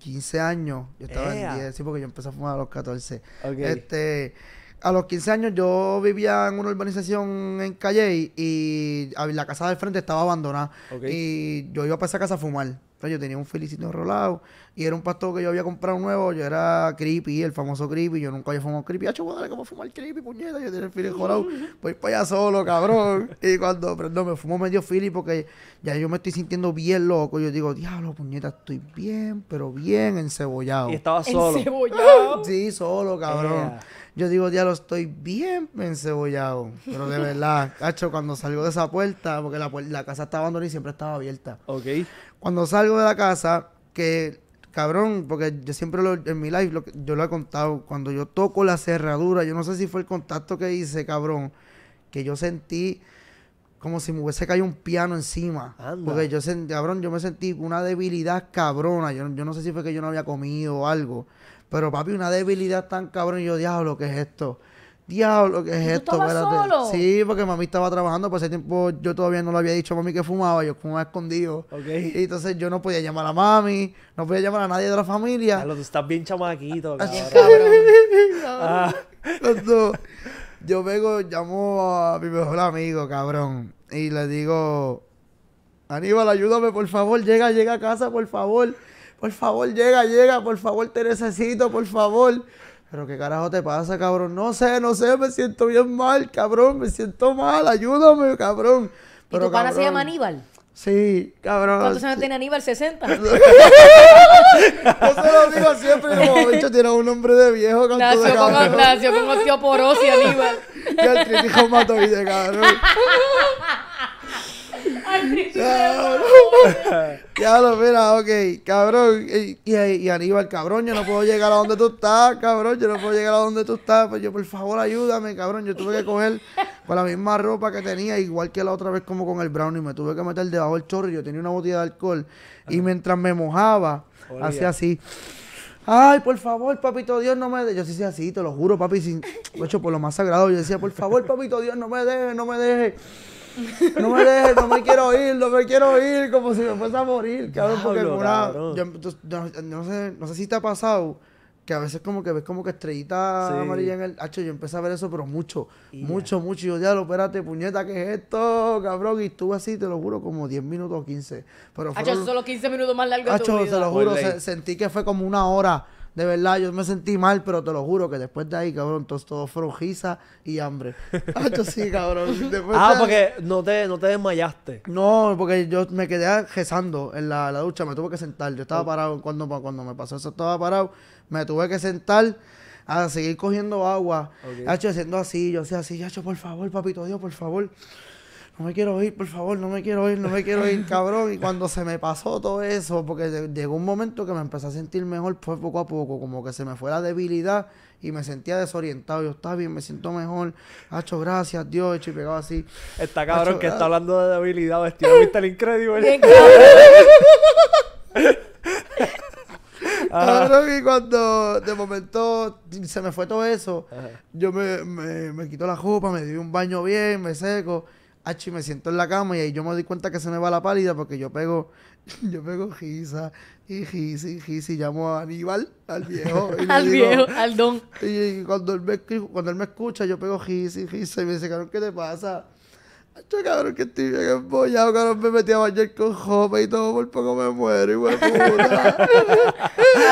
[SPEAKER 1] 15 años. Yo estaba en 10, sí, porque yo empecé a fumar a los 14. Este a los 15 años yo vivía en una urbanización en Calle y la casa del frente estaba abandonada. Y yo iba para esa casa a fumar. Yo tenía un felicito enrolado y era un pasto que yo había comprado nuevo. Yo era creepy, el famoso creepy. Yo nunca había fumado creepy. Ah, dale, ¿cómo fumar creepy, puñeta? Yo tenía el fili enrolado. Voy para allá solo, cabrón. y cuando, me fumo medio fili porque ya yo me estoy sintiendo bien loco. Yo digo, diablo, puñeta, estoy bien, pero bien encebollado. Y estaba solo. Encebollado. sí, solo, cabrón. Yo digo, ya lo estoy bien encebollado. Pero de verdad, cacho, cuando salgo de esa puerta, porque la, la casa estaba abandonada y siempre estaba abierta. Ok. Cuando salgo de la casa, que cabrón, porque yo siempre lo, en mi live, lo, yo lo he contado, cuando yo toco la cerradura, yo no sé si fue el contacto que hice, cabrón, que yo sentí como si me hubiese caído un piano encima. Porque yo sentí, cabrón, yo me sentí una debilidad cabrona. Yo, yo no sé si fue que yo no había comido o algo. Pero papi, una debilidad tan cabrón. Y yo, diablo, ¿qué es esto? Diablo, ¿qué es esto? Sí, porque mami estaba trabajando. Por ese tiempo yo todavía no le había dicho a mami que fumaba. Yo fumaba escondido. Y entonces yo no podía llamar a mami. No podía llamar a nadie de la familia. Claro, tú estás bien chamaquito, cabrón. Ah. yo vengo, llamo a mi mejor amigo, cabrón. Y le digo, Aníbal, ayúdame, por favor. Llega, llega a casa, por favor por favor, llega, llega, por favor, te necesito, por favor. Pero qué carajo te pasa, cabrón. No sé, no sé, me siento bien mal, cabrón, me siento mal, ayúdame, cabrón. ¿Y tu pana se llama Aníbal? Sí, cabrón. ¿Cuántos
[SPEAKER 3] años tiene Aníbal? 60. Yo se lo digo siempre, como
[SPEAKER 1] bicho, tiene un nombre de viejo con no, de no, Nació con
[SPEAKER 3] osteoporosis, Aníbal. y artritis
[SPEAKER 1] ¿no? cabrón. Ya mira, ok, cabrón. Y, y, Aníbal, cabrón, yo no puedo llegar a donde tú estás, cabrón. Yo no puedo llegar a donde tú estás. Pues yo, por favor, ayúdame, cabrón. Yo tuve que coger con la misma ropa que tenía, igual que la otra vez, como con el brownie. Me tuve que meter debajo del chorro. Yo tenía una botella de alcohol. Y mientras me mojaba, hacía así. Ay, por favor, papito Dios, no me dejes. Yo sí, sí, así, te lo juro, papi. Sin, hecho, por lo más sagrado, yo decía, por favor, papito Dios, no me dejes, no me deje. No me dejes, no me quiero ir, no me quiero ir, como si me fuese a morir, cabrón. Porque Yo, no, sé, no sé si te ha pasado que a veces como que ves como que estrellita amarillas amarilla en el hacho yo empecé a ver eso pero mucho mucho mucho y yo ya lo espérate puñeta ¿qué es esto cabrón y estuve así te lo juro como 10 minutos o 15 pero fueron,
[SPEAKER 3] 15 minutos más largos de tu te lo juro
[SPEAKER 1] sentí que fue como una hora de verdad, yo me sentí mal, pero te lo juro que después de ahí, cabrón, entonces todo frujiza y hambre. Ah, sí, cabrón. ah, porque no te, no te desmayaste. No, porque yo me quedé rezando en la, ducha, me tuve que sentar. Yo estaba oh. parado cuando, cuando me pasó eso, estaba parado, me tuve que sentar a seguir cogiendo agua. Okay. Hacho, haciendo así, yo hacía así, Hacho, por favor, papito Dios, por favor no me quiero ir, por favor, no me quiero ir, no me quiero ir, cabrón. Y cuando se me pasó todo eso, porque llegó un momento que me empecé a sentir mejor, fue poco a poco, como que se me fue la debilidad y me sentía desorientado. Yo estaba bien, me siento mejor. Hacho, gracias, Dios, hecho y pegado así. Está cabrón que está ah.
[SPEAKER 2] hablando de debilidad, vestido viste el increíble.
[SPEAKER 1] Ah. Cabrón, y cuando de momento se me fue todo eso, yo me, me, me quito la jupa, me di un baño bien, me seco. Y me siento en la cama y ahí yo me doy cuenta que se me va la pálida porque yo pego, yo pego gisa y gisa y gisa y llamo a Aníbal, al viejo. al viejo, al don. Y, cuando, él me, cuando él me escucha, yo pego gisa y gisa y me dice, ¿qué te pasa? Yo, cabrón, que estoy bien Que cabrón. Me metí a bañar con jope y todo, por poco me muero, Y de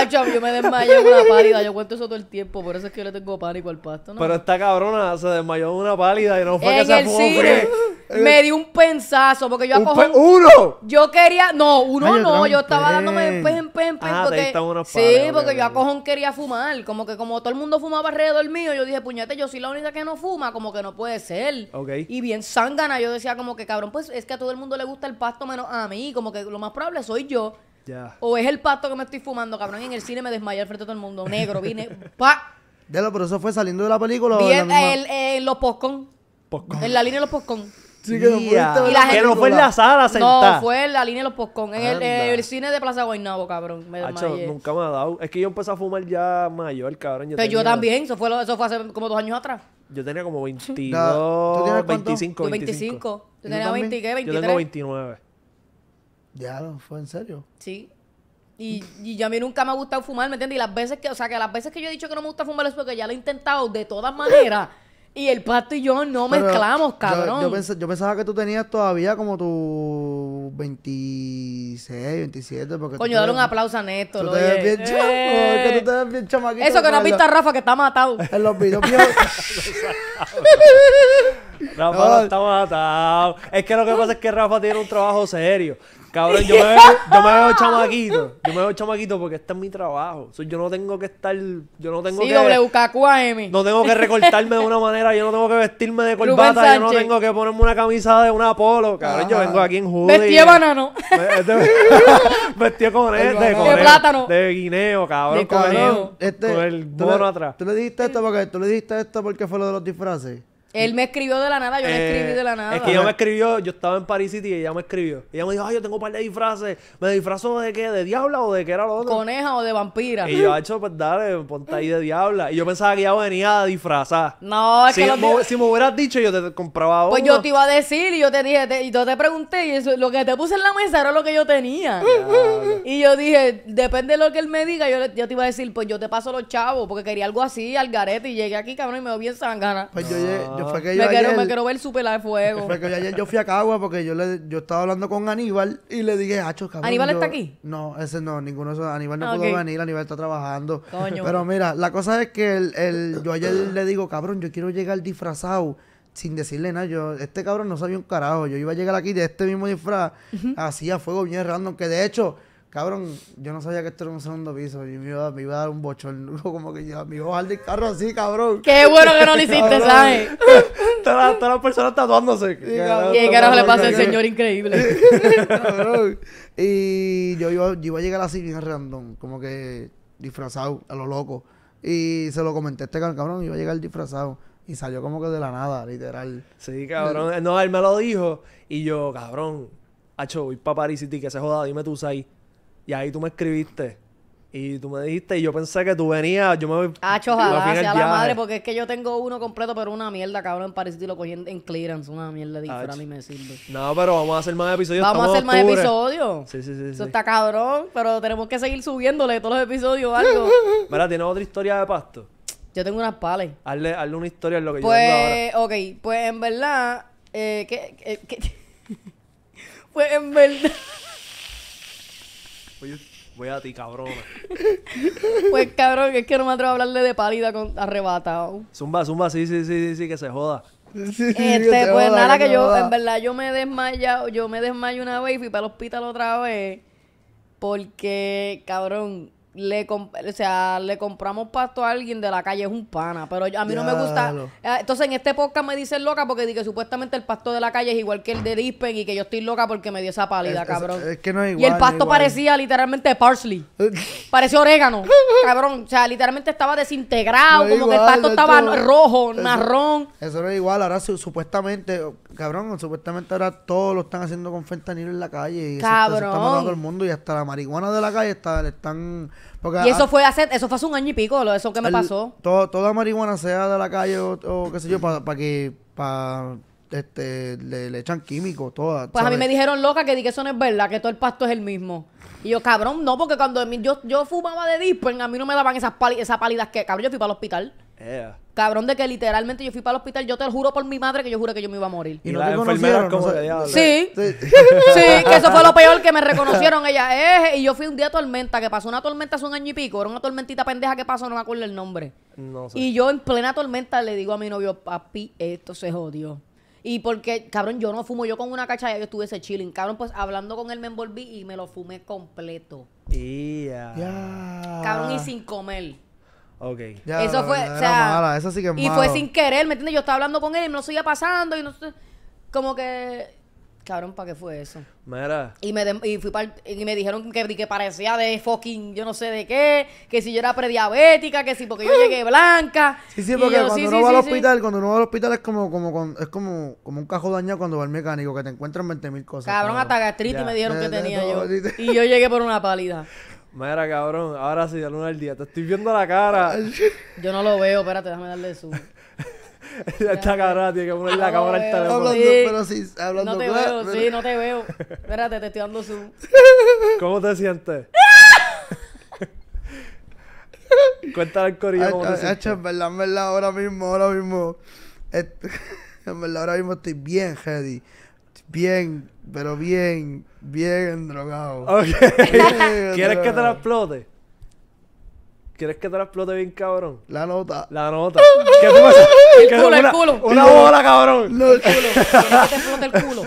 [SPEAKER 3] yo me desmayé en una pálida. Yo cuento eso todo el tiempo, por eso es que yo le tengo pánico al pasto, ¿no? Pero
[SPEAKER 2] esta cabrona se desmayó en una pálida y no fue en que el se cine, eh, Me dio
[SPEAKER 3] un pensazo, porque yo acojo... ¡Uno! Yo quería. No, uno no. Yo estaba dándome pen, pen, pen. Ah, porque... sí, porque, yo a cojón quería fumar. Como que como todo el mundo fumaba alrededor mío, yo dije, puñete, yo soy la única que no fuma, como que no puede ser. Ok. Y bien sangan yo decía como que, cabrón, pues es que a todo el mundo le gusta el pasto menos a mí, como que lo más probable soy yo. O es el pasto que me estoy fumando, cabrón, y en el cine me desmayé al frente de todo el mundo, negro, vine, pa.
[SPEAKER 1] De pero eso fue saliendo de la película. en, El,
[SPEAKER 3] eh, los postcon. En la línea de los postcon. Sí,
[SPEAKER 1] que no, fue en la sala sentada. No,
[SPEAKER 3] fue en la línea de los poscon. En el, cine de Plaza Guaynabo, cabrón. Me nunca
[SPEAKER 2] me ha dado. Es que yo empecé a fumar ya mayor, cabrón. Yo Pero yo también.
[SPEAKER 3] Eso fue, eso fue hace como dos años atrás.
[SPEAKER 2] Yo tenía como 22,
[SPEAKER 3] ¿Tú 25, Yo 25. tenía 20, ¿qué? 23. Yo tengo
[SPEAKER 1] 29.
[SPEAKER 3] Ya, no, fue en serio. Sí. Y, y a mí nunca me ha gustado fumar, ¿me entiendes? Y las veces que, o sea, que las veces que yo he dicho que no me gusta fumar es porque ya lo he intentado de todas maneras. Y el pato y yo no mezclamos, cabrón.
[SPEAKER 1] Yo, pensaba que tú tenías todavía como tu 26, 27. Porque Coño, dale un
[SPEAKER 3] aplauso a Néstor. Tú eh. que tú te ves bien chamaquito. Eso que no has visto a Rafa que está matado. En los videos
[SPEAKER 2] Rafa no está matado. Es que lo que pasa es que Rafa tiene un trabajo serio. Cabrón, yo me, veo, yo me veo chamaquito. Yo me veo chamaquito porque este es mi trabajo. yo no tengo que estar. Yo no tengo
[SPEAKER 3] que. No tengo que recortarme
[SPEAKER 2] de una manera. Yo no tengo que vestirme de corbata. Yo no tengo que ponerme una camisa de una polo. Cabrón, yo vengo aquí en hoodie. Vestido de
[SPEAKER 3] banano.
[SPEAKER 1] Vestí con este. De, plátano. De guineo, cabrón. con, el, este, con atrás. Tú le dijiste esto porque tú le diste esto porque fue lo de los disfraces.
[SPEAKER 3] Él me escribió de la nada, yo le eh, escribí de la nada. Es que ella me
[SPEAKER 2] escribió, yo estaba en Paris City y ella me escribió. Ella me dijo, ay, yo tengo un par de disfraces. ¿Me disfrazo de qué? ¿De diabla o de qué era lo otro? Coneja
[SPEAKER 3] o de vampira. Y yo, ah,
[SPEAKER 2] hecho, pues dale, ponte ahí de diabla. Y yo pensaba que ella venía a disfrazar. No, es que. si me hubieras dicho, yo te compraba Pues yo te
[SPEAKER 3] iba a decir y yo te dije, y yo te pregunté, y eso, lo que te puse en la mesa era lo que yo tenía. y yo dije, depende de lo que él me diga, yo, te iba a decir, pues yo te paso los chavos, porque quería algo así al garete y llegué aquí, cabrón, y me doy bien sangana. Pues yo me, quiero, ver su pela de fuego. Fue
[SPEAKER 1] yo fui a Cagua porque yo le, yo estaba hablando con Aníbal y le dije, "Acho, cabrón. ¿Aníbal está aquí? No, ese no, ninguno de esos. Aníbal no ah, pudo venir, Aníbal está trabajando. Pero mira, la cosa es que yo ayer le digo, cabrón, yo quiero llegar disfrazado sin decirle nada, yo, este cabrón no sabía un carajo. Yo iba a llegar aquí de este mismo disfraz, así a fuego bien random, que de hecho, Cabrón, yo no sabía que esto era un segundo piso. ...y me iba, me iba a dar un bochón... Como que yo, me iba a bajar del carro así, cabrón. Qué bueno que no lo hiciste, ¿sabes? Todas las la personas tatuándose. Sí, cabrón, ¿Qué carajo le pasa al señor increíble?
[SPEAKER 3] cabrón.
[SPEAKER 1] Y yo iba, yo iba a llegar así bien random. Como que disfrazado, a lo loco. Y se lo comenté a este cabrón. Iba a llegar disfrazado. Y salió como que de la nada, literal. Sí, cabrón.
[SPEAKER 2] No, él me lo dijo. Y yo, cabrón. Hacho, voy para París City, que se joda. Dime tú, ¿sabes? Y ahí tú me escribiste. Y tú me dijiste, y yo pensé que tú venías, yo me Ah, ojalá, sea la madre,
[SPEAKER 3] porque es que yo tengo uno completo, pero una mierda, cabrón, en París y lo cogí en, clearance, una mierda diferente mí me sirve.
[SPEAKER 2] No, pero vamos a hacer más episodios. Vamos a hacer más episodios. Sí, sí, sí. Eso está
[SPEAKER 3] cabrón, pero tenemos que seguir subiéndole todos los episodios o algo.
[SPEAKER 2] Mira, ¿tienes otra historia de pasto? Yo tengo unas pales. Hazle, una historia lo que pues,
[SPEAKER 3] yo ahora. Ok, pues en verdad, eh, pues en verdad.
[SPEAKER 2] Pues Oye, voy a ti, cabrón.
[SPEAKER 3] Pues cabrón, es que no me atrevo a hablarle de pálida con arrebatado.
[SPEAKER 2] Zumba, zumba, sí, sí, sí, sí, que se joda.
[SPEAKER 4] Este,
[SPEAKER 3] pues nada, que, yo, en verdad, yo me desmayo yo me desmayo una vez y fui para el hospital otra vez. Porque, cabrón, le o sea, le compramos pasto a alguien de la calle, es un pana, pero a mí no me gusta. Eh, entonces en este podcast me dicen loca porque dije supuestamente el pasto de la calle es igual que el de Dispen y que yo estoy loca porque me dio esa pálida, cabrón.
[SPEAKER 1] Es, que no es igual, y el pasto
[SPEAKER 3] parecía literalmente parsley. parecía orégano, cabrón. O sea, literalmente estaba desintegrado, como que el pasto estaba rojo,
[SPEAKER 1] marrón. Eso no es igual, ahora supuestamente Cabrón, supuestamente ahora todos lo están haciendo con fentanilo en la calle. Y Se está, matando el mundo y hasta la marihuana de la calle está, le están... y eso fue
[SPEAKER 3] hace, eso fue hace un año y pico, lo, eso que me pasó.
[SPEAKER 1] toda marihuana, sea de la calle o, qué sé yo, para que... para este, le, echan químicos, todas. Pues a mí me
[SPEAKER 3] dijeron loca que di que eso no es verdad, que todo el pasto es el mismo. Y yo, cabrón, no, porque cuando yo, yo fumaba de dispen, a mí no me daban esas, esas pálidas que, cabrón, yo fui para el hospital. Cabrón de que literalmente yo fui para el hospital, yo te lo juro por mi madre que yo juré que yo me iba a morir. Y,
[SPEAKER 4] no te conocieron, como Sí. Sí. que eso fue lo
[SPEAKER 3] peor que me reconocieron ella. Eh, y yo fui un día tormenta, que pasó una tormenta hace un año y pico, era una tormentita pendeja que pasó, no me acuerdo el nombre. No Y yo en plena tormenta le digo a mi novio, papi, esto se jodió. Y porque, cabrón, yo no fumo, yo con una cachaya yo estuve ese chilling. Cabrón, pues hablando con él me envolví y me lo fumé completo.
[SPEAKER 2] Ya. Ya.
[SPEAKER 3] Cabrón, y sin comer.
[SPEAKER 2] Ok. eso fue, sí que es Y fue sin
[SPEAKER 3] querer, ¿me entiendes? Yo estaba hablando con él y me lo seguía pasando y no sé, como que cabrón, ¿para qué fue eso? Mira. Y me, y fui y me dijeron que, que, parecía de fucking, yo no sé de qué, que si yo era prediabética, que si porque yo llegué blanca. Sí, sí, porque cuando uno va al hospital,
[SPEAKER 1] cuando uno va al hospital es como, como, es
[SPEAKER 3] como, como
[SPEAKER 1] un cajo dañado cuando va al mecánico, que te encuentran 20 mil cosas. Cabrón, hasta gastritis me dijeron que tenía
[SPEAKER 2] yo.
[SPEAKER 3] Y yo llegué por una pálida.
[SPEAKER 2] Mira, cabrón, ahora sí, la luna al día. Te estoy viendo la cara.
[SPEAKER 3] Yo no lo veo, espérate, déjame darle zoom. Esta cabrón, tiene que poner la cámara al teléfono. pero sí, hablando No te veo, sí, no te veo. Espérate, te estoy dando zoom.
[SPEAKER 1] ¿Cómo te sientes? Cuéntale al corillo cómo te sientes. En verdad, en verdad, ahora mismo, ahora mismo. En verdad, ahora mismo estoy bien, Hedy. Bien, pero bien Bien drogado. ¿Quieres que te la
[SPEAKER 2] explote? ¿Quieres que te la explote bien, cabrón? La nota. La nota. ¿Qué tú El culo, el culo. Una bola, cabrón. el culo. ¿Quieres que te explote el culo?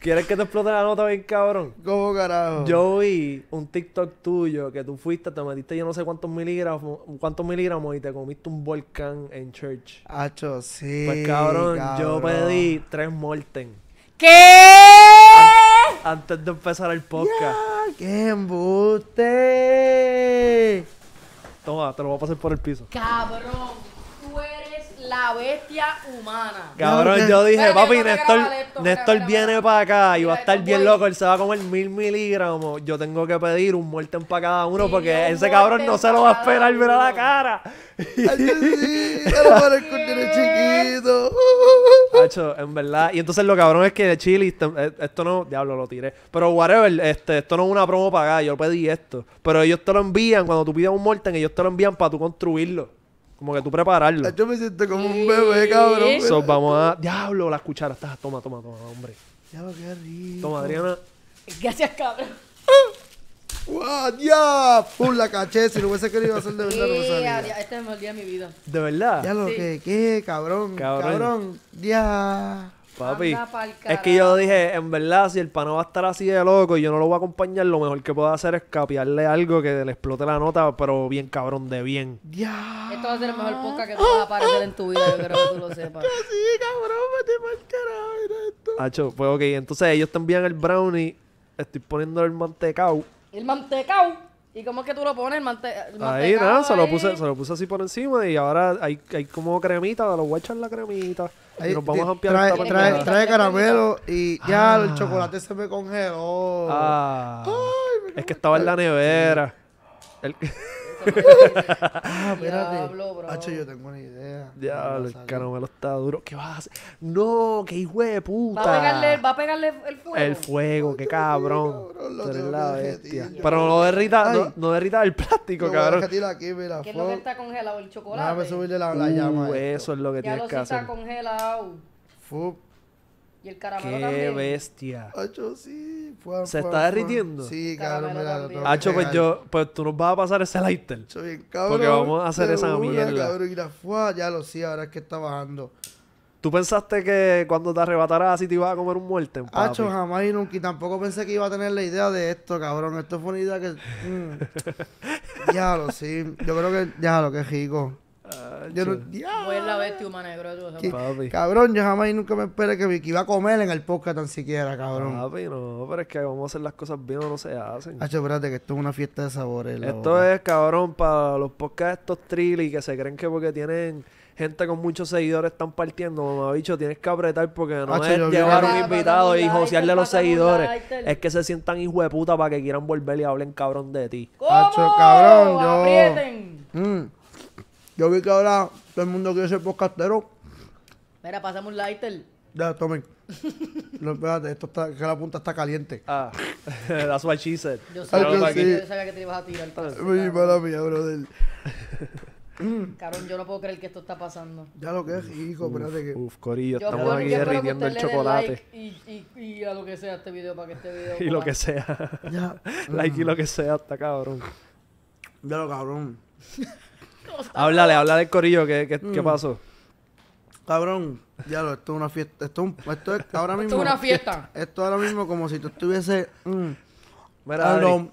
[SPEAKER 2] ¿Quieres que te explote la nota bien, cabrón? ¿Cómo carajo? Yo vi un TikTok tuyo que tú fuiste, te metiste yo no sé cuántos miligramos, cuántos miligramos y te comiste un volcán en church.
[SPEAKER 1] Hacho, sí. Pues cabrón,
[SPEAKER 2] yo pedí tres molten. ¿Qué? Antes de empezar el podcast. ¡Qué embuste! Toma, te lo voy a pasar por el piso.
[SPEAKER 3] Cabrón, tú eres la bestia humana. Cabrón, yo dije, papi, Néstor, viene
[SPEAKER 2] para acá y va a estar bien loco, él se va a comer mil miligramos. Yo tengo que pedir un molten para cada uno porque ese cabrón no se lo va a esperar esperar, mira la cara. Ay, que
[SPEAKER 1] el chiquito.
[SPEAKER 2] Hacho, en verdad. Y entonces lo cabrón es que de Chile eh, esto no, diablo, lo tiré. Pero whatever, este, esto no es una promo pagada, yo pedí esto. Pero ellos te lo envían, cuando tú pides un Morten, ellos te lo envían para tú construirlo. Como que tú prepararlo. Yo me siento como un bebé, cabrón. Eso vamos a. Diablo, las cucharas. Toma, toma, toma, hombre.
[SPEAKER 3] Diablo, qué rico. Toma, Adriana. Gracias, cabrón.
[SPEAKER 1] ¡Guau! ¡Ya! ¡Pum! La caché. Si no hubiese querido hacer de verdad, no me Este
[SPEAKER 3] es el día de mi vida.
[SPEAKER 1] ¿De verdad? Ya lo que, ¿qué? Cabrón. Cabrón. cabrón.
[SPEAKER 3] Papi,
[SPEAKER 2] es que yo dije, en verdad, si el pano va a estar así de loco y yo no lo voy a acompañar, lo mejor que puedo hacer es capiarle algo que le explote la nota, pero bien cabrón de bien.
[SPEAKER 3] Ya. Esto va a ser el mejor podcast que tú vas a aparecer en tu vida, pero que tú lo sepas. Sí,
[SPEAKER 4] cabrón, estoy mal
[SPEAKER 2] carajo, esto. Hacho, pues ok, entonces ellos te envían el brownie, estoy poniendo el mantecao.
[SPEAKER 3] ¿El mantecao? ¿Y cómo es que tú lo pones? El, mante ahí, nada, se lo, puse, se
[SPEAKER 2] lo puse así por encima y ahora hay, hay como cremita, lo voy a echar la cremita. Ah. trae, caramelo y ya el ah. chocolate
[SPEAKER 1] se me congeló. Ah. es que estaba en
[SPEAKER 2] la nevera. El... ah,
[SPEAKER 1] espérate. Diablo, bro. Hacho, yo tengo una
[SPEAKER 3] idea. Diablo, el caramelo está duro. ¿Qué vas a hacer?
[SPEAKER 2] No, que hijo de puta. Va a pegarle,
[SPEAKER 3] va a pegarle el fuego. El
[SPEAKER 2] fuego, qué cabrón.
[SPEAKER 3] Pero
[SPEAKER 2] no derrita, no, no, derrita el plástico, cabrón.
[SPEAKER 3] Aquí, mira, ¿Qué es lo que está congelado? El chocolate. Déjame subirle la, llama. Uh,
[SPEAKER 2] eso es lo que tienes que hacer. está
[SPEAKER 3] congelado. Fuck. Y el caramelo Qué
[SPEAKER 2] bestia.
[SPEAKER 3] Hacho, sí. ¿Se está derritiendo? Sí, cabrón. me la Hacho, pues yo,
[SPEAKER 2] pues tú nos vas a pasar ese lighter. Hacho, bien, cabrón. Porque vamos a hacer esa mierda.
[SPEAKER 1] ya lo sí, ahora es que está bajando.
[SPEAKER 2] ¿Tú pensaste que cuando te arrebataras así te ibas a comer un muerte? papi? Hacho,
[SPEAKER 1] jamás y nunca. Y tampoco pensé que iba a tener la idea de esto, cabrón. Esto fue una idea que. Mm, ya lo sí. Yo creo que. Ya lo que rico. Ah, yo no,
[SPEAKER 3] ya. a negro. Cabrón,
[SPEAKER 1] yo jamás y nunca me esperé que, iba a comer en el podcast tan siquiera, cabrón. Papi, no, pero es que vamos a hacer las cosas bien o no se hacen. Hacho, espérate, que esto es una fiesta de sabores. Esto es, cabrón, para los podcasts
[SPEAKER 2] estos y que se creen que porque tienen gente con muchos seguidores están partiendo, mamá dicho, tienes que apretar porque no es llevar un invitado y josearle a los seguidores. Es que se sientan hijo de puta para que quieran volver y hablen cabrón de ti. ¿Cómo? cabrón, yo...
[SPEAKER 1] Mm. Yo vi que ahora todo el mundo quiere ser podcastero.
[SPEAKER 3] Mira, pasamos un lighter.
[SPEAKER 1] Ya, tomen. no, espérate, esto está, que la punta está caliente. Ah, that's what she said. Yo sabía, que, yo sabía
[SPEAKER 3] que te ibas a tirar. Para Mi
[SPEAKER 1] madre mía, brother.
[SPEAKER 3] Carón, yo no puedo creer que esto está pasando.
[SPEAKER 1] Ya lo que es, hijo, espérate que. Uf, Corillo,
[SPEAKER 2] estamos aquí derritiendo el chocolate.
[SPEAKER 3] y, y, y, a lo que sea este video, para que este video. y lo que
[SPEAKER 2] sea. Ya. like y lo mm. que sea, está cabrón. Ya lo cabrón háblale, háblale
[SPEAKER 1] al corillo, ¿qué, qué, mm. pasó? Cabrón, lo, esto es una fiesta. Esto, es ahora mismo. esto una fiesta. Esto ahora mismo como si tú estuviese. Mm, como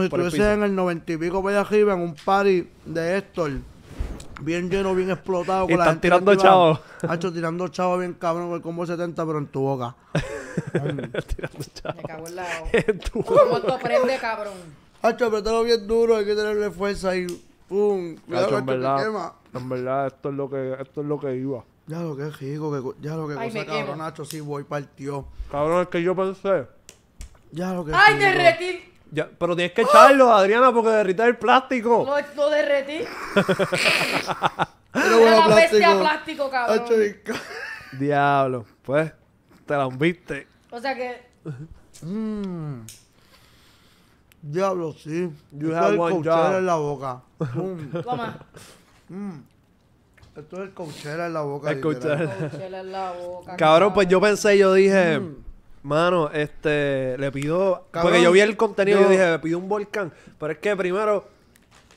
[SPEAKER 1] si estuviese en el noventa y pico para arriba en un party de Héctor. Bien lleno, bien explotado. Y con están tirando chavos. Hacho, tirando chavos bien cabrón con el combo 70, pero en tu boca. tirando chavos. Me cago en la boca. en cabrón? Hacho, pero tengo bien duro, hay que tenerle fuerza y ¡Pum! en verdad, En verdad, esto es lo que, esto es lo que iba. Ya lo que es rico, que, ya lo que cosa, cabrón, voy Nacho, sí voy, partió. Cabrón, es que yo pensé. Ya
[SPEAKER 2] lo que ¡Ay, derretí! Ya, pero tienes que echarlo, ¡Oh! Adriana, porque derrita el plástico. no
[SPEAKER 3] esto derretí. Pero Era la bestia plástico. plástico, cabrón.
[SPEAKER 2] Diablo, pues, te la viste. O sea que. Mmm...
[SPEAKER 1] Diablo, sí. Yo mm. mm. Esto es el cochera en la boca. Toma. Esto es el cochera en la boca. El cochera en la boca. Cabrón, pues yo pensé, yo dije... Mm.
[SPEAKER 2] Mano, este, le pido.
[SPEAKER 4] porque yo vi el contenido y dije, le
[SPEAKER 2] pido un volcán. Pero es que primero,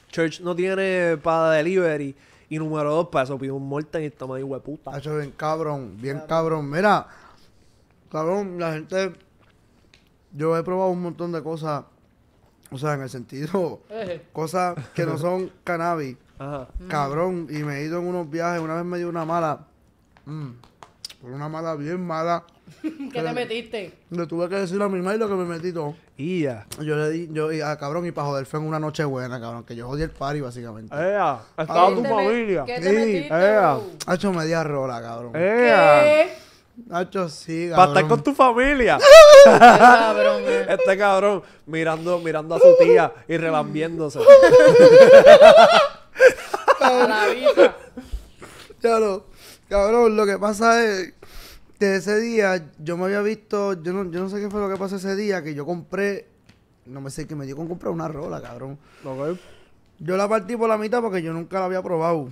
[SPEAKER 2] Church no tiene para delivery. Y número dos, para eso pido un molten y toma de hueputa. Eso es bien cabrón,
[SPEAKER 1] bien cabrón. Mira, cabrón, la gente. Yo he probado un montón de cosas o sea, en el sentido, cosas que no son cannabis. Mm. Cabrón, y me he ido en unos viajes. Una vez me dio una mala. por mm, una mala bien mala.
[SPEAKER 3] ¿Qué te metiste?
[SPEAKER 1] Le tuve que decir a mi madre lo que me metí todo. Y ya. Yo le di, yo, y, a ah, cabrón, y para joder fue en una noche buena, cabrón, que yo jodí el party básicamente. ¡Ea! Estaba tu familia. ¿Qué te metiste? Ha hecho media rola, cabrón. ¿Qué? Nacho, sí, Para estar con tu
[SPEAKER 2] familia. este, cabrón, mirando, mirando a su tía y relambiéndose. vida.
[SPEAKER 1] cabrón, lo que pasa es que ese día yo me había visto, yo no, yo no sé qué fue lo que pasó ese día, que yo compré, no me sé, que me dio con comprar una rola, cabrón. Yo la partí por la mitad porque yo nunca la había probado.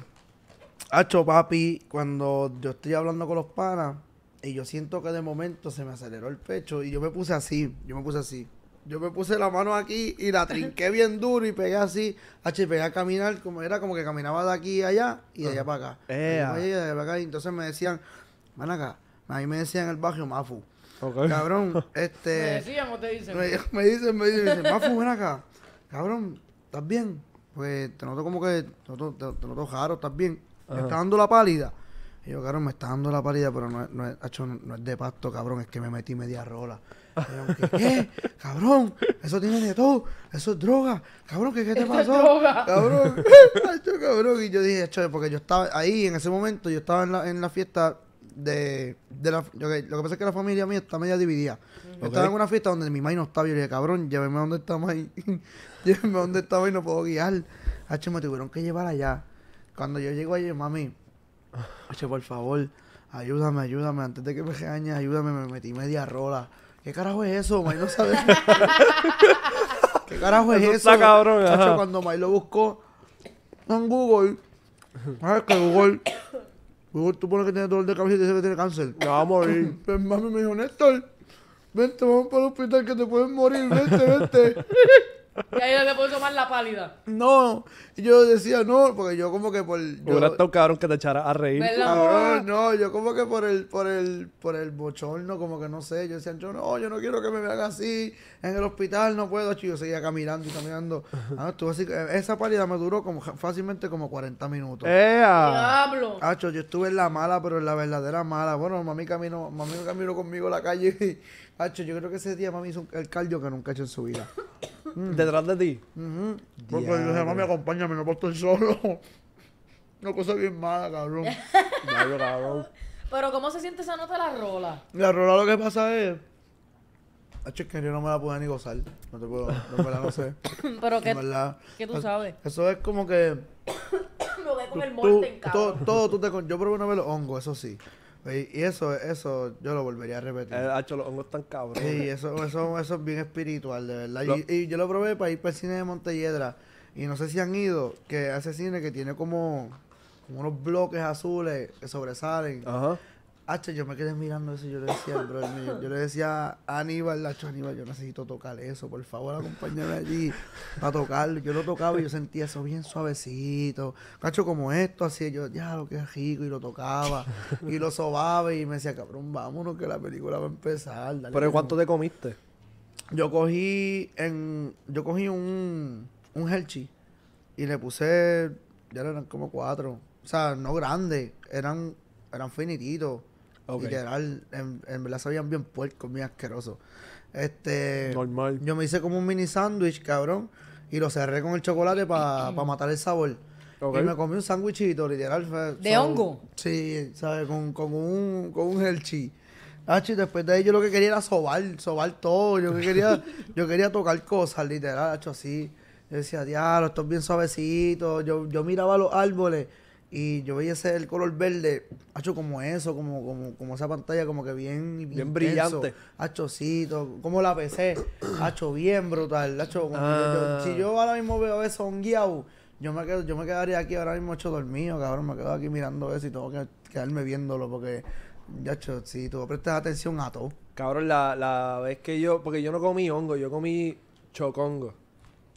[SPEAKER 1] Nacho, papi, cuando yo estoy hablando con los panas, y yo siento que de momento se me aceleró el pecho y yo me puse así, yo me puse así. Yo me puse la mano aquí y la trinqué bien duro y pegué así. H, pegué a caminar, como era como que caminaba de aquí allá y de allá para acá. Y de allá para acá. Y entonces me decían, van acá. A mí me decían el barrio Mafu. Cabrón, este. ¿Me decían
[SPEAKER 3] te dicen? Me, me dicen, me dicen, Mafu, ven acá.
[SPEAKER 1] Cabrón, ¿estás bien? Pues te noto como que te noto, jaro, ¿estás bien? Me está dando la pálida. Y yo, cabrón, me está dando la parida, pero no, no, hecho, no es de pacto, cabrón, es que me metí media rola. ¿qué? Cabrón, eso tiene de todo, eso es droga. Cabrón, ¿qué, qué te pasó? Es droga. Cabrón, hecho, cabrón. Y yo dije, porque yo estaba ahí en ese momento, yo estaba en la, en la fiesta de, de la, lo que pasa es que la familia mía está media dividida. Yo estaba en una fiesta donde mi maíz no estaba. Yo le dije, cabrón, lléveme a donde está mi lléveme a donde está y no puedo guiar. Hacho, me tuvieron que llevar allá. Cuando yo llego allí, mami, Oye, por favor, ayúdame, ayúdame. Antes de que me regañes, ayúdame, me metí media rola. ¿Qué carajo es eso? May sabe. ¿Qué carajo es eso? cuando May lo buscó en Google, ¿sabes que Google? Google, tú pones que tiene dolor de cabeza y te dice que tiene cáncer. Ya va a morir. Pues mami me dijo, Néstor, vente, vamos para el hospital que te pueden morir, vente, vente.
[SPEAKER 3] Y ahí le puedo tomar la pálida.
[SPEAKER 1] No, yo decía no, porque yo como que por. Yo, era
[SPEAKER 2] tocaron cabrón que te echara a reír. no
[SPEAKER 1] no, yo como que por el, por el, por el bochorno, como que no sé. Yo decía, yo no, yo no quiero que me vean así. En el hospital no puedo. Yo seguía caminando y caminando. Ah, eh, esa pálida me duró como fácilmente como 40 minutos. ¡Ea! ¡Diablo! yo estuve en la mala, pero en la verdadera mala. Bueno, mami caminó, mami caminó conmigo a la calle y Hacho, yo creo que ese día mami hizo el cardio que nunca ha hecho en su vida. ¿Detrás de ti? Porque yo dije, mami, acompáñame, no puedo estar solo. Una cosa bien mala, cabrón.
[SPEAKER 3] Pero ¿cómo se siente esa nota de la rola?
[SPEAKER 1] La rola lo que pasa es... Hacho, es que yo no me la pude ni gozar. No te puedo... No me la sé.
[SPEAKER 3] Pero que... ¿Qué tú sabes?
[SPEAKER 1] Eso es como que...
[SPEAKER 3] Lo voy con el tú, en cabrón. Todo,
[SPEAKER 1] todo tú te... Yo probé una vez los hongos, eso sí. Y eso, eso yo lo volvería a repetir. El eh,
[SPEAKER 2] hacho, los hongos están
[SPEAKER 1] Sí, eso, eso, eso es bien espiritual, de verdad. y, yo lo probé para ir para el cine de Montelledra. Y no sé si han ido, que hace cine que tiene como, unos bloques azules que sobresalen. Ajá yo me quedé mirando eso y yo le decía, le decía a Aníbal, Lacho, Aníbal, yo necesito tocar eso, por favor, acompáñame allí para tocarlo. Yo lo tocaba y yo sentía eso bien suavecito. Cacho, como esto, así, yo, ya, lo que es rico, y lo tocaba, y lo sobaba, y me decía, cabrón, vámonos que la película va a empezar. Dale, ¿Pero ¿cuánto te comiste? Yo cogí en, yo cogí un, un Hershey y le puse, ya eran como cuatro, o sea, no grandes, eran, eran finititos Literal, en, verdad sabían bien puerco, muy asqueroso. Este. Yo me hice como un mini sándwich, cabrón. Y lo cerré con el chocolate para matar el sabor. Y me comí un sándwichito, literal. ¿De hongo? Sí, ¿sabes? Con, un, con un y después de ahí yo lo que quería era sobar, sobar todo. Yo que quería, yo quería tocar cosas, literal, hecho así. Yo decía, diablo, esto es bien suavecito. Yo, yo miraba los árboles y yo veía ese el color verde, hacho como eso, como, como, como esa pantalla como que bien bien brillante. Hachocito, como la PC, hacho bien brutal, si yo ahora mismo veo eso un yo me quedo, yo me quedaría aquí ahora mismo hecho dormido, cabrón, me quedo aquí mirando eso y tengo que quedarme viéndolo porque ya si tú prestas atención a todo.
[SPEAKER 2] Cabrón, la, la vez que yo, porque yo no comí hongo, yo comí chocongo.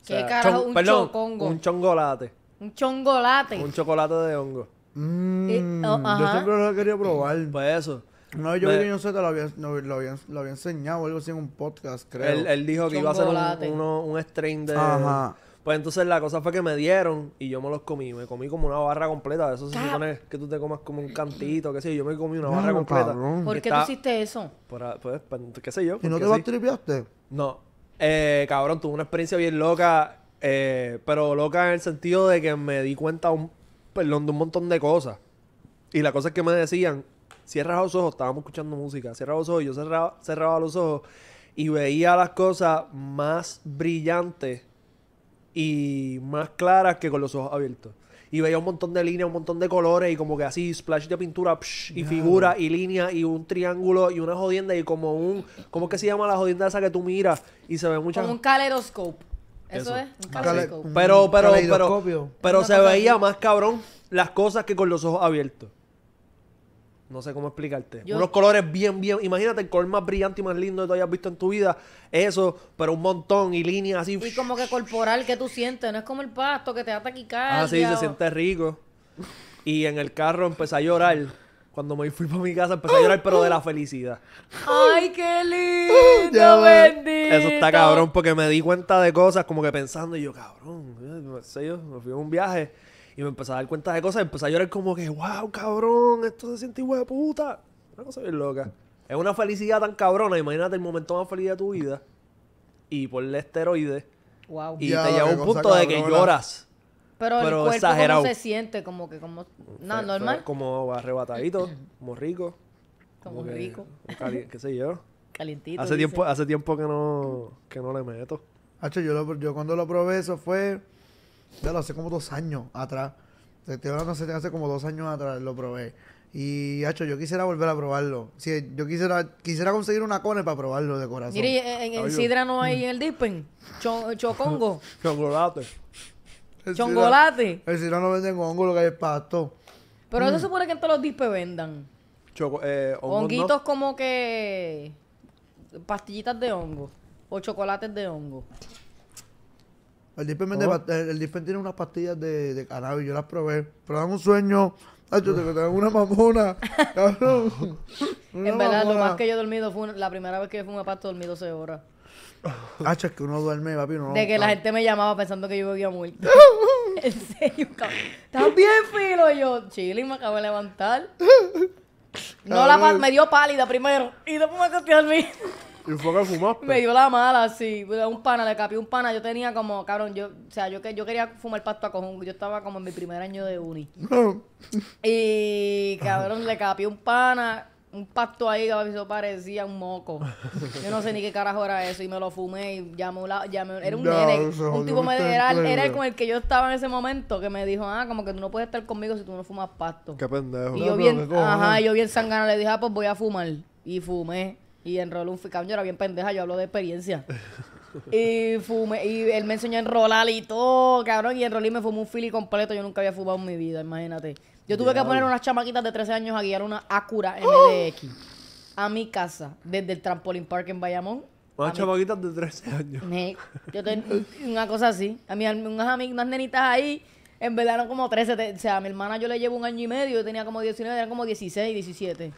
[SPEAKER 3] ¿Qué carajo? un chocongo. Un
[SPEAKER 2] chongolate.
[SPEAKER 3] Un chongolate. Un
[SPEAKER 2] chocolate de hongo.
[SPEAKER 1] Mm, eh, oh, yo siempre lo he querido probar. Mm, pues eso. No, yo vi creo no sé, te lo había, lo lo enseñado algo así en un podcast, creo. Él, él dijo que iba a hacer un,
[SPEAKER 2] uno- un stream de. Ajá. Pues entonces la cosa fue que me dieron y yo me los comí. Me comí como una barra completa. Eso se que tú te comas como un cantito, que sé yo. Yo me comí una barra completa. cabrón. ¿Por qué tú
[SPEAKER 3] hiciste eso?
[SPEAKER 2] para- pues, pues, qué sé yo. ¿Y no te lo sí. usted. No. Eh, cabrón, tuve una experiencia bien loca eh, pero loca en el sentido de que me di cuenta un, perdón, de un montón de cosas. Y las cosas que me decían, cierra los ojos, estábamos escuchando música, cierra los ojos, yo cerraba, los ojos y veía las cosas más brillantes y más claras que con los ojos abiertos. Y veía un montón de líneas, un montón de colores y como que así, splash de pintura, y figura, y línea, y un triángulo, y una jodienda, y como un... ¿Cómo es que se llama la jodienda esa que tú miras? Y se ve mucha... Como un
[SPEAKER 3] caleroscope eso, es. Ah, un Pero, pero, pero, pero se veía
[SPEAKER 2] más cabrón las cosas que con los ojos abiertos. No sé cómo explicarte. Unos colores bien, bien. Imagínate el color más brillante y más lindo que tú hayas visto en tu vida. Eso, pero un montón y líneas así. Y
[SPEAKER 3] como que corporal que tú sientes. No es como el pasto que te da taquicardia. Ah, sí, se siente
[SPEAKER 2] rico. Y en el carro empecé a llorar cuando me fui para mi casa empecé a llorar, pero de la felicidad.
[SPEAKER 3] ¡Ay, qué lindo! Ya, bendito. Eso está cabrón,
[SPEAKER 2] porque me di cuenta de cosas como que pensando, y yo, cabrón, me fui a un viaje y me empecé a dar cuenta de cosas, y empecé a llorar como que, wow, cabrón, esto se siente hijo puta. Una cosa bien loca. Es una felicidad tan cabrona, imagínate el momento más feliz de tu vida y por el esteroide. Wow. Y te llega un punto de que lloras. Pero, el cuerpo se
[SPEAKER 3] siente? Como que como... Nada, normal.
[SPEAKER 2] como arrebatadito, como rico. Como, rico. qué sé yo. Calientito. Hace tiempo, hace tiempo que no, que no
[SPEAKER 1] le meto. Hacho, yo, yo cuando lo probé eso fue... Ya lo hace como dos años atrás. Te hace, hace como dos años atrás lo probé. Y, hacho, yo quisiera volver a probarlo. Sí, yo quisiera quisiera conseguir una cone para probarlo de corazón. Mire, en, Sidra
[SPEAKER 3] no hay el Dispen. chocongo.
[SPEAKER 1] Chocolate chocolate El si no venden hongo, lo que hay es pasto. Pero eso mm. se
[SPEAKER 3] supone que en todos los dispes vendan.
[SPEAKER 1] Choco, eh, Honguitos
[SPEAKER 3] como que... Pastillitas de hongo. O chocolates de hongo.
[SPEAKER 1] El dispe oh. el, el tiene unas pastillas de, de cannabis. Yo las probé. Pero dan un sueño... Ay, yo te tengo una mamona.
[SPEAKER 3] en verdad, lo más que yo he dormido fue la primera vez que fui a pasto dormí 12 horas.
[SPEAKER 1] Hacha, que uno duerme, papi, no. De que la ah.
[SPEAKER 3] gente me llamaba pensando que yo bebía muerto. en serio, cabrón. bien, filo? yo, chile, me acabo de levantar. No, la me dio pálida primero. Y después me acosté a mí. Y fue que fumaste. Me dio la mala, sí. Pues, un pana, le capié un pana. Yo tenía como, cabrón, yo, o sea, yo que yo quería fumar pasto a cojón. Yo estaba como en mi primer año de uni. Y cabrón, le capié un pana un pasto ahí que eso parecía un moco. Yo no sé ni qué carajo era eso. Y me lo fumé y llamó la, era un nene. tipo era, era el con el que yo estaba en ese momento que me dijo, ah, como que tú no puedes estar conmigo si tú no fumas pacto. Qué
[SPEAKER 2] pendejo. Y yo bien, ajá, yo
[SPEAKER 3] bien sangana le dije, ah, pues voy a fumar. Y fumé. Y enrolé un ficam. Yo era bien pendeja, yo hablo de experiencia. y fumé, y él me enseñó a enrolar y todo, cabrón. Y enrolé y me fumé un fili completo. Yo nunca había fumado en mi vida, imagínate. Yo tuve que poner unas chamaquitas de 13 años a guiar una Acura ¡Oh! MDX a mi casa, desde el trampolín Park en Bayamón. Unas chamaquitas de 13 años. yo tengo una cosa así. A mí, unas, unas nenitas ahí, en verdad eran como 13. o sea, a mi hermana yo le llevo un año y medio, yo tenía como 19, eran como 16, 17.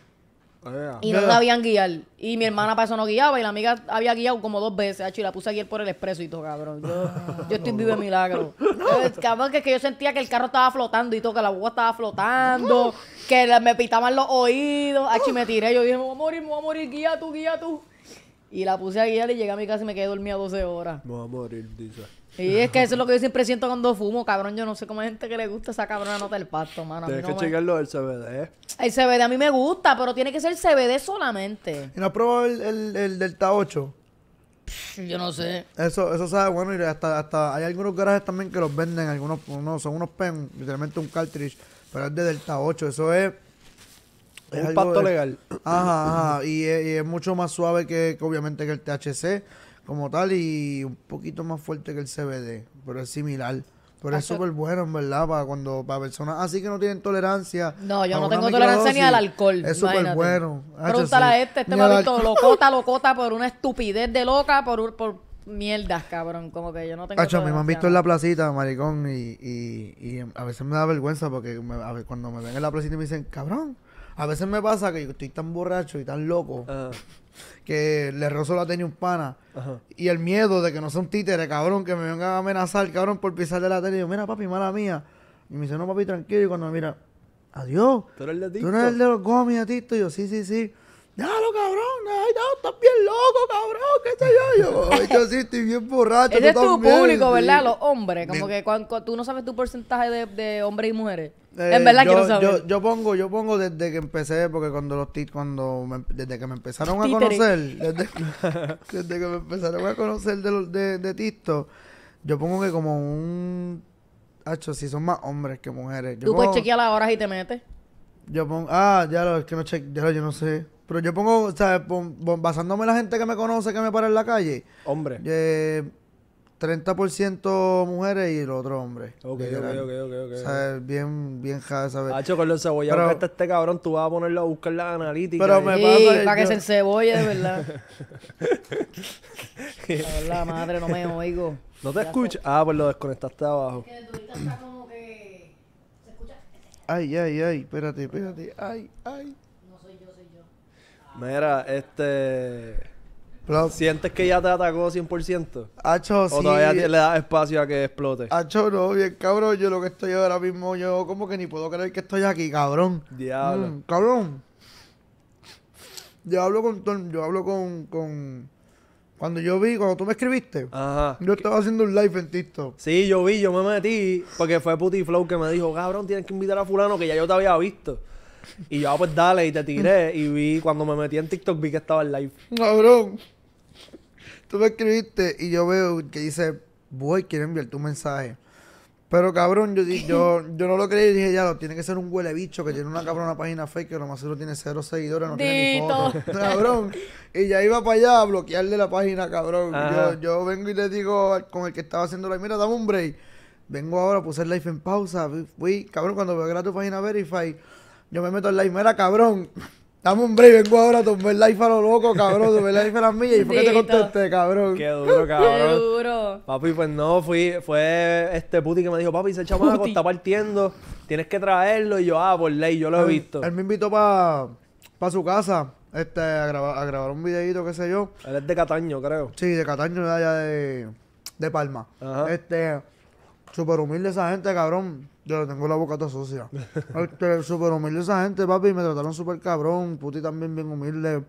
[SPEAKER 4] Y no sabían
[SPEAKER 3] guiar. Y mi hermana para eso no guiaba. Y la amiga había guiado como dos veces. y la puse a guiar por el expreso y todo, cabrón. Yo, estoy vivo milagro. cabrón, que, yo sentía que el carro estaba flotando y todo, que la boca estaba flotando, que me pitaban los oídos. Achi, me tiré. Yo dije, me voy a morir, me voy a morir. Guía tú, guía tú. Y la puse a guiar y llegué a mi casa y me quedé dormida 12 horas.
[SPEAKER 2] Me voy a morir, dice.
[SPEAKER 3] Y es que eso es lo que yo siempre siento cuando fumo, cabrón. Yo no sé cómo hay gente que le gusta esa cabrona nota del pasto, mano. Tienes que checarlo
[SPEAKER 1] del CBD.
[SPEAKER 3] El CBD ¿eh? a mí me gusta, pero tiene que ser CBD solamente.
[SPEAKER 1] ¿Y no ha probado el, el, Delta 8? Yo no sé. Eso, eso sabe, bueno, y hasta, hasta hay algunos garajes también que los venden, algunos no, son unos pen, literalmente un cartridge, pero es de Delta 8, eso es... es un pacto legal. ajá, ajá, y, es, mucho más suave que, que obviamente que el THC como tal y un poquito más fuerte que el CBD, pero es similar. Pero es súper bueno, en verdad, para cuando para personas así que no tienen tolerancia. No, yo no tengo tolerancia ni al alcohol. Es súper bueno. Pregúntale a este, este me ha visto
[SPEAKER 3] locota, locota por una estupidez de loca, por, por mierdas, cabrón. Como que yo no tengo acho me han visto en la
[SPEAKER 1] placita, maricón, y, y, y a veces me da vergüenza porque me, a cuando me ven en la placita y me dicen, cabrón, a veces me pasa que yo estoy tan borracho y tan loco que le rozo la tenis un pana. Y el miedo de que no sea un títere, cabrón, que me venga a amenazar, cabrón, por pisarle la tenis. Y yo, mira, papi, mala mía. Y me dice, no, papi, tranquilo. Y cuando me mira, adiós.
[SPEAKER 2] ¿Tú eres el de
[SPEAKER 1] los gomis, Tito? Y yo, sí, sí, sí. Déjalo, cabrón. Ay, no, estás bien loco, cabrón. ¿Qué sé yo? Yo, sí estoy bien borracho. Ese es tu público, ¿verdad? Los hombres. Como
[SPEAKER 3] que tú no sabes tu porcentaje de hombres y mujeres. Eh, yo,
[SPEAKER 1] Yo, pongo, yo pongo desde que empecé, porque cuando los tit, cuando desde que me empezaron a conocer, desde, que me empezaron a conocer de, de, yo pongo que como un Hacho, si son más hombres que mujeres. Tú puedes chequear
[SPEAKER 3] las horas y te metes.
[SPEAKER 1] Yo pongo, ah, ya lo, es que no ya lo, yo no sé. Pero yo pongo, o sea basándome en la gente que me conoce, que me para en la calle. Hombre. Eh, 30% mujeres y el otro hombre. Ok, ok, ok, ok. O sea, bien, bien jade, ¿sabes? Hacho, con los cebollados
[SPEAKER 2] Pero este cabrón, tú vas a ponerlo a buscar la analítica. Pero
[SPEAKER 3] me sí, pasa... para que se encebolle, de verdad.
[SPEAKER 2] la madre,
[SPEAKER 3] no me oigo. ¿No te escuchas?
[SPEAKER 2] Ah, pues lo desconectaste abajo. Que está como que... ¿Se escucha? Ay, ay, ay, espérate, espérate.
[SPEAKER 4] Ay, ay. No soy
[SPEAKER 2] yo, soy yo. Mira, este... ¿Sientes que ya te atacó 100%? Hacho, ¿O sí. todavía le das espacio a que explote?
[SPEAKER 1] Hacho, no, bien cabrón. Yo lo que estoy ahora mismo, yo como que ni puedo creer que estoy aquí, cabrón. Diablo. Mm, cabrón. Yo hablo con... Yo hablo con... cuando yo vi, cuando tú me escribiste, Ajá. yo estaba haciendo un live en TikTok.
[SPEAKER 2] Sí, yo vi, yo me metí, porque fue Putiflow Flow que me dijo, cabrón, tienes que invitar a fulano que ya yo te había visto. Y yo, ah, pues dale, y te tiré, y vi, cuando me metí en TikTok, vi que estaba en live.
[SPEAKER 1] Cabrón tú me escribiste y yo veo que dice, voy, quiero enviar tu mensaje. Pero cabrón, yo, yo, yo no lo creí y dije, ya, tiene que ser un huele bicho que tiene una cabrona página fake que lo más seguro tiene cero seguidores, no tiene ni foto. cabrón. Y ya iba para allá a bloquearle la página, cabrón. Yo, vengo y le digo con el que estaba haciendo la mira, dame un break. Vengo ahora, puse el live en pausa. Fui, cabrón, cuando veo que era tu página verify, yo me meto en la mira, cabrón estamos un breve vengo ahora a tomar life a lo loco, cabrón. Tomé life a las millas. ¿Y por qué te contesté, cabrón? Qué duro, cabrón.
[SPEAKER 2] Qué
[SPEAKER 3] duro.
[SPEAKER 2] Papi, pues no, fui, fue este puti que me dijo, papi, ese chamaco está partiendo. Tienes que traerlo. Y yo, ah, por ley, yo lo he visto. Él
[SPEAKER 1] me invitó para su casa este, a, grabar, a grabar un videito, qué sé yo. Él es de Cataño, creo. Sí, de Cataño, de allá de, de Palma. Este, súper humilde esa gente, cabrón. Yo tengo la boca toda sucia. Este, súper humilde esa gente, papi, me trataron súper cabrón. Puti también bien humilde.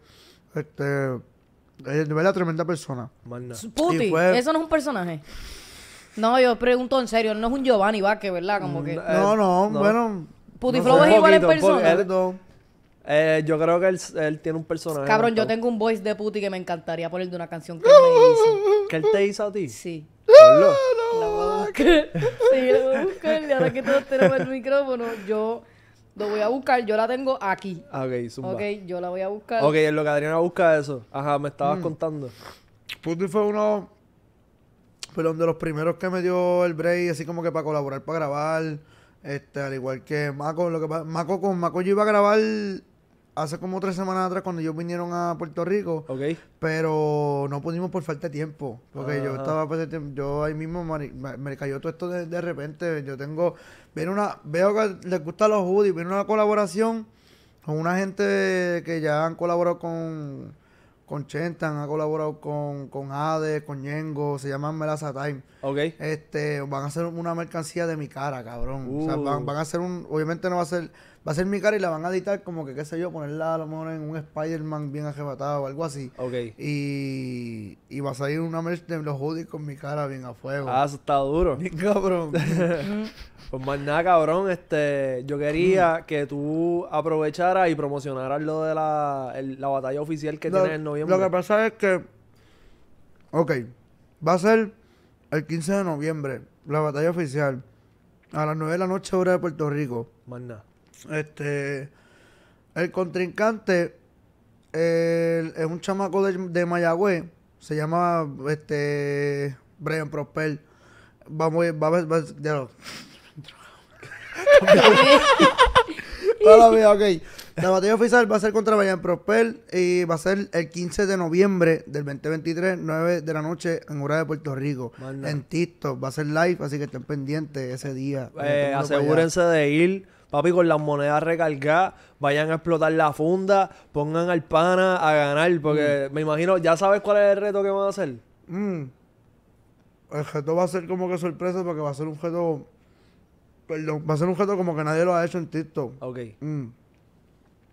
[SPEAKER 1] Este. Eh, de una tremenda persona. Puti, eso
[SPEAKER 3] no es un personaje. No, yo pregunto en serio, no es un Giovanni Vázquez, ¿verdad? Como que. Mm, eh,
[SPEAKER 1] no,
[SPEAKER 2] no, bueno. Puti Flow es igual en persona. Eh, yo creo que él, tiene un personaje. Cabrón, yo
[SPEAKER 3] tengo un voice de Puti que me encantaría de una canción que él me hizo. ¿Que él te hizo a ti? Sí no la sí, lo voy a buscar. Y ahora que todos tenemos el micrófono, yo lo voy a buscar. Yo la tengo aquí.
[SPEAKER 2] Ah, ok, Ok,
[SPEAKER 3] yo la voy a buscar. Ok, es
[SPEAKER 2] lo que Adriana busca eso. Ajá, me estabas mm. contando. Putty fue uno,
[SPEAKER 1] uno de los primeros que me dio el break, así como que para colaborar, para grabar. Este, al igual que Maco, lo que Maco con Maco yo iba a grabar hace como tres semanas atrás cuando ellos vinieron a Puerto Rico. Ok. Pero no pudimos por falta de tiempo. Porque yo estaba, yo ahí mismo me, cayó todo esto de, repente. Yo tengo, viene una, veo que les gustan los hoodies, viene una colaboración con una gente que ya han colaborado con, con Chentan, Han colaborado con, con Hades, con Yengo, se llaman Melaza Time. Ok. Este, van a hacer una mercancía de mi cara, cabrón. O sea, uh. van, a hacer un, obviamente no va a ser va a ser mi cara y la van a editar como que, qué sé yo, ponerla a lo mejor en un Spider-Man bien arrebatado o algo así. Ok. Y, y va a salir una merch de los hoodies con mi cara bien a fuego. Ah, eso
[SPEAKER 2] está duro. Bien cabrón. pues más nada, cabrón, este, yo quería mm. que tú aprovecharas y promocionaras lo de la, batalla oficial que tienes en noviembre. Lo que
[SPEAKER 1] pasa es que, ok, va a ser el 15 de noviembre, la batalla oficial, a las 9 de la noche hora de Puerto Rico. Más nada. Este, el contrincante es un chamaco de, de, Mayagüez, se llama este Brian Prosper. Vamos, a ya La batalla oficial va a ser contra Brian Prosper y va a ser el 15 de noviembre del 2023, 9 de la noche en hora de Puerto Rico. En TikTok, va a ser live, así que estén pendientes ese día. Eh, asegúrense
[SPEAKER 2] de ir papi, con las monedas recargadas, vayan a explotar la funda, pongan al pana a ganar, porque mm. me imagino, ¿ya sabes cuál es el reto que van a hacer?
[SPEAKER 1] Mm. El reto va a ser como que sorpresa, porque va a ser un reto, perdón, va a ser un reto como que nadie lo ha hecho en TikTok. Ok. Mm.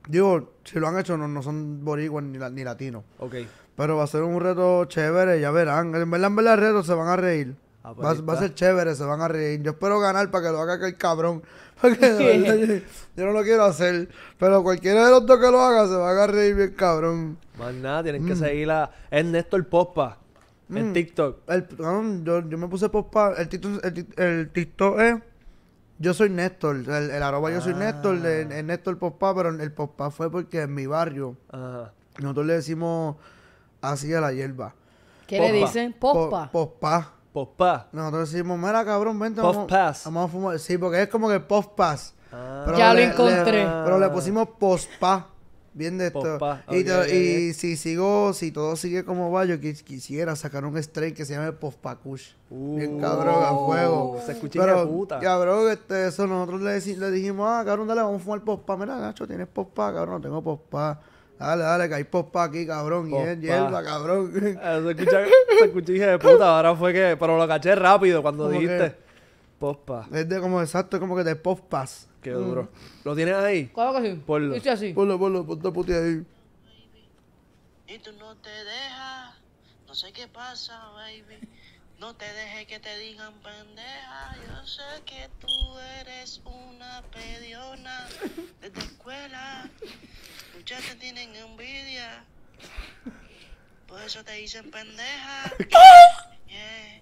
[SPEAKER 1] Digo, si lo han hecho, no, son boricuas ni, ni latinos. Ok. Pero va a ser un reto chévere, ya verán. En verdad, en verdad, el reto se van a reír. Ah, pues va, a ser chévere, se van a reír. Yo espero ganar para que lo haga aquel cabrón. yo, no lo quiero hacer. Pero cualquiera de los dos que lo haga se va a reír bien cabrón. Más nada, tienen que mm. seguir a Es Néstor Pospa en mm. TikTok. El, yo, me puse Pospa. El TikTok, es. Yo soy Néstor, el, arroba yo soy Néstor, ah. Es Néstor Pospa, pero el Pospa fue porque en mi barrio nosotros le decimos así a la hierba.
[SPEAKER 3] ¿Qué le dicen? Pospa.
[SPEAKER 1] pospa. Puff Pass. Nosotros decimos, mira, cabrón, vente. vamos, Vamos a fumar. Sí, porque es como que Puff Ah. ya lo encontré. pero le pusimos Post Pass. Bien de esto. Okay, y, y si sigo, si todo sigue como va, yo quisiera sacar un strain que se llame Pospacush. Uh, bien cabrón, a fuego. Se escucha Pero, puta. Cabrón, este, eso nosotros le, dijimos, ah, cabrón, dale, vamos a fumar Pospa. Mira, gacho, tienes Pospa, cabrón, no tengo Pospa. Dale, dale, que hay pospa aquí, cabrón. Y es hierba,
[SPEAKER 2] cabrón. Eh, se escucha, se escucha hija de puta. Ahora fue que. Pero lo caché rápido cuando dijiste. Que? Pospa.
[SPEAKER 1] Es de como exacto, como que te pospas. Qué mm. duro. ¿Lo tienes ahí? ¿Cómo que sí. Ponlo. Hice así. Ponlo, ponlo, ponte puti ahí. Y tú no te dejas.
[SPEAKER 3] No sé qué pasa, baby. No te dejes que te digan pendeja, yo sé que tú eres una pediona desde escuela
[SPEAKER 1] te tienen envidia. Por eso te dicen pendeja. Ah.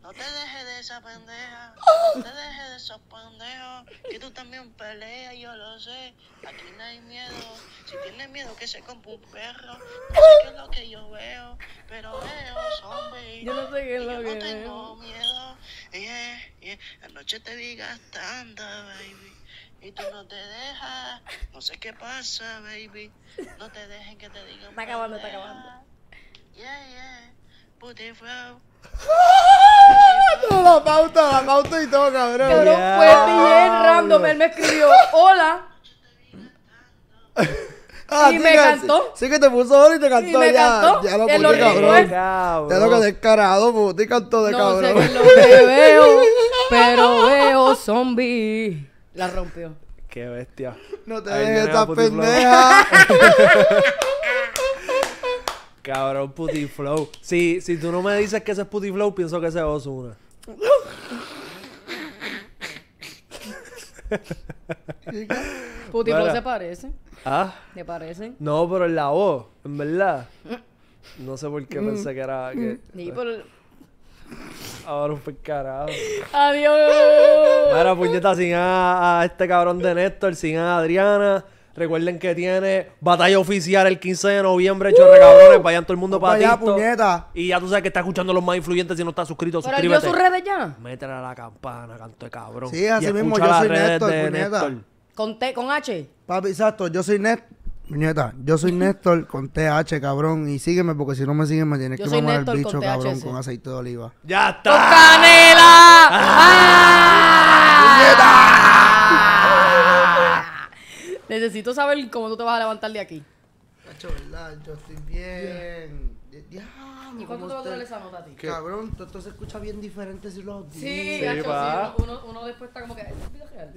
[SPEAKER 3] No te dejes de esa pendeja. Ah. No te dejes de esos pendejos. Que tú también peleas, yo lo sé. Aquí no hay miedo. Si tienes miedo, que se compre un perro. No sé qué es lo que yo veo. Pero veo zombies. Yo no sé qué lo yo no tengo
[SPEAKER 1] miedo. Yeah, Anoche te digas Tanta, baby y tú no te dejas. No sé qué pasa, baby. No te dejen que te digan. Está acabando, está acabando. Yeah, yeah. Beautiful.
[SPEAKER 3] la pauta, la pauta y todo, cabrón. Pero fue bien random. Él me escribió: Hola. Ah, y me cantó.
[SPEAKER 1] Sí, que te puso hola y te cantó. ya, cantó. Ya lo pude, cabrón. Te lo que descarado,
[SPEAKER 3] puti, cantó de no cabrón. Sé es lo que veo, pero veo zombie. La rompió.
[SPEAKER 4] Qué bestia.
[SPEAKER 2] No te dejes esta pendeja. Cabrón, flow Si, si tú no me dices que ese es flow pienso que ese es Osuna. flow se parece. ¿Ah? ¿Te parece? No, pero la voz, en verdad. No sé por qué pensé que era... Que... por el... Ahora un carajo.
[SPEAKER 3] Adiós. Mira,
[SPEAKER 2] puñeta, sin a, a, este cabrón de Néstor, sin a Adriana. Recuerden que tiene batalla oficial el 15 de noviembre, chorre cabrones. Vayan todo el mundo para ti Y ya tú sabes que está escuchando los más influyentes. Si no estás suscrito, Pero suscríbete. sus redes ya? Métela a la campana, canto de cabrón. Sí, así mismo. Yo soy
[SPEAKER 1] Néstor, puñeta.
[SPEAKER 3] ¿Con, ¿Con H? Papi, exacto. Yo soy Néstor.
[SPEAKER 1] Niñeta, yo soy Néstor con TH, cabrón. Y sígueme porque si no me siguen me tienes que mamar el bicho, cabrón, con aceite de oliva.
[SPEAKER 3] ¡Ya está! ¡Con canela! Ah. Necesito saber cómo tú te vas a levantar de aquí. Cacho, ¿verdad? Yo estoy bien.
[SPEAKER 1] ¿Y cuánto te va a durar esa nota a ti? Cabrón, entonces se escucha bien diferente si lo Sí, sí gacho,
[SPEAKER 3] uno, después está como que. ¿Es real?